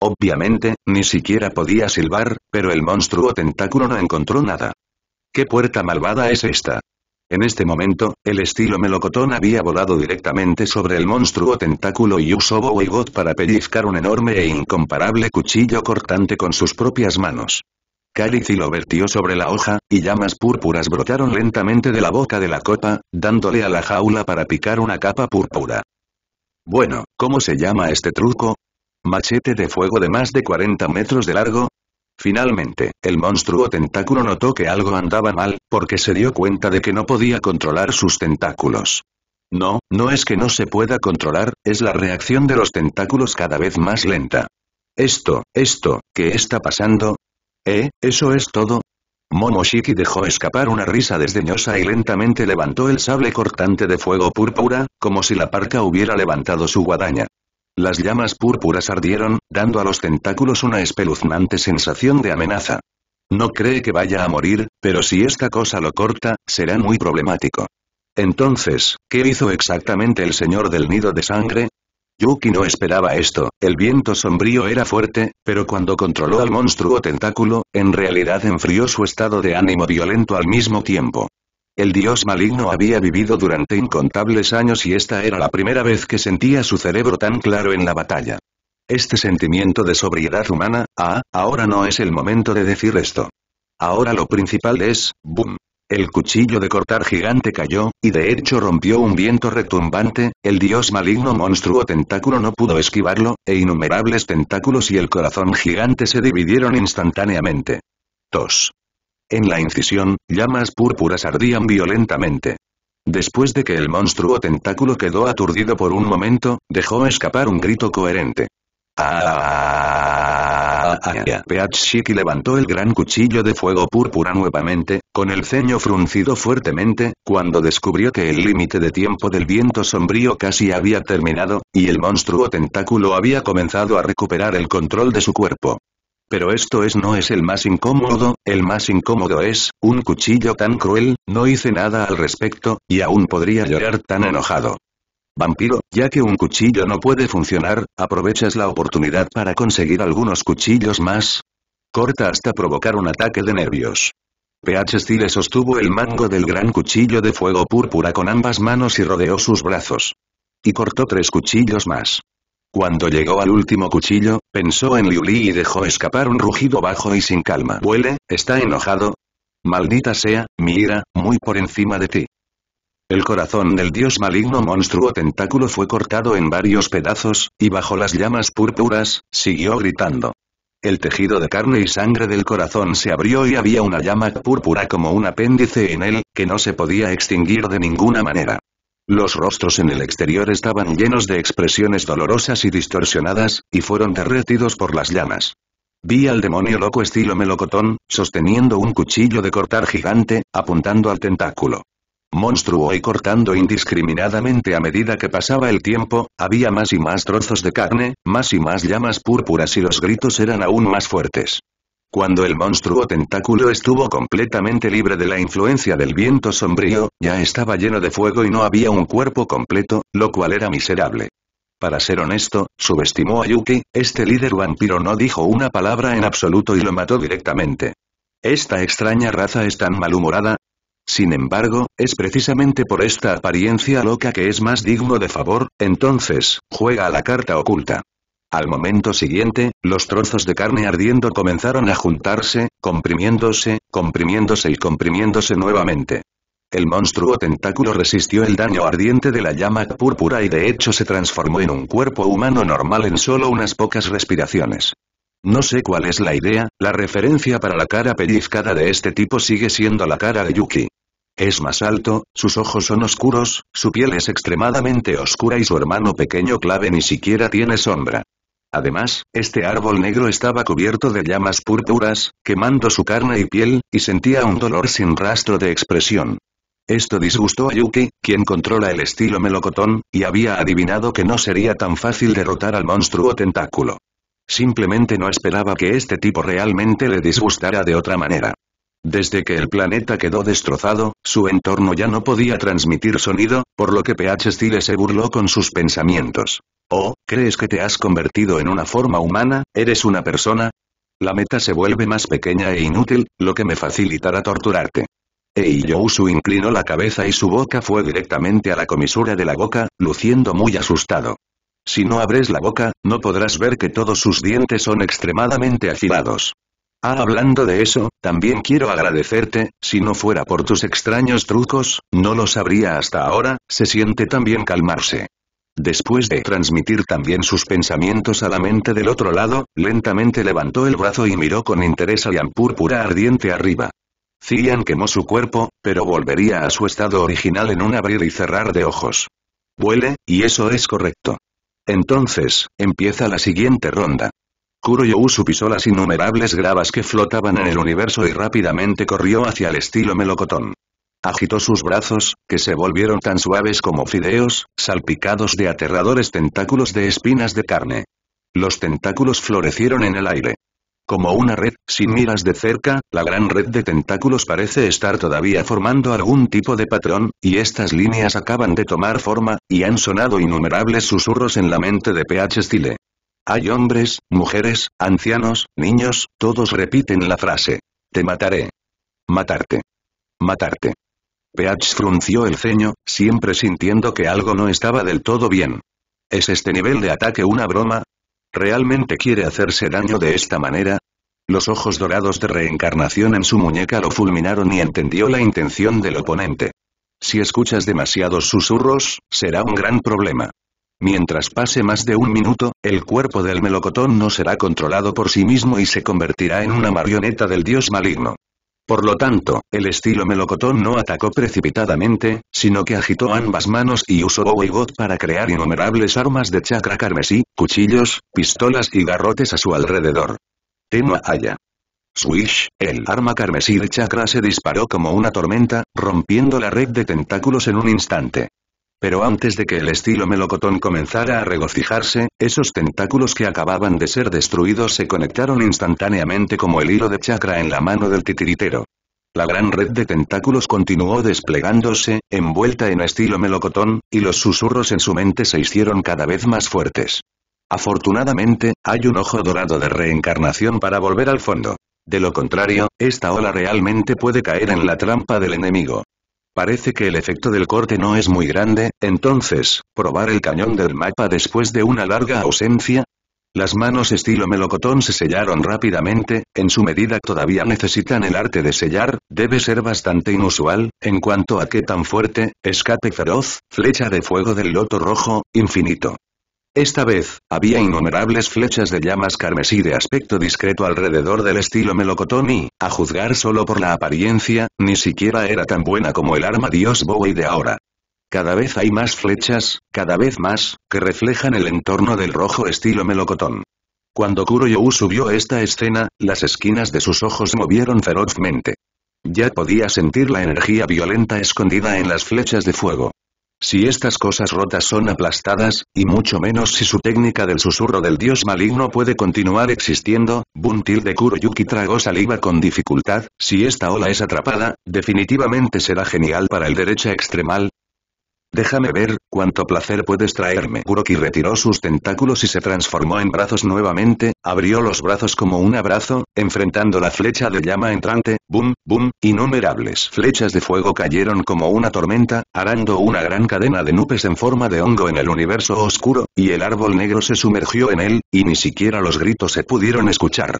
Obviamente, ni siquiera podía silbar, pero el monstruo tentáculo no encontró nada. ¿Qué puerta malvada es esta? En este momento, el estilo melocotón había volado directamente sobre el monstruo tentáculo y usó God para pellizcar un enorme e incomparable cuchillo cortante con sus propias manos. Cáliz y lo vertió sobre la hoja, y llamas púrpuras brotaron lentamente de la boca de la copa, dándole a la jaula para picar una capa púrpura. Bueno, ¿cómo se llama este truco? ¿Machete de fuego de más de 40 metros de largo? Finalmente, el monstruo tentáculo notó que algo andaba mal, porque se dio cuenta de que no podía controlar sus tentáculos. No, no es que no se pueda controlar, es la reacción de los tentáculos cada vez más lenta. Esto, esto, ¿qué está pasando? ¿Eh, eso es todo? Momoshiki dejó escapar una risa desdeñosa y lentamente levantó el sable cortante de fuego púrpura, como si la parca hubiera levantado su guadaña. Las llamas púrpuras ardieron, dando a los tentáculos una espeluznante sensación de amenaza. No cree que vaya a morir, pero si esta cosa lo corta, será muy problemático. Entonces, ¿qué hizo exactamente el señor del nido de sangre? Yuki no esperaba esto, el viento sombrío era fuerte, pero cuando controló al monstruo tentáculo, en realidad enfrió su estado de ánimo violento al mismo tiempo. El dios maligno había vivido durante incontables años y esta era la primera vez que sentía su cerebro tan claro en la batalla. Este sentimiento de sobriedad humana, ah, ahora no es el momento de decir esto. Ahora lo principal es, boom. El cuchillo de cortar gigante cayó, y de hecho rompió un viento retumbante, el dios maligno monstruo tentáculo no pudo esquivarlo, e innumerables tentáculos y el corazón gigante se dividieron instantáneamente. Tos. En la incisión, llamas púrpuras ardían violentamente. Después de que el monstruo tentáculo quedó aturdido por un momento, dejó escapar un grito coherente. ¡Ah! ah levantó el gran cuchillo de fuego púrpura nuevamente, con el ceño fruncido fuertemente, cuando descubrió que el límite de tiempo del viento sombrío casi había terminado, y el monstruo tentáculo había comenzado a recuperar el control de su cuerpo. Pero esto es no es el más incómodo, el más incómodo es, un cuchillo tan cruel, no hice nada al respecto, y aún podría llorar tan enojado. Vampiro, ya que un cuchillo no puede funcionar, ¿aprovechas la oportunidad para conseguir algunos cuchillos más? Corta hasta provocar un ataque de nervios. PH Style sostuvo el mango del gran cuchillo de fuego púrpura con ambas manos y rodeó sus brazos. Y cortó tres cuchillos más. Cuando llegó al último cuchillo, pensó en Liuli y dejó escapar un rugido bajo y sin calma. ¿Huele? ¿Está enojado? Maldita sea, mi ira, muy por encima de ti. El corazón del dios maligno monstruo tentáculo fue cortado en varios pedazos, y bajo las llamas púrpuras, siguió gritando. El tejido de carne y sangre del corazón se abrió y había una llama púrpura como un apéndice en él, que no se podía extinguir de ninguna manera. Los rostros en el exterior estaban llenos de expresiones dolorosas y distorsionadas, y fueron derretidos por las llamas. Vi al demonio loco estilo melocotón, sosteniendo un cuchillo de cortar gigante, apuntando al tentáculo monstruo y cortando indiscriminadamente a medida que pasaba el tiempo, había más y más trozos de carne, más y más llamas púrpuras y los gritos eran aún más fuertes. Cuando el monstruo tentáculo estuvo completamente libre de la influencia del viento sombrío, ya estaba lleno de fuego y no había un cuerpo completo, lo cual era miserable. Para ser honesto, subestimó a Yuki, este líder vampiro no dijo una palabra en absoluto y lo mató directamente. Esta extraña raza es tan malhumorada, sin embargo, es precisamente por esta apariencia loca que es más digno de favor, entonces, juega a la carta oculta. Al momento siguiente, los trozos de carne ardiendo comenzaron a juntarse, comprimiéndose, comprimiéndose y comprimiéndose nuevamente. El monstruo tentáculo resistió el daño ardiente de la llama púrpura y de hecho se transformó en un cuerpo humano normal en solo unas pocas respiraciones. No sé cuál es la idea, la referencia para la cara pellizcada de este tipo sigue siendo la cara de Yuki. Es más alto, sus ojos son oscuros, su piel es extremadamente oscura y su hermano pequeño clave ni siquiera tiene sombra. Además, este árbol negro estaba cubierto de llamas púrpuras, quemando su carne y piel, y sentía un dolor sin rastro de expresión. Esto disgustó a Yuki, quien controla el estilo melocotón, y había adivinado que no sería tan fácil derrotar al monstruo tentáculo. Simplemente no esperaba que este tipo realmente le disgustara de otra manera. Desde que el planeta quedó destrozado, su entorno ya no podía transmitir sonido, por lo que PH Style se burló con sus pensamientos. Oh, ¿crees que te has convertido en una forma humana? ¿Eres una persona? La meta se vuelve más pequeña e inútil, lo que me facilitará torturarte. E Yousu inclinó la cabeza y su boca fue directamente a la comisura de la boca, luciendo muy asustado. Si no abres la boca, no podrás ver que todos sus dientes son extremadamente afilados. Ah, hablando de eso, también quiero agradecerte, si no fuera por tus extraños trucos, no lo sabría hasta ahora, se siente tan bien calmarse. Después de transmitir también sus pensamientos a la mente del otro lado, lentamente levantó el brazo y miró con interés a Yan púrpura ardiente arriba. Cian quemó su cuerpo, pero volvería a su estado original en un abrir y cerrar de ojos. Huele, y eso es correcto. Entonces, empieza la siguiente ronda su pisó las innumerables gravas que flotaban en el universo y rápidamente corrió hacia el estilo melocotón. Agitó sus brazos, que se volvieron tan suaves como fideos, salpicados de aterradores tentáculos de espinas de carne. Los tentáculos florecieron en el aire. Como una red, sin miras de cerca, la gran red de tentáculos parece estar todavía formando algún tipo de patrón, y estas líneas acaban de tomar forma, y han sonado innumerables susurros en la mente de PH Stile. Hay hombres, mujeres, ancianos, niños, todos repiten la frase. Te mataré. Matarte. Matarte. Peach frunció el ceño, siempre sintiendo que algo no estaba del todo bien. ¿Es este nivel de ataque una broma? ¿Realmente quiere hacerse daño de esta manera? Los ojos dorados de reencarnación en su muñeca lo fulminaron y entendió la intención del oponente. Si escuchas demasiados susurros, será un gran problema. Mientras pase más de un minuto, el cuerpo del melocotón no será controlado por sí mismo y se convertirá en una marioneta del dios maligno. Por lo tanto, el estilo melocotón no atacó precipitadamente, sino que agitó ambas manos y usó oigot para crear innumerables armas de chakra carmesí, cuchillos, pistolas y garrotes a su alrededor. Tema Haya. Swish, el arma carmesí de chakra se disparó como una tormenta, rompiendo la red de tentáculos en un instante. Pero antes de que el estilo melocotón comenzara a regocijarse, esos tentáculos que acababan de ser destruidos se conectaron instantáneamente como el hilo de chakra en la mano del titiritero. La gran red de tentáculos continuó desplegándose, envuelta en estilo melocotón, y los susurros en su mente se hicieron cada vez más fuertes. Afortunadamente, hay un ojo dorado de reencarnación para volver al fondo. De lo contrario, esta ola realmente puede caer en la trampa del enemigo. Parece que el efecto del corte no es muy grande, entonces, probar el cañón del mapa después de una larga ausencia. Las manos estilo melocotón se sellaron rápidamente, en su medida todavía necesitan el arte de sellar, debe ser bastante inusual, en cuanto a qué tan fuerte, escape feroz, flecha de fuego del loto rojo, infinito. Esta vez, había innumerables flechas de llamas carmesí de aspecto discreto alrededor del estilo melocotón y, a juzgar solo por la apariencia, ni siquiera era tan buena como el arma Dios Bowie de ahora. Cada vez hay más flechas, cada vez más, que reflejan el entorno del rojo estilo melocotón. Cuando Kuroyou subió esta escena, las esquinas de sus ojos movieron ferozmente. Ya podía sentir la energía violenta escondida en las flechas de fuego si estas cosas rotas son aplastadas, y mucho menos si su técnica del susurro del dios maligno puede continuar existiendo, Buntil de Kuroyuki tragó saliva con dificultad, si esta ola es atrapada, definitivamente será genial para el derecha extremal, Déjame ver, cuánto placer puedes traerme. Kuroki retiró sus tentáculos y se transformó en brazos nuevamente, abrió los brazos como un abrazo, enfrentando la flecha de llama entrante, boom, boom, innumerables flechas de fuego cayeron como una tormenta, arando una gran cadena de nubes en forma de hongo en el universo oscuro, y el árbol negro se sumergió en él, y ni siquiera los gritos se pudieron escuchar.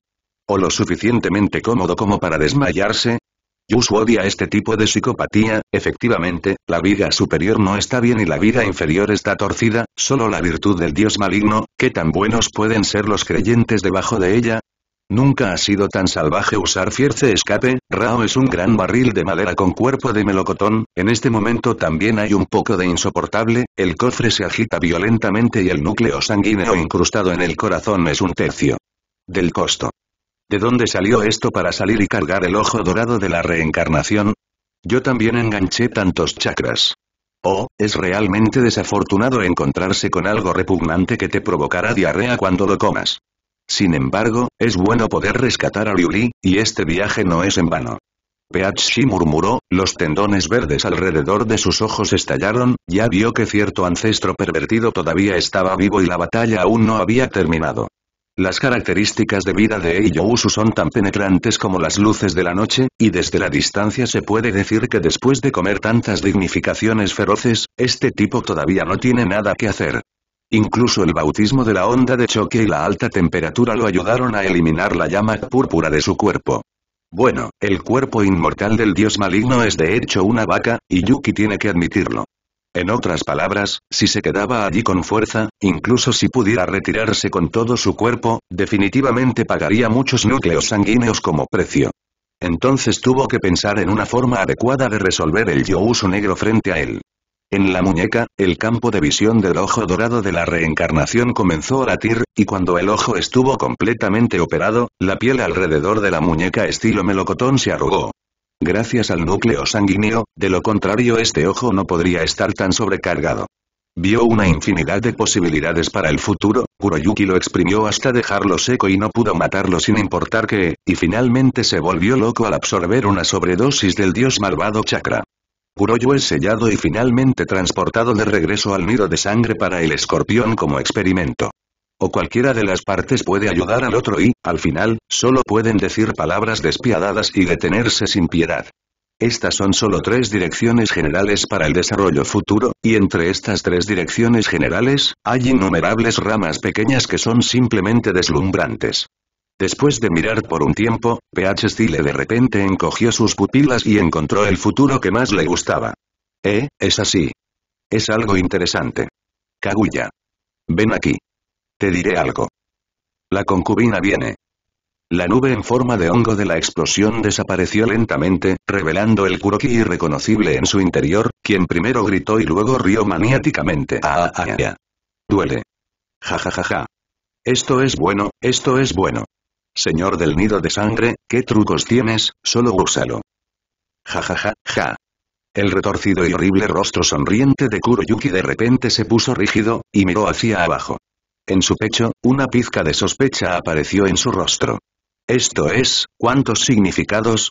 O lo suficientemente cómodo como para desmayarse, Yusu odia este tipo de psicopatía, efectivamente, la vida superior no está bien y la vida inferior está torcida, solo la virtud del dios maligno, ¿qué tan buenos pueden ser los creyentes debajo de ella? Nunca ha sido tan salvaje usar fierce escape, Rao es un gran barril de madera con cuerpo de melocotón, en este momento también hay un poco de insoportable, el cofre se agita violentamente y el núcleo sanguíneo incrustado en el corazón es un tercio del costo. ¿De dónde salió esto para salir y cargar el ojo dorado de la reencarnación? Yo también enganché tantos chakras. Oh, es realmente desafortunado encontrarse con algo repugnante que te provocará diarrea cuando lo comas. Sin embargo, es bueno poder rescatar a Liuli, y este viaje no es en vano. Peachi murmuró, los tendones verdes alrededor de sus ojos estallaron, ya vio que cierto ancestro pervertido todavía estaba vivo y la batalla aún no había terminado. Las características de vida de Eiyousu son tan penetrantes como las luces de la noche, y desde la distancia se puede decir que después de comer tantas dignificaciones feroces, este tipo todavía no tiene nada que hacer. Incluso el bautismo de la onda de choque y la alta temperatura lo ayudaron a eliminar la llama púrpura de su cuerpo. Bueno, el cuerpo inmortal del dios maligno es de hecho una vaca, y Yuki tiene que admitirlo. En otras palabras, si se quedaba allí con fuerza, incluso si pudiera retirarse con todo su cuerpo, definitivamente pagaría muchos núcleos sanguíneos como precio. Entonces tuvo que pensar en una forma adecuada de resolver el yo uso negro frente a él. En la muñeca, el campo de visión del ojo dorado de la reencarnación comenzó a latir, y cuando el ojo estuvo completamente operado, la piel alrededor de la muñeca estilo melocotón se arrugó gracias al núcleo sanguíneo, de lo contrario este ojo no podría estar tan sobrecargado. Vio una infinidad de posibilidades para el futuro, Kuroyuki lo exprimió hasta dejarlo seco y no pudo matarlo sin importar qué, y finalmente se volvió loco al absorber una sobredosis del dios malvado chakra. Kuroyu es sellado y finalmente transportado de regreso al nido de sangre para el escorpión como experimento o cualquiera de las partes puede ayudar al otro y, al final, solo pueden decir palabras despiadadas y detenerse sin piedad. Estas son solo tres direcciones generales para el desarrollo futuro, y entre estas tres direcciones generales, hay innumerables ramas pequeñas que son simplemente deslumbrantes. Después de mirar por un tiempo, P.H. Stile de repente encogió sus pupilas y encontró el futuro que más le gustaba. Eh, es así. Es algo interesante. Kaguya. Ven aquí. Te diré algo. La concubina viene. La nube en forma de hongo de la explosión desapareció lentamente, revelando el Kuroki irreconocible en su interior, quien primero gritó y luego rió maniáticamente. Ah, ah, ah, ah, Duele. Ja ja ja ja. Esto es bueno, esto es bueno. Señor del nido de sangre, ¿qué trucos tienes? Solo úsalo. Ja ja ja, ja. El retorcido y horrible rostro sonriente de Kuroyuki de repente se puso rígido, y miró hacia abajo. En su pecho, una pizca de sospecha apareció en su rostro. Esto es, ¿cuántos significados?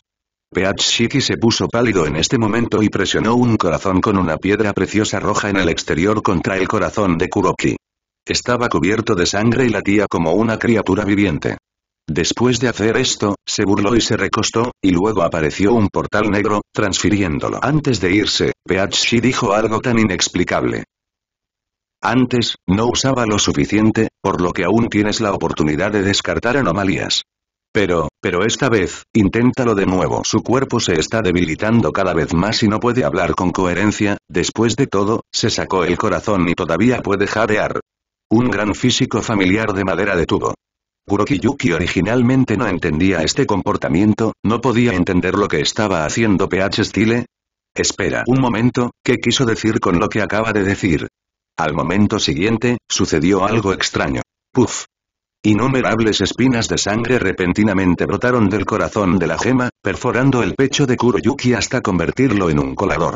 Shiki se puso pálido en este momento y presionó un corazón con una piedra preciosa roja en el exterior contra el corazón de Kuroki. Estaba cubierto de sangre y latía como una criatura viviente. Después de hacer esto, se burló y se recostó, y luego apareció un portal negro, transfiriéndolo. Antes de irse, Shiki dijo algo tan inexplicable. Antes, no usaba lo suficiente, por lo que aún tienes la oportunidad de descartar anomalías. Pero, pero esta vez, inténtalo de nuevo. Su cuerpo se está debilitando cada vez más y no puede hablar con coherencia, después de todo, se sacó el corazón y todavía puede jadear. Un gran físico familiar de madera detuvo. tubo. Yuki originalmente no entendía este comportamiento, no podía entender lo que estaba haciendo PH Style. Espera un momento, ¿qué quiso decir con lo que acaba de decir? Al momento siguiente, sucedió algo extraño. ¡Puf! Innumerables espinas de sangre repentinamente brotaron del corazón de la gema, perforando el pecho de Kuroyuki hasta convertirlo en un colador.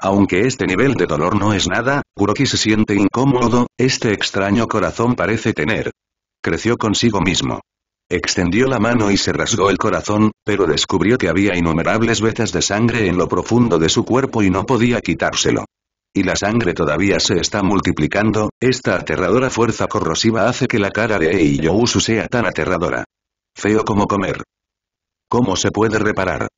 Aunque este nivel de dolor no es nada, Kuroki se siente incómodo, este extraño corazón parece tener. Creció consigo mismo. Extendió la mano y se rasgó el corazón, pero descubrió que había innumerables vetas de sangre en lo profundo de su cuerpo y no podía quitárselo y la sangre todavía se está multiplicando, esta aterradora fuerza corrosiva hace que la cara de Ei sea tan aterradora. Feo como comer. ¿Cómo se puede reparar?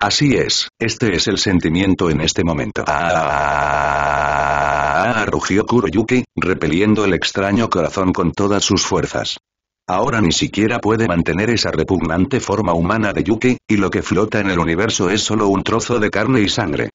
Así es, este es el sentimiento en este momento. ¡Ah! ah, ah, ah rugió Kuroyuki, repeliendo el extraño corazón con todas sus fuerzas. Ahora ni siquiera puede mantener esa repugnante forma humana de Yuki, y lo que flota en el universo es solo un trozo de carne y sangre.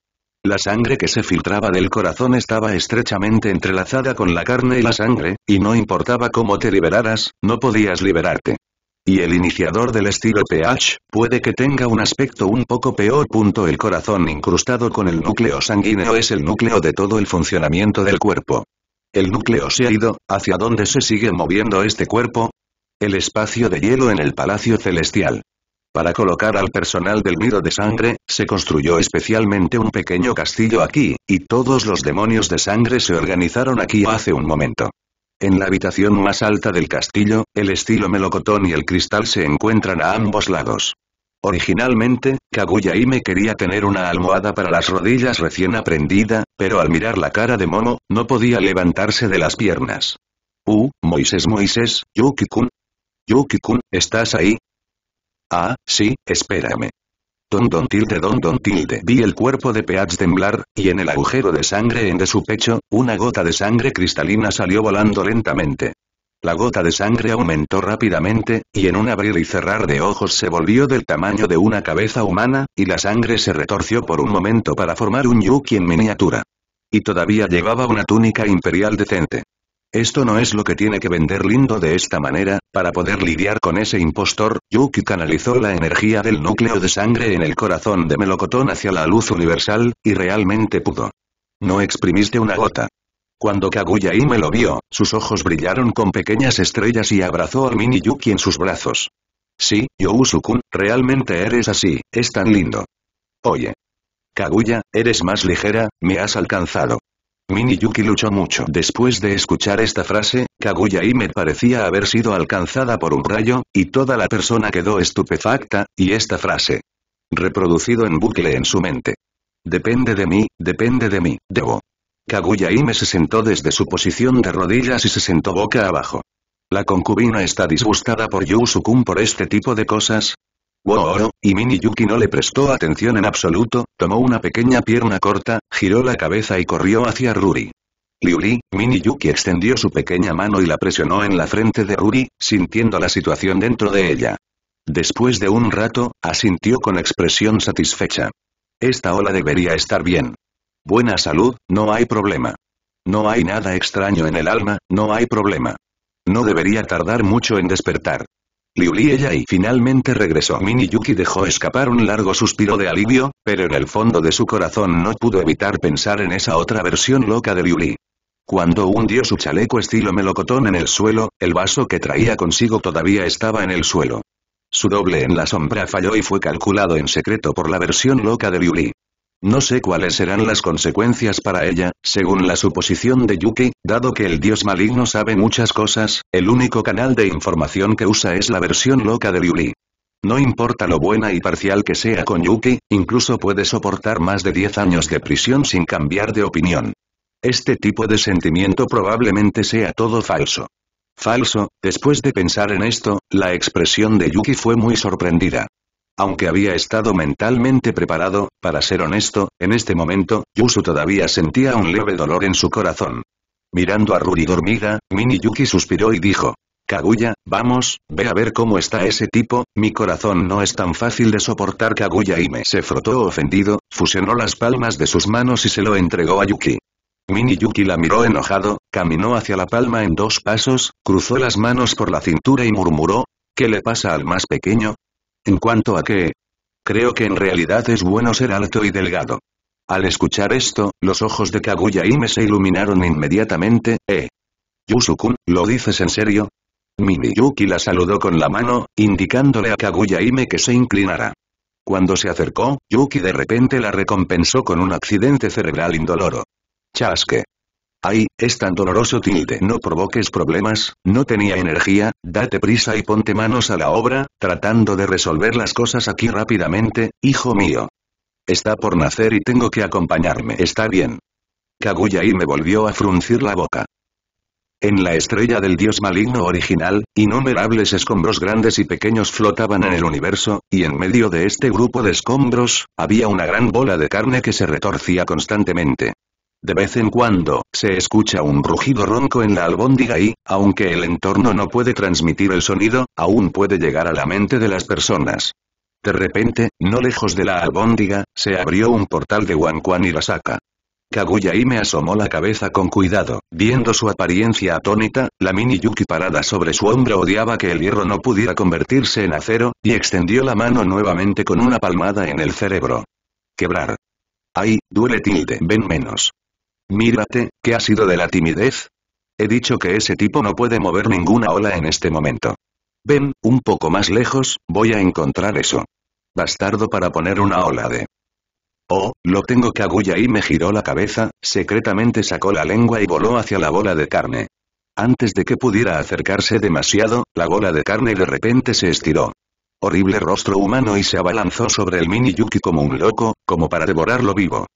La sangre que se filtraba del corazón estaba estrechamente entrelazada con la carne y la sangre, y no importaba cómo te liberaras, no podías liberarte. Y el iniciador del estilo pH, puede que tenga un aspecto un poco peor. El corazón incrustado con el núcleo sanguíneo es el núcleo de todo el funcionamiento del cuerpo. El núcleo se ha ido, ¿hacia dónde se sigue moviendo este cuerpo? El espacio de hielo en el Palacio Celestial. Para colocar al personal del nido de sangre, se construyó especialmente un pequeño castillo aquí, y todos los demonios de sangre se organizaron aquí hace un momento. En la habitación más alta del castillo, el estilo melocotón y el cristal se encuentran a ambos lados. Originalmente, Kaguya me quería tener una almohada para las rodillas recién aprendida, pero al mirar la cara de Momo, no podía levantarse de las piernas. Uh, Moisés Moisés, yuki Yukikun, ¿estás ahí? Ah, sí, espérame. Don don tilde don don tilde. Vi el cuerpo de Peach temblar, y en el agujero de sangre en de su pecho, una gota de sangre cristalina salió volando lentamente. La gota de sangre aumentó rápidamente, y en un abrir y cerrar de ojos se volvió del tamaño de una cabeza humana, y la sangre se retorció por un momento para formar un Yuki en miniatura. Y todavía llevaba una túnica imperial decente. Esto no es lo que tiene que vender Lindo de esta manera, para poder lidiar con ese impostor, Yuki canalizó la energía del núcleo de sangre en el corazón de Melocotón hacia la luz universal, y realmente pudo. No exprimiste una gota. Cuando Kaguya y me lo vio, sus ojos brillaron con pequeñas estrellas y abrazó a mini Yuki en sus brazos. Sí, Yousukun, realmente eres así, es tan lindo. Oye. Kaguya, eres más ligera, me has alcanzado. Mini Yuki luchó mucho. Después de escuchar esta frase, Kaguya parecía haber sido alcanzada por un rayo, y toda la persona quedó estupefacta, y esta frase. Reproducido en bucle en su mente. Depende de mí, depende de mí, debo. Kaguya se sentó desde su posición de rodillas y se sentó boca abajo. La concubina está disgustada por Yusukun por este tipo de cosas, Wooro, y Mini Yuki no le prestó atención en absoluto, tomó una pequeña pierna corta, giró la cabeza y corrió hacia Ruri. Liuli, Mini Yuki extendió su pequeña mano y la presionó en la frente de Ruri, sintiendo la situación dentro de ella. Después de un rato, asintió con expresión satisfecha. Esta ola debería estar bien. Buena salud, no hay problema. No hay nada extraño en el alma, no hay problema. No debería tardar mucho en despertar. Liuli ella y finalmente regresó. Mini Yuki dejó escapar un largo suspiro de alivio, pero en el fondo de su corazón no pudo evitar pensar en esa otra versión loca de Liuli. Cuando hundió su chaleco estilo melocotón en el suelo, el vaso que traía consigo todavía estaba en el suelo. Su doble en la sombra falló y fue calculado en secreto por la versión loca de Liuli. No sé cuáles serán las consecuencias para ella, según la suposición de Yuki, dado que el dios maligno sabe muchas cosas, el único canal de información que usa es la versión loca de Yuli. No importa lo buena y parcial que sea con Yuki, incluso puede soportar más de 10 años de prisión sin cambiar de opinión. Este tipo de sentimiento probablemente sea todo falso. Falso, después de pensar en esto, la expresión de Yuki fue muy sorprendida. Aunque había estado mentalmente preparado, para ser honesto, en este momento, Yusu todavía sentía un leve dolor en su corazón. Mirando a Ruri dormida, yuki suspiró y dijo. Kaguya, vamos, ve a ver cómo está ese tipo, mi corazón no es tan fácil de soportar Kaguya y me se frotó ofendido, fusionó las palmas de sus manos y se lo entregó a Yuki. yuki la miró enojado, caminó hacia la palma en dos pasos, cruzó las manos por la cintura y murmuró, ¿qué le pasa al más pequeño? En cuanto a que... Creo que en realidad es bueno ser alto y delgado. Al escuchar esto, los ojos de Kaguya Ime se iluminaron inmediatamente, ¿eh? Yusukun, ¿lo dices en serio? Yuki la saludó con la mano, indicándole a Kaguya Ime que se inclinara. Cuando se acercó, Yuki de repente la recompensó con un accidente cerebral indoloro. Chasque. Ay, es tan doloroso tilde. No provoques problemas, no tenía energía, date prisa y ponte manos a la obra, tratando de resolver las cosas aquí rápidamente, hijo mío. Está por nacer y tengo que acompañarme. Está bien. Kaguya y me volvió a fruncir la boca. En la estrella del dios maligno original, innumerables escombros grandes y pequeños flotaban en el universo, y en medio de este grupo de escombros, había una gran bola de carne que se retorcía constantemente. De vez en cuando, se escucha un rugido ronco en la albóndiga y, aunque el entorno no puede transmitir el sonido, aún puede llegar a la mente de las personas. De repente, no lejos de la albóndiga, se abrió un portal de y la saca. Kaguya y me asomó la cabeza con cuidado, viendo su apariencia atónita, la mini Yuki parada sobre su hombro odiaba que el hierro no pudiera convertirse en acero, y extendió la mano nuevamente con una palmada en el cerebro. Quebrar. Ay, duele tilde. Ven menos. Mírate, ¿qué ha sido de la timidez? He dicho que ese tipo no puede mover ninguna ola en este momento. Ven, un poco más lejos, voy a encontrar eso. Bastardo para poner una ola de... Oh, lo tengo que agulla y me giró la cabeza, secretamente sacó la lengua y voló hacia la bola de carne. Antes de que pudiera acercarse demasiado, la bola de carne de repente se estiró. Horrible rostro humano y se abalanzó sobre el mini Yuki como un loco, como para devorarlo vivo.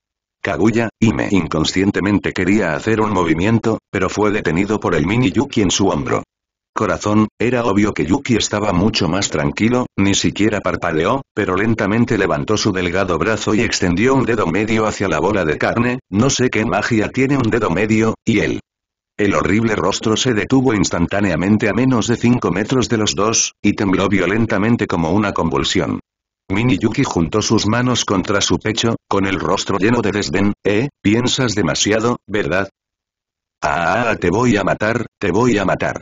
Kaguya, me inconscientemente quería hacer un movimiento, pero fue detenido por el mini Yuki en su hombro. Corazón, era obvio que Yuki estaba mucho más tranquilo, ni siquiera parpadeó, pero lentamente levantó su delgado brazo y extendió un dedo medio hacia la bola de carne, no sé qué magia tiene un dedo medio, y él. El horrible rostro se detuvo instantáneamente a menos de 5 metros de los dos, y tembló violentamente como una convulsión. Mini Yuki juntó sus manos contra su pecho, con el rostro lleno de desdén, ¿eh? Piensas demasiado, ¿verdad? Ah, ah, te voy a matar, te voy a matar.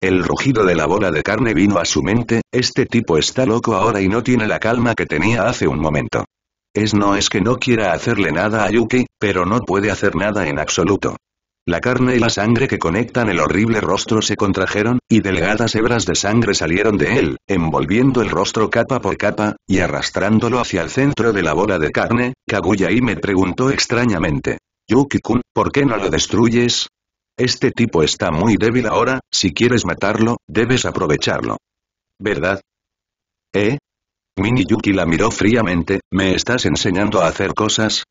El rugido de la bola de carne vino a su mente, este tipo está loco ahora y no tiene la calma que tenía hace un momento. Es no es que no quiera hacerle nada a Yuki, pero no puede hacer nada en absoluto. La carne y la sangre que conectan el horrible rostro se contrajeron, y delgadas hebras de sangre salieron de él, envolviendo el rostro capa por capa, y arrastrándolo hacia el centro de la bola de carne, Kaguya y me preguntó extrañamente. Yuki-kun, ¿por qué no lo destruyes? Este tipo está muy débil ahora, si quieres matarlo, debes aprovecharlo. ¿Verdad? ¿Eh? Mini Yuki la miró fríamente, ¿me estás enseñando a hacer cosas?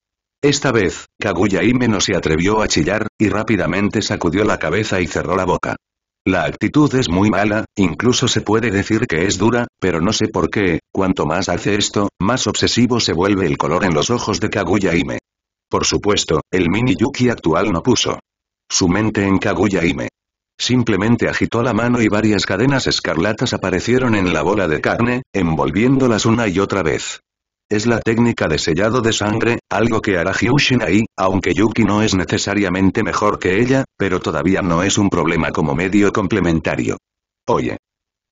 Esta vez, Kaguya no se atrevió a chillar, y rápidamente sacudió la cabeza y cerró la boca. La actitud es muy mala, incluso se puede decir que es dura, pero no sé por qué, cuanto más hace esto, más obsesivo se vuelve el color en los ojos de Kaguya Por supuesto, el mini Yuki actual no puso su mente en Kaguya Simplemente agitó la mano y varias cadenas escarlatas aparecieron en la bola de carne, envolviéndolas una y otra vez es la técnica de sellado de sangre, algo que hará ahí, aunque Yuki no es necesariamente mejor que ella, pero todavía no es un problema como medio complementario. Oye.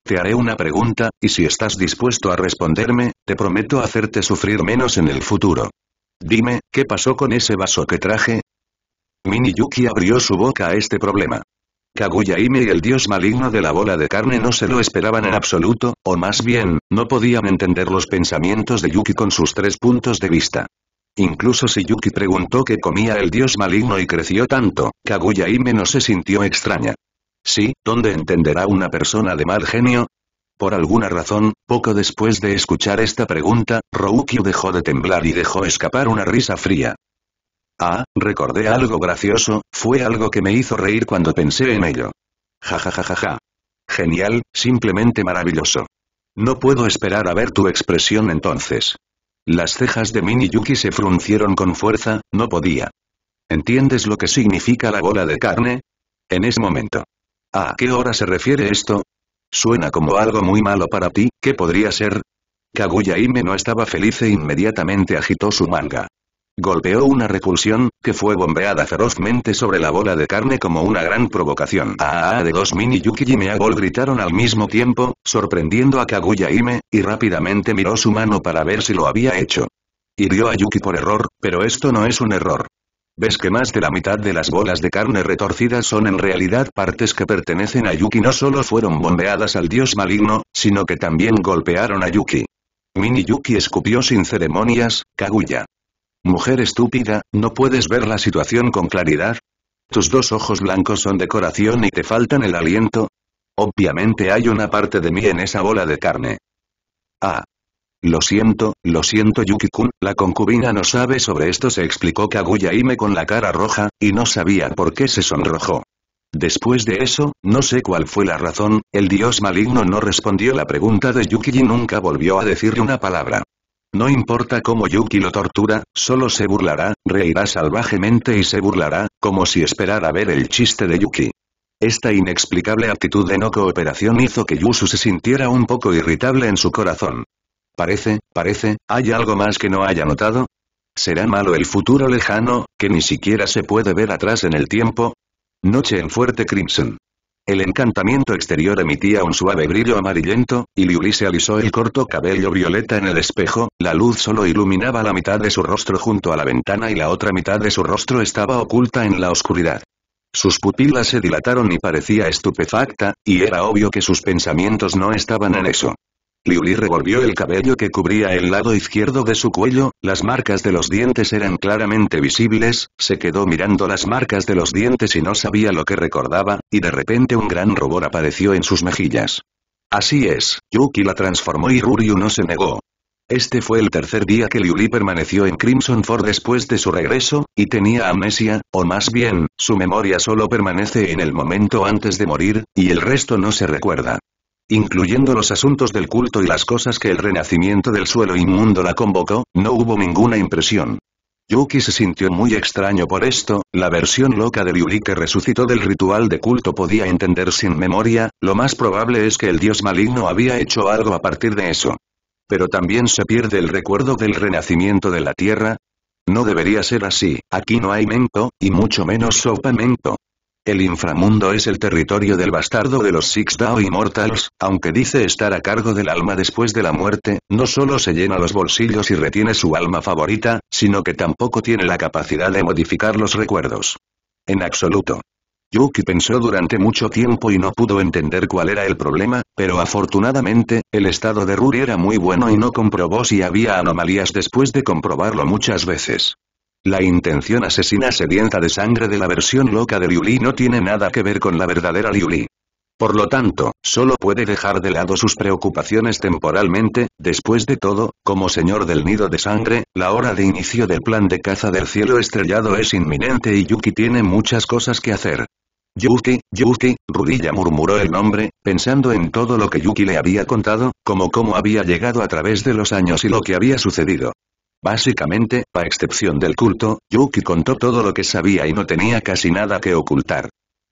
Te haré una pregunta, y si estás dispuesto a responderme, te prometo hacerte sufrir menos en el futuro. Dime, ¿qué pasó con ese vaso que traje? Mini Yuki abrió su boca a este problema. Kaguya Ime y el dios maligno de la bola de carne no se lo esperaban en absoluto, o más bien, no podían entender los pensamientos de Yuki con sus tres puntos de vista. Incluso si Yuki preguntó qué comía el dios maligno y creció tanto, Kaguya Ime no se sintió extraña. Sí, ¿dónde entenderá una persona de mal genio? Por alguna razón, poco después de escuchar esta pregunta, Roukyu dejó de temblar y dejó escapar una risa fría. Ah, recordé algo gracioso, fue algo que me hizo reír cuando pensé en ello. Ja ja ja ja ja. Genial, simplemente maravilloso. No puedo esperar a ver tu expresión entonces. Las cejas de Mini Yuki se fruncieron con fuerza, no podía. ¿Entiendes lo que significa la bola de carne? En ese momento. ¿A qué hora se refiere esto? Suena como algo muy malo para ti, ¿qué podría ser? Kaguya Ime no estaba feliz e inmediatamente agitó su manga. Golpeó una repulsión, que fue bombeada ferozmente sobre la bola de carne como una gran provocación. Ah, de dos Mini Yuki y Meagol gritaron al mismo tiempo, sorprendiendo a Kaguya Me, y rápidamente miró su mano para ver si lo había hecho. Hirió a Yuki por error, pero esto no es un error. Ves que más de la mitad de las bolas de carne retorcidas son en realidad partes que pertenecen a Yuki. No solo fueron bombeadas al dios maligno, sino que también golpearon a Yuki. Mini Yuki escupió sin ceremonias, Kaguya. Mujer estúpida, ¿no puedes ver la situación con claridad? ¿Tus dos ojos blancos son decoración y te faltan el aliento? Obviamente hay una parte de mí en esa bola de carne. Ah. Lo siento, lo siento Yuki-kun, la concubina no sabe sobre esto se explicó Kaguya con la cara roja, y no sabía por qué se sonrojó. Después de eso, no sé cuál fue la razón, el dios maligno no respondió la pregunta de Yuki y nunca volvió a decirle una palabra. No importa cómo Yuki lo tortura, solo se burlará, reirá salvajemente y se burlará, como si esperara ver el chiste de Yuki. Esta inexplicable actitud de no cooperación hizo que Yusu se sintiera un poco irritable en su corazón. Parece, parece, ¿hay algo más que no haya notado? ¿Será malo el futuro lejano, que ni siquiera se puede ver atrás en el tiempo? Noche en Fuerte Crimson. El encantamiento exterior emitía un suave brillo amarillento, y Liuli se alisó el corto cabello violeta en el espejo, la luz solo iluminaba la mitad de su rostro junto a la ventana y la otra mitad de su rostro estaba oculta en la oscuridad. Sus pupilas se dilataron y parecía estupefacta, y era obvio que sus pensamientos no estaban en eso. Liuli revolvió el cabello que cubría el lado izquierdo de su cuello, las marcas de los dientes eran claramente visibles, se quedó mirando las marcas de los dientes y no sabía lo que recordaba, y de repente un gran rubor apareció en sus mejillas. Así es, Yuki la transformó y Ruryu no se negó. Este fue el tercer día que Liuli permaneció en Crimson Ford después de su regreso, y tenía amnesia, o más bien, su memoria solo permanece en el momento antes de morir, y el resto no se recuerda incluyendo los asuntos del culto y las cosas que el renacimiento del suelo inmundo la convocó, no hubo ninguna impresión. Yuki se sintió muy extraño por esto, la versión loca de Yuri que resucitó del ritual de culto podía entender sin memoria, lo más probable es que el dios maligno había hecho algo a partir de eso. Pero también se pierde el recuerdo del renacimiento de la tierra. No debería ser así, aquí no hay mento, y mucho menos sopa mento. El inframundo es el territorio del bastardo de los Six Dao Immortals, aunque dice estar a cargo del alma después de la muerte, no solo se llena los bolsillos y retiene su alma favorita, sino que tampoco tiene la capacidad de modificar los recuerdos. En absoluto. Yuki pensó durante mucho tiempo y no pudo entender cuál era el problema, pero afortunadamente, el estado de Ruri era muy bueno y no comprobó si había anomalías después de comprobarlo muchas veces. La intención asesina sedienta de sangre de la versión loca de Liuli no tiene nada que ver con la verdadera Liuli. Por lo tanto, solo puede dejar de lado sus preocupaciones temporalmente, después de todo, como señor del nido de sangre, la hora de inicio del plan de caza del cielo estrellado es inminente y Yuki tiene muchas cosas que hacer. Yuki, Yuki, Rudilla murmuró el nombre, pensando en todo lo que Yuki le había contado, como cómo había llegado a través de los años y lo que había sucedido. Básicamente, a excepción del culto, Yuki contó todo lo que sabía y no tenía casi nada que ocultar.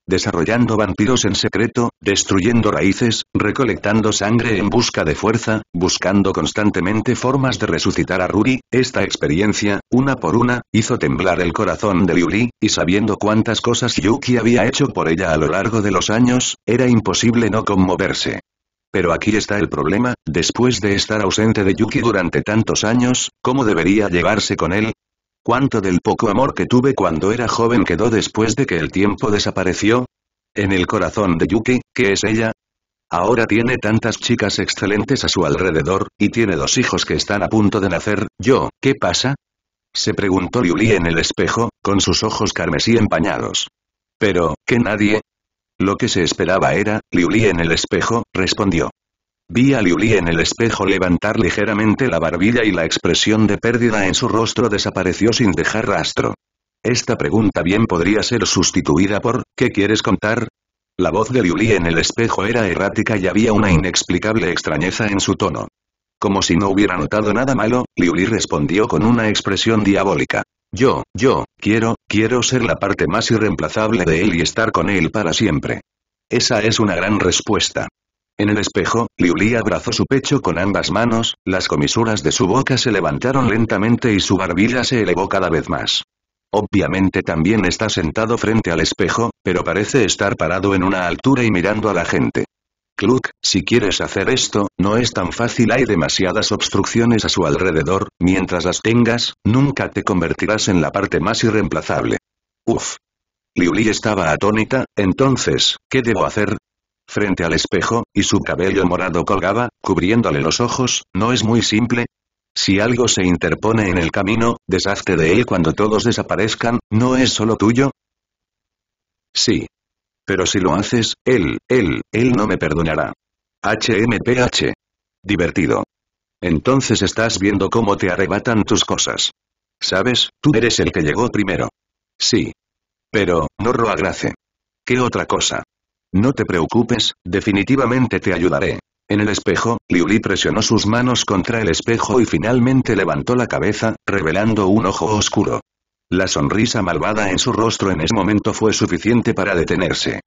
Desarrollando vampiros en secreto, destruyendo raíces, recolectando sangre en busca de fuerza, buscando constantemente formas de resucitar a Ruri, esta experiencia, una por una, hizo temblar el corazón de Yuri, y sabiendo cuántas cosas Yuki había hecho por ella a lo largo de los años, era imposible no conmoverse. Pero aquí está el problema, después de estar ausente de Yuki durante tantos años, ¿cómo debería llevarse con él? ¿Cuánto del poco amor que tuve cuando era joven quedó después de que el tiempo desapareció? En el corazón de Yuki, que es ella, Ahora tiene tantas chicas excelentes a su alrededor, y tiene dos hijos que están a punto de nacer, yo, ¿qué pasa? Se preguntó Yuli en el espejo, con sus ojos carmesí empañados. Pero, que nadie, lo que se esperaba era, Liuli en el espejo, respondió. Vi a Liuli en el espejo levantar ligeramente la barbilla y la expresión de pérdida en su rostro desapareció sin dejar rastro. Esta pregunta bien podría ser sustituida por, ¿qué quieres contar? La voz de Liuli en el espejo era errática y había una inexplicable extrañeza en su tono. Como si no hubiera notado nada malo, Liuli respondió con una expresión diabólica. Yo, yo, quiero, quiero ser la parte más irreemplazable de él y estar con él para siempre. Esa es una gran respuesta. En el espejo, Liuli abrazó su pecho con ambas manos, las comisuras de su boca se levantaron lentamente y su barbilla se elevó cada vez más. Obviamente también está sentado frente al espejo, pero parece estar parado en una altura y mirando a la gente. Cluck, si quieres hacer esto, no es tan fácil hay demasiadas obstrucciones a su alrededor, mientras las tengas, nunca te convertirás en la parte más irreemplazable. Uf. Liuli estaba atónita, entonces, ¿qué debo hacer? Frente al espejo, y su cabello morado colgaba, cubriéndole los ojos, ¿no es muy simple? Si algo se interpone en el camino, deshazte de él cuando todos desaparezcan, ¿no es solo tuyo? Sí, pero si lo haces, él, él, él no me perdonará. HMPH. Divertido. Entonces estás viendo cómo te arrebatan tus cosas. ¿Sabes? Tú eres el que llegó primero. Sí. Pero, no Roagrace. ¿Qué otra cosa? No te preocupes, definitivamente te ayudaré. En el espejo, Liuli presionó sus manos contra el espejo y finalmente levantó la cabeza, revelando un ojo oscuro. La sonrisa malvada en su rostro en ese momento fue suficiente para detenerse.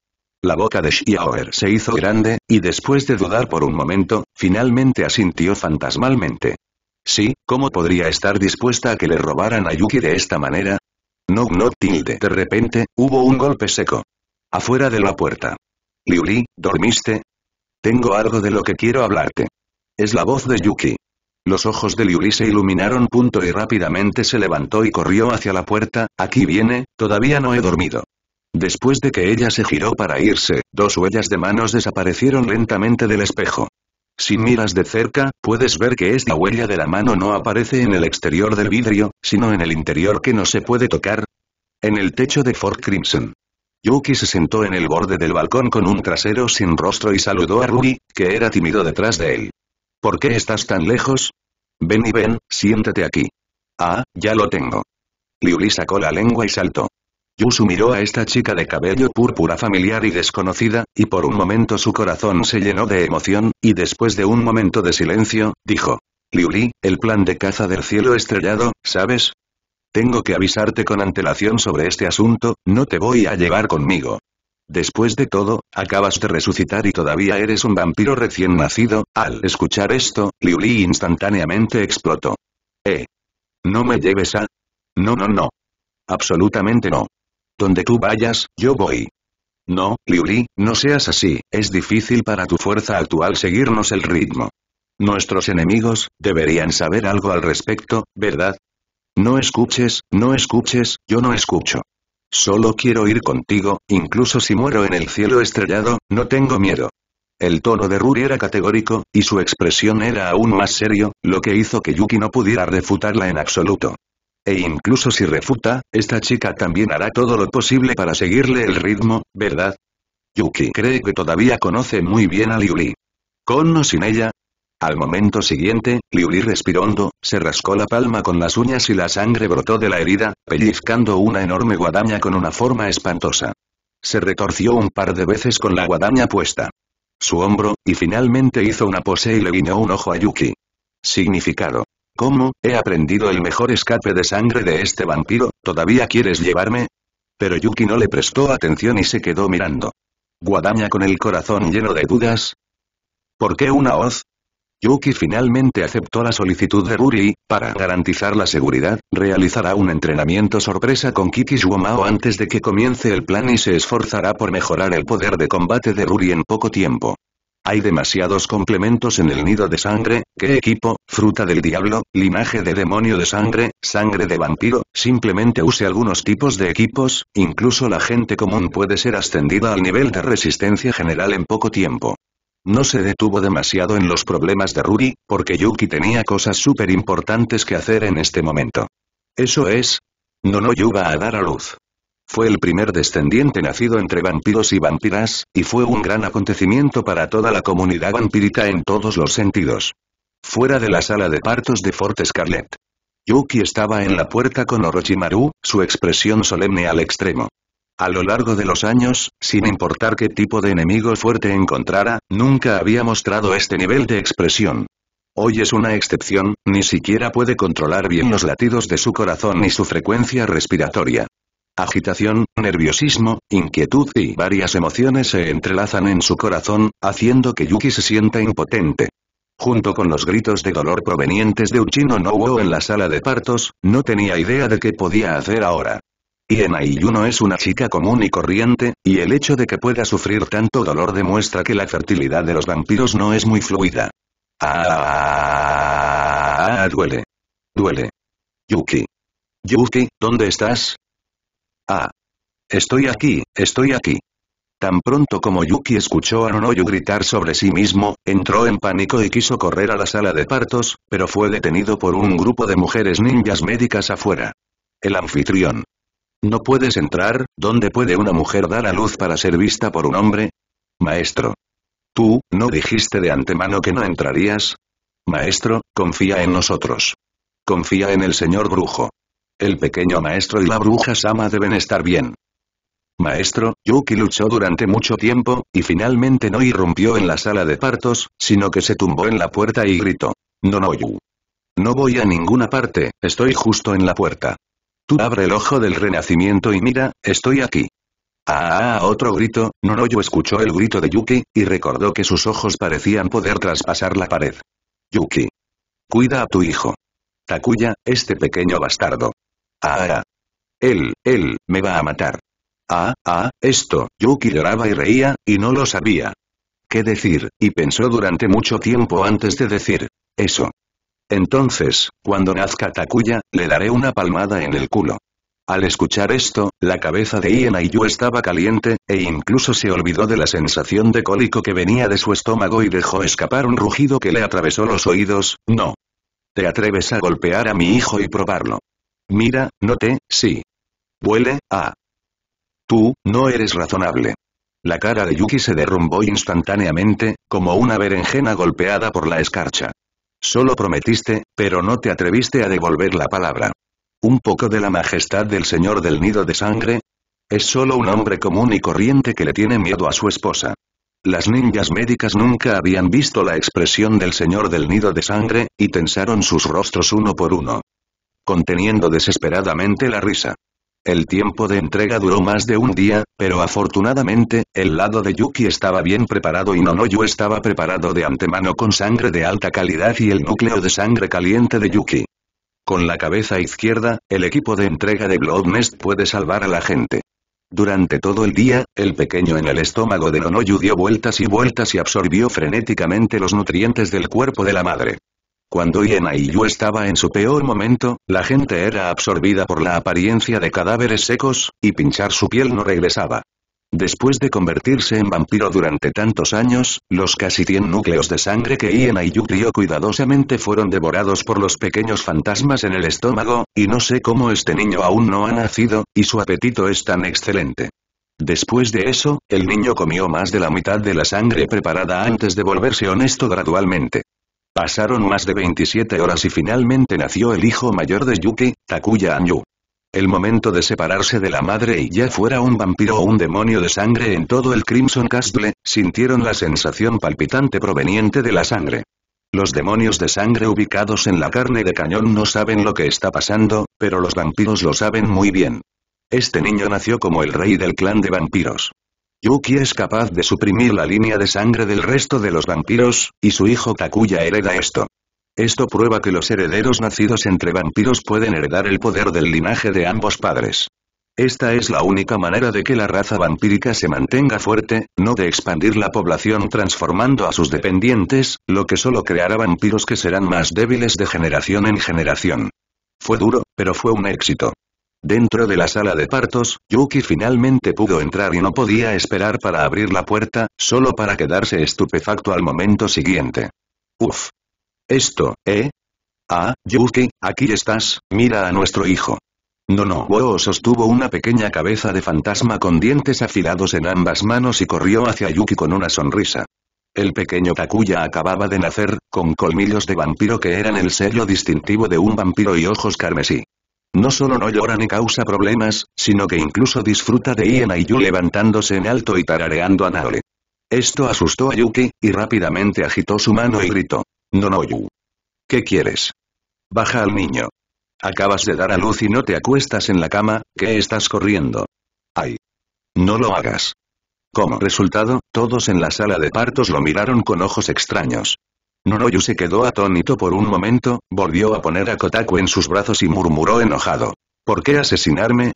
La boca de Xiaoer se hizo grande, y después de dudar por un momento, finalmente asintió fantasmalmente. Sí, ¿cómo podría estar dispuesta a que le robaran a Yuki de esta manera? No, no, tilde. De repente, hubo un golpe seco. Afuera de la puerta. Liuli, ¿dormiste? Tengo algo de lo que quiero hablarte. Es la voz de Yuki. Los ojos de Liuli se iluminaron. Punto y rápidamente se levantó y corrió hacia la puerta, aquí viene, todavía no he dormido. Después de que ella se giró para irse, dos huellas de manos desaparecieron lentamente del espejo. Si miras de cerca, puedes ver que esta huella de la mano no aparece en el exterior del vidrio, sino en el interior que no se puede tocar. En el techo de Fort Crimson. Yuki se sentó en el borde del balcón con un trasero sin rostro y saludó a Ruby, que era tímido detrás de él. ¿Por qué estás tan lejos? Ven y ven, siéntate aquí. Ah, ya lo tengo. Liuli sacó la lengua y saltó. Yusu miró a esta chica de cabello púrpura familiar y desconocida, y por un momento su corazón se llenó de emoción, y después de un momento de silencio, dijo. Liuli, el plan de caza del cielo estrellado, ¿sabes? Tengo que avisarte con antelación sobre este asunto, no te voy a llevar conmigo. Después de todo, acabas de resucitar y todavía eres un vampiro recién nacido, al escuchar esto, Liuli instantáneamente explotó. Eh. No me lleves a... No no no. Absolutamente no. Donde tú vayas, yo voy. No, Liuli, no seas así, es difícil para tu fuerza actual seguirnos el ritmo. Nuestros enemigos, deberían saber algo al respecto, ¿verdad? No escuches, no escuches, yo no escucho. Solo quiero ir contigo, incluso si muero en el cielo estrellado, no tengo miedo. El tono de Ruri era categórico, y su expresión era aún más serio, lo que hizo que Yuki no pudiera refutarla en absoluto. E incluso si refuta, esta chica también hará todo lo posible para seguirle el ritmo, ¿verdad? Yuki cree que todavía conoce muy bien a Liuli. Con o sin ella, al momento siguiente, Liuli respirando se rascó la palma con las uñas y la sangre brotó de la herida, pellizcando una enorme guadaña con una forma espantosa. Se retorció un par de veces con la guadaña puesta. Su hombro, y finalmente hizo una pose y le guiñó un ojo a Yuki. Significado. ¿Cómo, he aprendido el mejor escape de sangre de este vampiro, todavía quieres llevarme? Pero Yuki no le prestó atención y se quedó mirando. Guadaña con el corazón lleno de dudas. ¿Por qué una hoz? Yuki finalmente aceptó la solicitud de Ruri para garantizar la seguridad, realizará un entrenamiento sorpresa con Kiki Shuomao antes de que comience el plan y se esforzará por mejorar el poder de combate de Ruri en poco tiempo. Hay demasiados complementos en el nido de sangre, ¿qué equipo, fruta del diablo, linaje de demonio de sangre, sangre de vampiro, simplemente use algunos tipos de equipos, incluso la gente común puede ser ascendida al nivel de resistencia general en poco tiempo. No se detuvo demasiado en los problemas de Ruri, porque Yuki tenía cosas súper importantes que hacer en este momento. Eso es. Yu va a dar a luz. Fue el primer descendiente nacido entre vampiros y vampiras, y fue un gran acontecimiento para toda la comunidad vampírica en todos los sentidos. Fuera de la sala de partos de Fort Scarlet. Yuki estaba en la puerta con Orochimaru, su expresión solemne al extremo. A lo largo de los años, sin importar qué tipo de enemigo fuerte encontrara, nunca había mostrado este nivel de expresión. Hoy es una excepción, ni siquiera puede controlar bien los latidos de su corazón ni su frecuencia respiratoria. Agitación, nerviosismo, inquietud y varias emociones se entrelazan en su corazón, haciendo que Yuki se sienta impotente. Junto con los gritos de dolor provenientes de Uchino wo en la sala de partos, no tenía idea de qué podía hacer ahora. Iena Yuno es una chica común y corriente, y el hecho de que pueda sufrir tanto dolor demuestra que la fertilidad de los vampiros no es muy fluida. Ah, ah, ah, ah, duele. Duele. Yuki. Yuki, ¿dónde estás? Ah. Estoy aquí, estoy aquí. Tan pronto como Yuki escuchó a Nonoyu gritar sobre sí mismo, entró en pánico y quiso correr a la sala de partos, pero fue detenido por un grupo de mujeres ninjas médicas afuera. El anfitrión, no puedes entrar, ¿dónde puede una mujer dar a luz para ser vista por un hombre? Maestro. Tú, ¿no dijiste de antemano que no entrarías? Maestro, confía en nosotros. Confía en el señor brujo. El pequeño maestro y la bruja Sama deben estar bien. Maestro, Yuki luchó durante mucho tiempo, y finalmente no irrumpió en la sala de partos, sino que se tumbó en la puerta y gritó. No no Yu. No voy a ninguna parte, estoy justo en la puerta. Tú abre el ojo del renacimiento y mira, estoy aquí. Ah, ah, ah otro grito, Noroyo escuchó el grito de Yuki, y recordó que sus ojos parecían poder traspasar la pared. Yuki. Cuida a tu hijo. Takuya, este pequeño bastardo. Ah, ah, ah. Él, él, me va a matar. Ah, ah, esto, Yuki lloraba y reía, y no lo sabía. ¿Qué decir? Y pensó durante mucho tiempo antes de decir eso. Entonces, cuando nazca Takuya, le daré una palmada en el culo. Al escuchar esto, la cabeza de Iena y yo estaba caliente, e incluso se olvidó de la sensación de cólico que venía de su estómago y dejó escapar un rugido que le atravesó los oídos, no. Te atreves a golpear a mi hijo y probarlo. Mira, no te, sí. Huele, Ah. Tú, no eres razonable. La cara de Yuki se derrumbó instantáneamente, como una berenjena golpeada por la escarcha. Solo prometiste, pero no te atreviste a devolver la palabra. Un poco de la majestad del señor del nido de sangre. Es solo un hombre común y corriente que le tiene miedo a su esposa. Las ninjas médicas nunca habían visto la expresión del señor del nido de sangre, y tensaron sus rostros uno por uno. Conteniendo desesperadamente la risa. El tiempo de entrega duró más de un día, pero afortunadamente, el lado de Yuki estaba bien preparado y Nonoyu estaba preparado de antemano con sangre de alta calidad y el núcleo de sangre caliente de Yuki. Con la cabeza izquierda, el equipo de entrega de Nest puede salvar a la gente. Durante todo el día, el pequeño en el estómago de Nonoyu dio vueltas y vueltas y absorbió frenéticamente los nutrientes del cuerpo de la madre. Cuando Iena y estaba en su peor momento, la gente era absorbida por la apariencia de cadáveres secos, y pinchar su piel no regresaba. Después de convertirse en vampiro durante tantos años, los casi 100 núcleos de sangre que Iena y crió cuidadosamente fueron devorados por los pequeños fantasmas en el estómago, y no sé cómo este niño aún no ha nacido, y su apetito es tan excelente. Después de eso, el niño comió más de la mitad de la sangre preparada antes de volverse honesto gradualmente. Pasaron más de 27 horas y finalmente nació el hijo mayor de Yuki, Takuya Anyu. El momento de separarse de la madre y ya fuera un vampiro o un demonio de sangre en todo el Crimson Castle, sintieron la sensación palpitante proveniente de la sangre. Los demonios de sangre ubicados en la carne de cañón no saben lo que está pasando, pero los vampiros lo saben muy bien. Este niño nació como el rey del clan de vampiros. Yuki es capaz de suprimir la línea de sangre del resto de los vampiros, y su hijo Takuya hereda esto. Esto prueba que los herederos nacidos entre vampiros pueden heredar el poder del linaje de ambos padres. Esta es la única manera de que la raza vampírica se mantenga fuerte, no de expandir la población transformando a sus dependientes, lo que solo creará vampiros que serán más débiles de generación en generación. Fue duro, pero fue un éxito. Dentro de la sala de partos, Yuki finalmente pudo entrar y no podía esperar para abrir la puerta, solo para quedarse estupefacto al momento siguiente. Uf. Esto, ¿eh? Ah, Yuki, aquí estás, mira a nuestro hijo. No no, Woo sostuvo una pequeña cabeza de fantasma con dientes afilados en ambas manos y corrió hacia Yuki con una sonrisa. El pequeño Takuya acababa de nacer, con colmillos de vampiro que eran el sello distintivo de un vampiro y ojos carmesí. No solo no llora ni causa problemas, sino que incluso disfruta de Iena y Yu levantándose en alto y tarareando a Naole. Esto asustó a Yuki, y rápidamente agitó su mano y gritó. No no Yu. ¿Qué quieres? Baja al niño. Acabas de dar a luz y no te acuestas en la cama, ¿qué estás corriendo? Ay. No lo hagas. Como resultado, todos en la sala de partos lo miraron con ojos extraños. Noroyu se quedó atónito por un momento, volvió a poner a Kotaku en sus brazos y murmuró enojado. ¿Por qué asesinarme?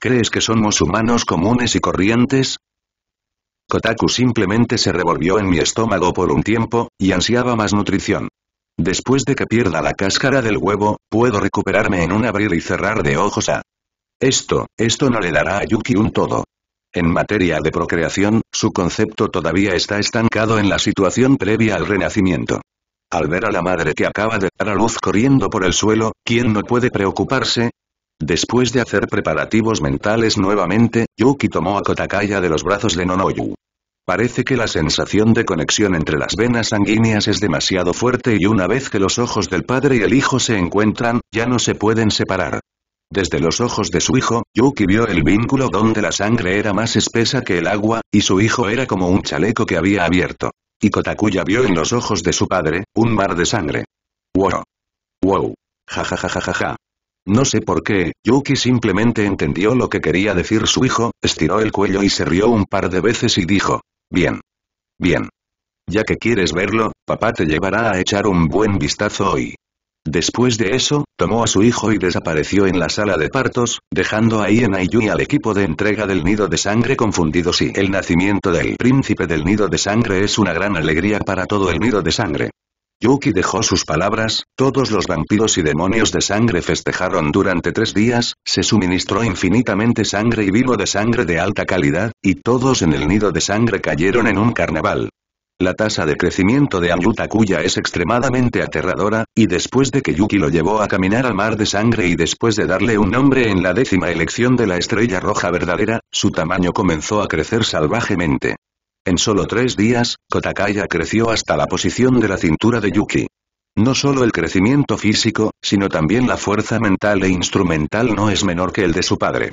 ¿Crees que somos humanos comunes y corrientes? Kotaku simplemente se revolvió en mi estómago por un tiempo, y ansiaba más nutrición. Después de que pierda la cáscara del huevo, puedo recuperarme en un abrir y cerrar de ojos a... Esto, esto no le dará a Yuki un todo. En materia de procreación, su concepto todavía está estancado en la situación previa al renacimiento. Al ver a la madre que acaba de dar a luz corriendo por el suelo, ¿quién no puede preocuparse? Después de hacer preparativos mentales nuevamente, Yuki tomó a Kotakaya de los brazos de Nonoyu. Parece que la sensación de conexión entre las venas sanguíneas es demasiado fuerte y una vez que los ojos del padre y el hijo se encuentran, ya no se pueden separar. Desde los ojos de su hijo, Yuki vio el vínculo donde la sangre era más espesa que el agua, y su hijo era como un chaleco que había abierto y Kotakuya vio en los ojos de su padre, un mar de sangre. ¡Wow! ¡Wow! Ja ja No sé por qué, Yuki simplemente entendió lo que quería decir su hijo, estiró el cuello y se rió un par de veces y dijo. Bien. Bien. Ya que quieres verlo, papá te llevará a echar un buen vistazo hoy. Después de eso, tomó a su hijo y desapareció en la sala de partos, dejando ahí en y al equipo de entrega del nido de sangre confundidos y el nacimiento del príncipe del nido de sangre es una gran alegría para todo el nido de sangre. Yuki dejó sus palabras, todos los vampiros y demonios de sangre festejaron durante tres días, se suministró infinitamente sangre y vino de sangre de alta calidad, y todos en el nido de sangre cayeron en un carnaval. La tasa de crecimiento de Ayutakuya es extremadamente aterradora, y después de que Yuki lo llevó a caminar al mar de sangre y después de darle un nombre en la décima elección de la estrella roja verdadera, su tamaño comenzó a crecer salvajemente. En solo tres días, Kotakaya creció hasta la posición de la cintura de Yuki. No solo el crecimiento físico, sino también la fuerza mental e instrumental no es menor que el de su padre.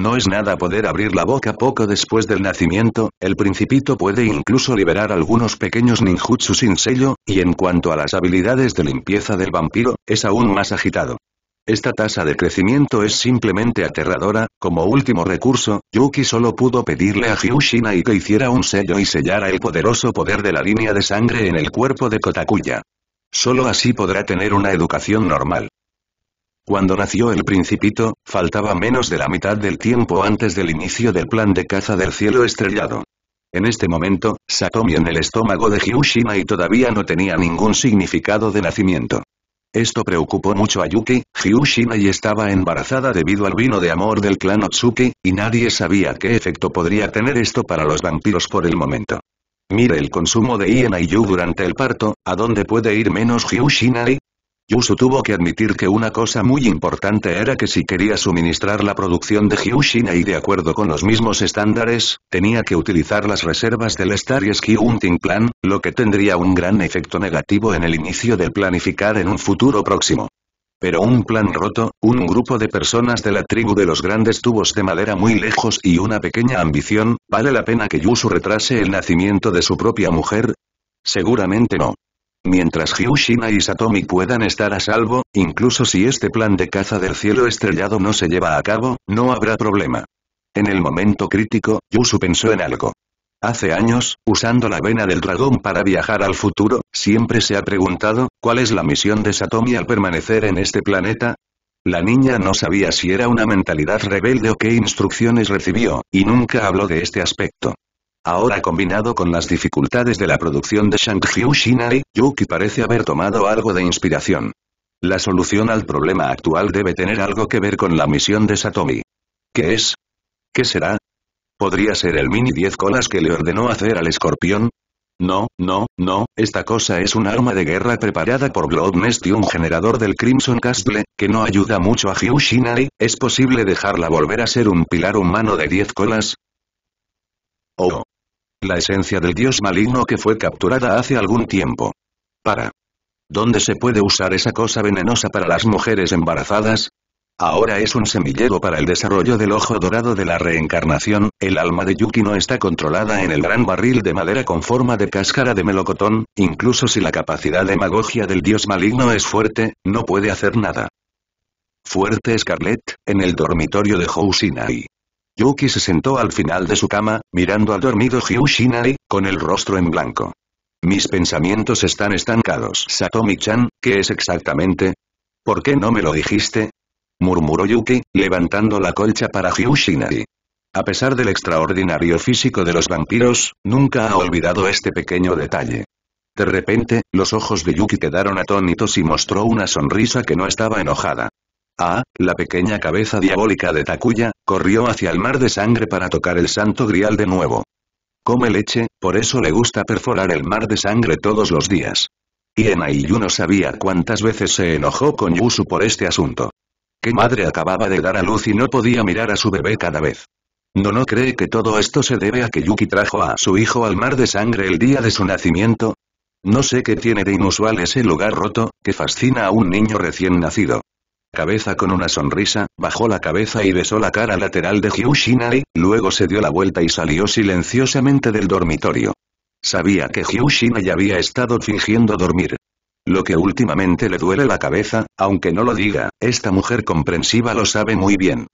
No es nada poder abrir la boca poco después del nacimiento, el principito puede incluso liberar algunos pequeños ninjutsu sin sello, y en cuanto a las habilidades de limpieza del vampiro, es aún más agitado. Esta tasa de crecimiento es simplemente aterradora, como último recurso, Yuki solo pudo pedirle a y que hiciera un sello y sellara el poderoso poder de la línea de sangre en el cuerpo de Kotakuya. Solo así podrá tener una educación normal. Cuando nació el Principito, faltaba menos de la mitad del tiempo antes del inicio del plan de caza del cielo estrellado. En este momento, Satomi en el estómago de Hyushinai y todavía no tenía ningún significado de nacimiento. Esto preocupó mucho a Yuki, Hyushinai y estaba embarazada debido al vino de amor del clan Otsuki, y nadie sabía qué efecto podría tener esto para los vampiros por el momento. Mire el consumo de Iena Yu durante el parto, a dónde puede ir menos Hyushinai?, y, Yusu tuvo que admitir que una cosa muy importante era que si quería suministrar la producción de y de acuerdo con los mismos estándares, tenía que utilizar las reservas del Star Ski Hunting Plan, lo que tendría un gran efecto negativo en el inicio del planificar en un futuro próximo. Pero un plan roto, un grupo de personas de la tribu de los grandes tubos de madera muy lejos y una pequeña ambición, ¿vale la pena que Yusu retrase el nacimiento de su propia mujer? Seguramente no mientras Hyushina y Satomi puedan estar a salvo, incluso si este plan de caza del cielo estrellado no se lleva a cabo, no habrá problema. En el momento crítico, Yusu pensó en algo. Hace años, usando la vena del dragón para viajar al futuro, siempre se ha preguntado, ¿cuál es la misión de Satomi al permanecer en este planeta? La niña no sabía si era una mentalidad rebelde o qué instrucciones recibió, y nunca habló de este aspecto. Ahora combinado con las dificultades de la producción de shang Yuki parece haber tomado algo de inspiración. La solución al problema actual debe tener algo que ver con la misión de Satomi. ¿Qué es? ¿Qué será? ¿Podría ser el mini 10 colas que le ordenó hacer al escorpión? No, no, no, esta cosa es un arma de guerra preparada por Nest y un generador del Crimson Castle, que no ayuda mucho a Hugh ¿es posible dejarla volver a ser un pilar humano de 10 colas? Oh. La esencia del dios maligno que fue capturada hace algún tiempo. Para. ¿Dónde se puede usar esa cosa venenosa para las mujeres embarazadas? Ahora es un semillero para el desarrollo del ojo dorado de la reencarnación, el alma de Yuki no está controlada en el gran barril de madera con forma de cáscara de melocotón, incluso si la capacidad de magogia del dios maligno es fuerte, no puede hacer nada. Fuerte Scarlett, en el dormitorio de Housinai. Yuki se sentó al final de su cama, mirando al dormido Hyushinari, con el rostro en blanco. Mis pensamientos están estancados. Satomi-chan, ¿qué es exactamente? ¿Por qué no me lo dijiste? Murmuró Yuki, levantando la colcha para Hyushinari. A pesar del extraordinario físico de los vampiros, nunca ha olvidado este pequeño detalle. De repente, los ojos de Yuki quedaron atónitos y mostró una sonrisa que no estaba enojada. Ah, la pequeña cabeza diabólica de Takuya, corrió hacia el mar de sangre para tocar el santo grial de nuevo. Come leche, por eso le gusta perforar el mar de sangre todos los días. Iena y Yu no sabía cuántas veces se enojó con Yusu por este asunto. ¿Qué madre acababa de dar a luz y no podía mirar a su bebé cada vez? No no cree que todo esto se debe a que Yuki trajo a su hijo al mar de sangre el día de su nacimiento. No sé qué tiene de inusual ese lugar roto, que fascina a un niño recién nacido cabeza con una sonrisa, bajó la cabeza y besó la cara lateral de Hyushinai, luego se dio la vuelta y salió silenciosamente del dormitorio. Sabía que Hyushinai había estado fingiendo dormir. Lo que últimamente le duele la cabeza, aunque no lo diga, esta mujer comprensiva lo sabe muy bien.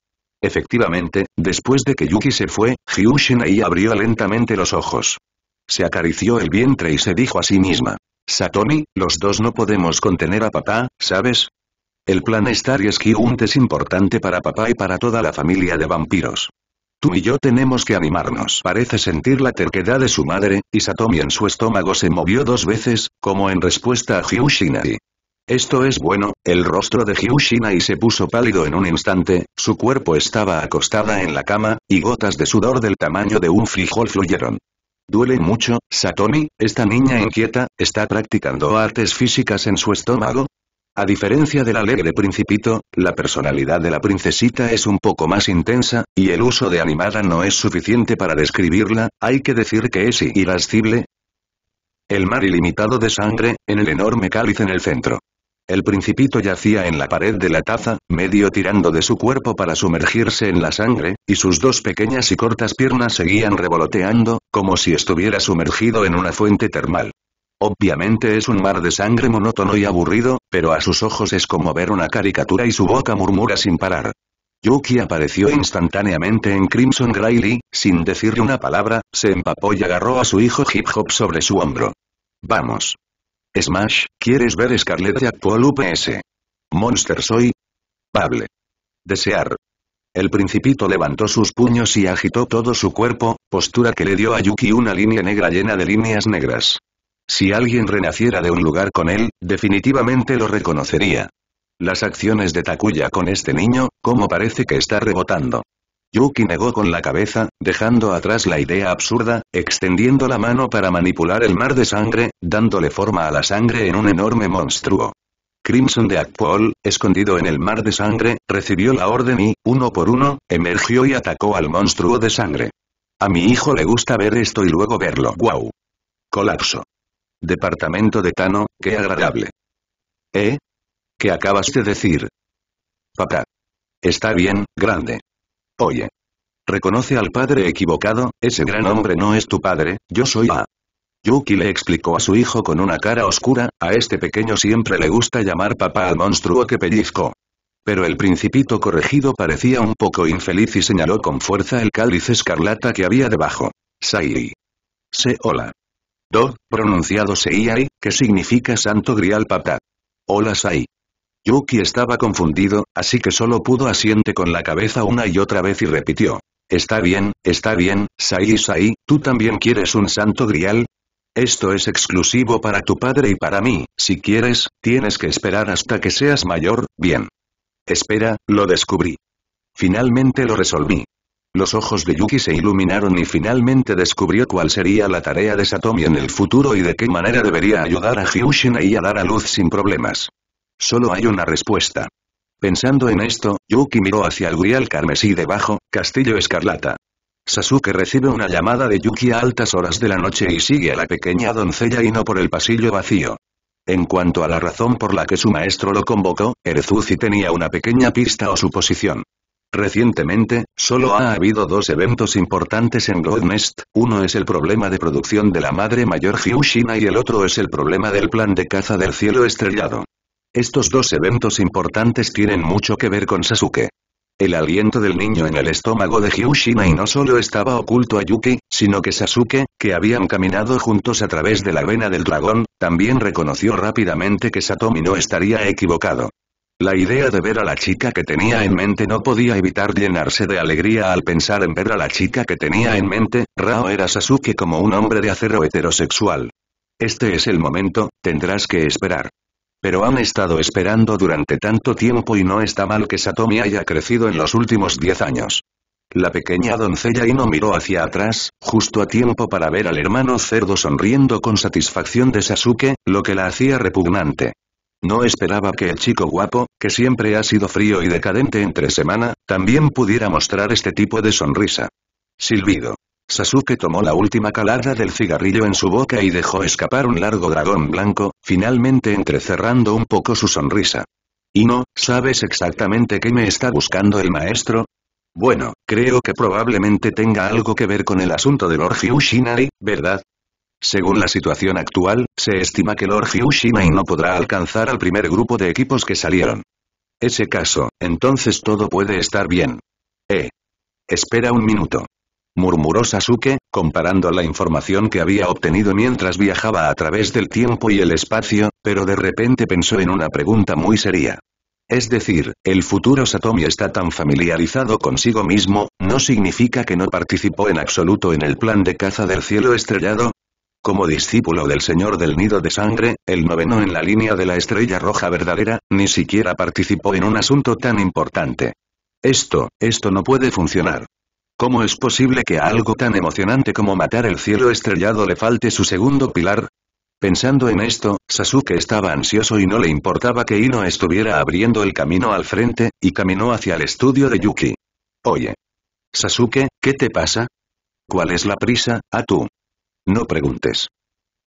Efectivamente, después de que Yuki se fue, Hyushinai y abrió lentamente los ojos. Se acarició el vientre y se dijo a sí misma. Satomi, los dos no podemos contener a papá, ¿sabes? El plan Starry Hunt es importante para papá y para toda la familia de vampiros. Tú y yo tenemos que animarnos. Parece sentir la terquedad de su madre, y Satomi en su estómago se movió dos veces, como en respuesta a Hyushinai. Esto es bueno, el rostro de Hyushinai se puso pálido en un instante, su cuerpo estaba acostada en la cama, y gotas de sudor del tamaño de un frijol fluyeron. Duele mucho, Satomi, esta niña inquieta, está practicando artes físicas en su estómago, a diferencia de la ley de Principito, la personalidad de la princesita es un poco más intensa, y el uso de animada no es suficiente para describirla, hay que decir que es irascible. El mar ilimitado de sangre, en el enorme cáliz en el centro. El principito yacía en la pared de la taza, medio tirando de su cuerpo para sumergirse en la sangre, y sus dos pequeñas y cortas piernas seguían revoloteando, como si estuviera sumergido en una fuente termal. Obviamente es un mar de sangre monótono y aburrido, pero a sus ojos es como ver una caricatura y su boca murmura sin parar. Yuki apareció instantáneamente en Crimson Grail sin decirle una palabra, se empapó y agarró a su hijo Hip Hop sobre su hombro. Vamos. Smash, ¿quieres ver Scarlet de actual UPS? Monster soy. Pable. Desear. El principito levantó sus puños y agitó todo su cuerpo, postura que le dio a Yuki una línea negra llena de líneas negras. Si alguien renaciera de un lugar con él, definitivamente lo reconocería. Las acciones de Takuya con este niño, como parece que está rebotando. Yuki negó con la cabeza, dejando atrás la idea absurda, extendiendo la mano para manipular el mar de sangre, dándole forma a la sangre en un enorme monstruo. Crimson de Akpol, escondido en el mar de sangre, recibió la orden y, uno por uno, emergió y atacó al monstruo de sangre. A mi hijo le gusta ver esto y luego verlo. ¡Guau! Colapso. Departamento de Tano, qué agradable. ¿Eh? ¿Qué acabas de decir? Papá. Está bien, grande. Oye. Reconoce al padre equivocado, ese gran hombre no es tu padre, yo soy A. Yuki le explicó a su hijo con una cara oscura, a este pequeño siempre le gusta llamar papá al monstruo que pellizco Pero el principito corregido parecía un poco infeliz y señaló con fuerza el cáliz escarlata que había debajo. Sai. Se hola. Do, pronunciado Seiai, que significa santo grial papá. Hola Sai. Yuki estaba confundido, así que solo pudo asiente con la cabeza una y otra vez y repitió. Está bien, está bien, Sai Sai, ¿tú también quieres un santo grial? Esto es exclusivo para tu padre y para mí, si quieres, tienes que esperar hasta que seas mayor, bien. Espera, lo descubrí. Finalmente lo resolví. Los ojos de Yuki se iluminaron y finalmente descubrió cuál sería la tarea de Satomi en el futuro y de qué manera debería ayudar a Hyushin y a dar a luz sin problemas. Solo hay una respuesta. Pensando en esto, Yuki miró hacia el grial carmesí debajo, Castillo Escarlata. Sasuke recibe una llamada de Yuki a altas horas de la noche y sigue a la pequeña doncella y no por el pasillo vacío. En cuanto a la razón por la que su maestro lo convocó, Erezuzi tenía una pequeña pista o suposición. Recientemente, solo ha habido dos eventos importantes en Nest, uno es el problema de producción de la madre mayor Hyushina y el otro es el problema del plan de caza del cielo estrellado. Estos dos eventos importantes tienen mucho que ver con Sasuke. El aliento del niño en el estómago de Hyushina y no solo estaba oculto a Yuki, sino que Sasuke, que habían caminado juntos a través de la vena del dragón, también reconoció rápidamente que Satomi no estaría equivocado. La idea de ver a la chica que tenía en mente no podía evitar llenarse de alegría al pensar en ver a la chica que tenía en mente, Rao era Sasuke como un hombre de acero heterosexual. Este es el momento, tendrás que esperar. Pero han estado esperando durante tanto tiempo y no está mal que Satomi haya crecido en los últimos diez años. La pequeña doncella Ino miró hacia atrás, justo a tiempo para ver al hermano cerdo sonriendo con satisfacción de Sasuke, lo que la hacía repugnante. No esperaba que el chico guapo, que siempre ha sido frío y decadente entre semana, también pudiera mostrar este tipo de sonrisa. Silbido. Sasuke tomó la última calada del cigarrillo en su boca y dejó escapar un largo dragón blanco, finalmente entrecerrando un poco su sonrisa. Y no, ¿sabes exactamente qué me está buscando el maestro? Bueno, creo que probablemente tenga algo que ver con el asunto del orji ¿verdad? Según la situación actual, se estima que Lord Hyushinai no podrá alcanzar al primer grupo de equipos que salieron. Ese caso, entonces todo puede estar bien. Eh. Espera un minuto. Murmuró Sasuke, comparando la información que había obtenido mientras viajaba a través del tiempo y el espacio, pero de repente pensó en una pregunta muy seria. Es decir, el futuro Satomi está tan familiarizado consigo mismo, ¿no significa que no participó en absoluto en el plan de caza del cielo estrellado? Como discípulo del Señor del Nido de Sangre, el noveno en la línea de la Estrella Roja verdadera, ni siquiera participó en un asunto tan importante. Esto, esto no puede funcionar. ¿Cómo es posible que a algo tan emocionante como matar el cielo estrellado le falte su segundo pilar? Pensando en esto, Sasuke estaba ansioso y no le importaba que Ino estuviera abriendo el camino al frente, y caminó hacia el estudio de Yuki. Oye. Sasuke, ¿qué te pasa? ¿Cuál es la prisa, a tú? No preguntes.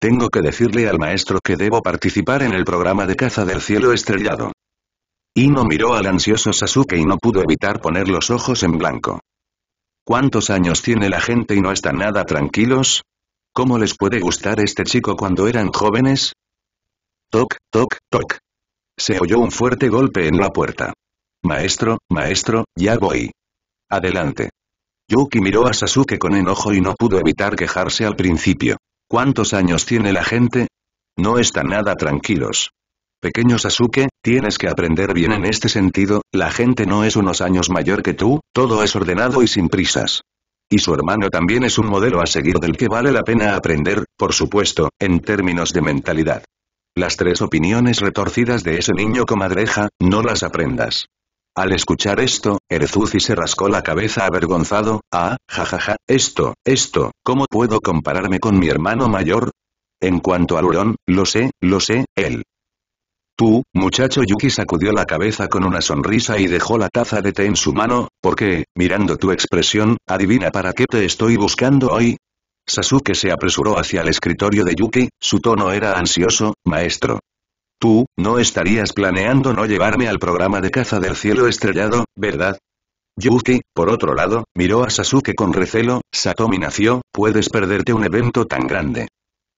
Tengo que decirle al maestro que debo participar en el programa de caza del cielo estrellado. Ino miró al ansioso Sasuke y no pudo evitar poner los ojos en blanco. ¿Cuántos años tiene la gente y no están nada tranquilos? ¿Cómo les puede gustar este chico cuando eran jóvenes? Toc, toc, toc. Se oyó un fuerte golpe en la puerta. Maestro, maestro, ya voy. Adelante. Yuki miró a Sasuke con enojo y no pudo evitar quejarse al principio. ¿Cuántos años tiene la gente? No están nada tranquilos. Pequeño Sasuke, tienes que aprender bien en este sentido, la gente no es unos años mayor que tú, todo es ordenado y sin prisas. Y su hermano también es un modelo a seguir del que vale la pena aprender, por supuesto, en términos de mentalidad. Las tres opiniones retorcidas de ese niño comadreja, no las aprendas. Al escuchar esto, Erzuzi se rascó la cabeza avergonzado, ah, jajaja, esto, esto, ¿cómo puedo compararme con mi hermano mayor? En cuanto al hurón, lo sé, lo sé, él. Tú, muchacho Yuki sacudió la cabeza con una sonrisa y dejó la taza de té en su mano, porque, mirando tu expresión, adivina para qué te estoy buscando hoy. Sasuke se apresuró hacia el escritorio de Yuki, su tono era ansioso, maestro. Tú, no estarías planeando no llevarme al programa de caza del cielo estrellado, ¿verdad? Yuki, por otro lado, miró a Sasuke con recelo, Satomi nació, puedes perderte un evento tan grande.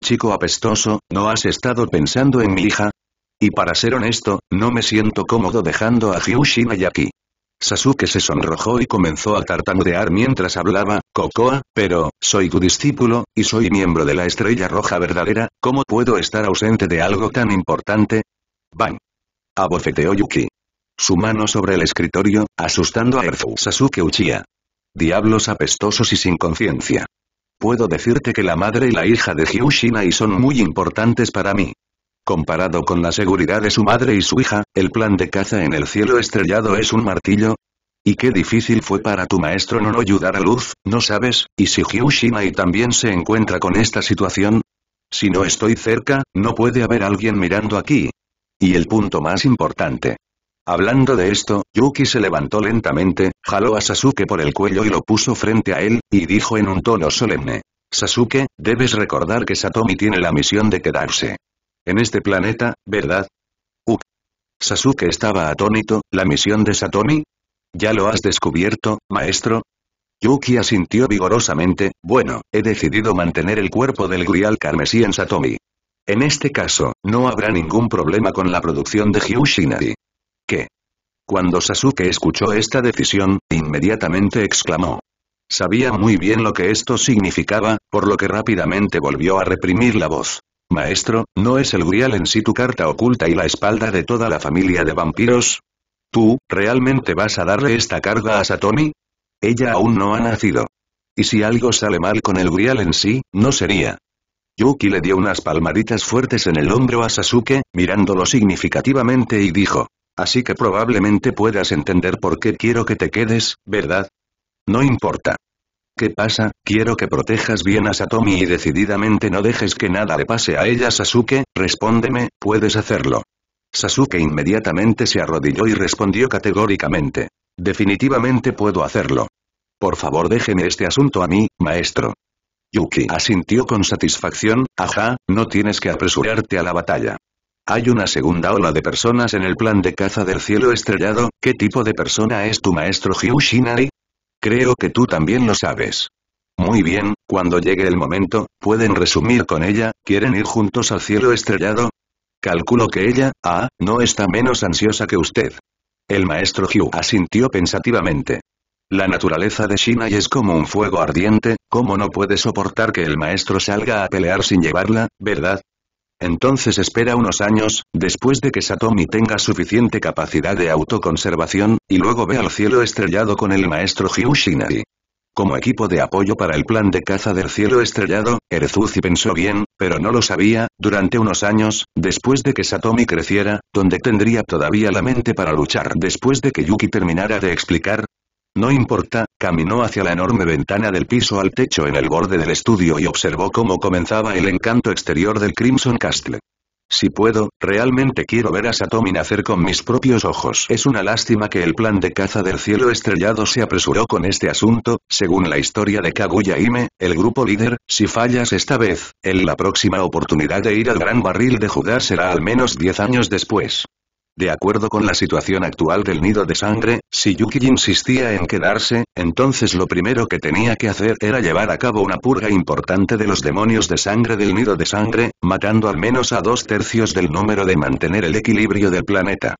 Chico apestoso, ¿no has estado pensando en mi hija? Y para ser honesto, no me siento cómodo dejando a y aquí. Sasuke se sonrojó y comenzó a tartamudear mientras hablaba, Cocoa, pero, soy tu discípulo, y soy miembro de la Estrella Roja verdadera, ¿cómo puedo estar ausente de algo tan importante? Bang. Abofeteó Yuki. Su mano sobre el escritorio, asustando a Erzu Sasuke Uchiha. Diablos apestosos y sin conciencia. Puedo decirte que la madre y la hija de Hyushinai y son muy importantes para mí. Comparado con la seguridad de su madre y su hija, el plan de caza en el cielo estrellado es un martillo. Y qué difícil fue para tu maestro no ayudar a Luz, ¿no sabes? ¿Y si y también se encuentra con esta situación? Si no estoy cerca, no puede haber alguien mirando aquí. Y el punto más importante. Hablando de esto, Yuki se levantó lentamente, jaló a Sasuke por el cuello y lo puso frente a él, y dijo en un tono solemne. Sasuke, debes recordar que Satomi tiene la misión de quedarse. En este planeta, ¿verdad? Sasuke estaba atónito, ¿la misión de Satomi? ¿Ya lo has descubierto, maestro? Yuki asintió vigorosamente, bueno, he decidido mantener el cuerpo del grial carmesí en Satomi. En este caso, no habrá ningún problema con la producción de Hyushinari. ¿Qué? Cuando Sasuke escuchó esta decisión, inmediatamente exclamó. Sabía muy bien lo que esto significaba, por lo que rápidamente volvió a reprimir la voz. Maestro, ¿no es el Grial en sí tu carta oculta y la espalda de toda la familia de vampiros? ¿Tú, realmente vas a darle esta carga a Satomi? Ella aún no ha nacido. Y si algo sale mal con el Grial en sí, no sería. Yuki le dio unas palmaditas fuertes en el hombro a Sasuke, mirándolo significativamente y dijo. Así que probablemente puedas entender por qué quiero que te quedes, ¿verdad? No importa. ¿Qué pasa? Quiero que protejas bien a Satomi y decididamente no dejes que nada le pase a ella Sasuke, respóndeme, puedes hacerlo. Sasuke inmediatamente se arrodilló y respondió categóricamente. Definitivamente puedo hacerlo. Por favor déjeme este asunto a mí, maestro. Yuki asintió con satisfacción, ajá, no tienes que apresurarte a la batalla. Hay una segunda ola de personas en el plan de caza del cielo estrellado, ¿qué tipo de persona es tu maestro jiushinari Creo que tú también lo sabes. Muy bien, cuando llegue el momento, pueden resumir con ella, ¿quieren ir juntos al cielo estrellado? Calculo que ella, ah, no está menos ansiosa que usted. El maestro Hugh asintió pensativamente. La naturaleza de Shinai es como un fuego ardiente, ¿cómo no puede soportar que el maestro salga a pelear sin llevarla, verdad? Entonces espera unos años, después de que Satomi tenga suficiente capacidad de autoconservación, y luego ve al cielo estrellado con el maestro Hyushinari. Como equipo de apoyo para el plan de caza del cielo estrellado, Erezuzi pensó bien, pero no lo sabía, durante unos años, después de que Satomi creciera, donde tendría todavía la mente para luchar después de que Yuki terminara de explicar, no importa, caminó hacia la enorme ventana del piso al techo en el borde del estudio y observó cómo comenzaba el encanto exterior del Crimson Castle. Si puedo, realmente quiero ver a Satomi nacer con mis propios ojos. Es una lástima que el plan de caza del cielo estrellado se apresuró con este asunto, según la historia de Kaguya el grupo líder, si fallas esta vez, en la próxima oportunidad de ir al gran barril de Judá será al menos 10 años después. De acuerdo con la situación actual del nido de sangre, si Yuki insistía en quedarse, entonces lo primero que tenía que hacer era llevar a cabo una purga importante de los demonios de sangre del nido de sangre, matando al menos a dos tercios del número de mantener el equilibrio del planeta.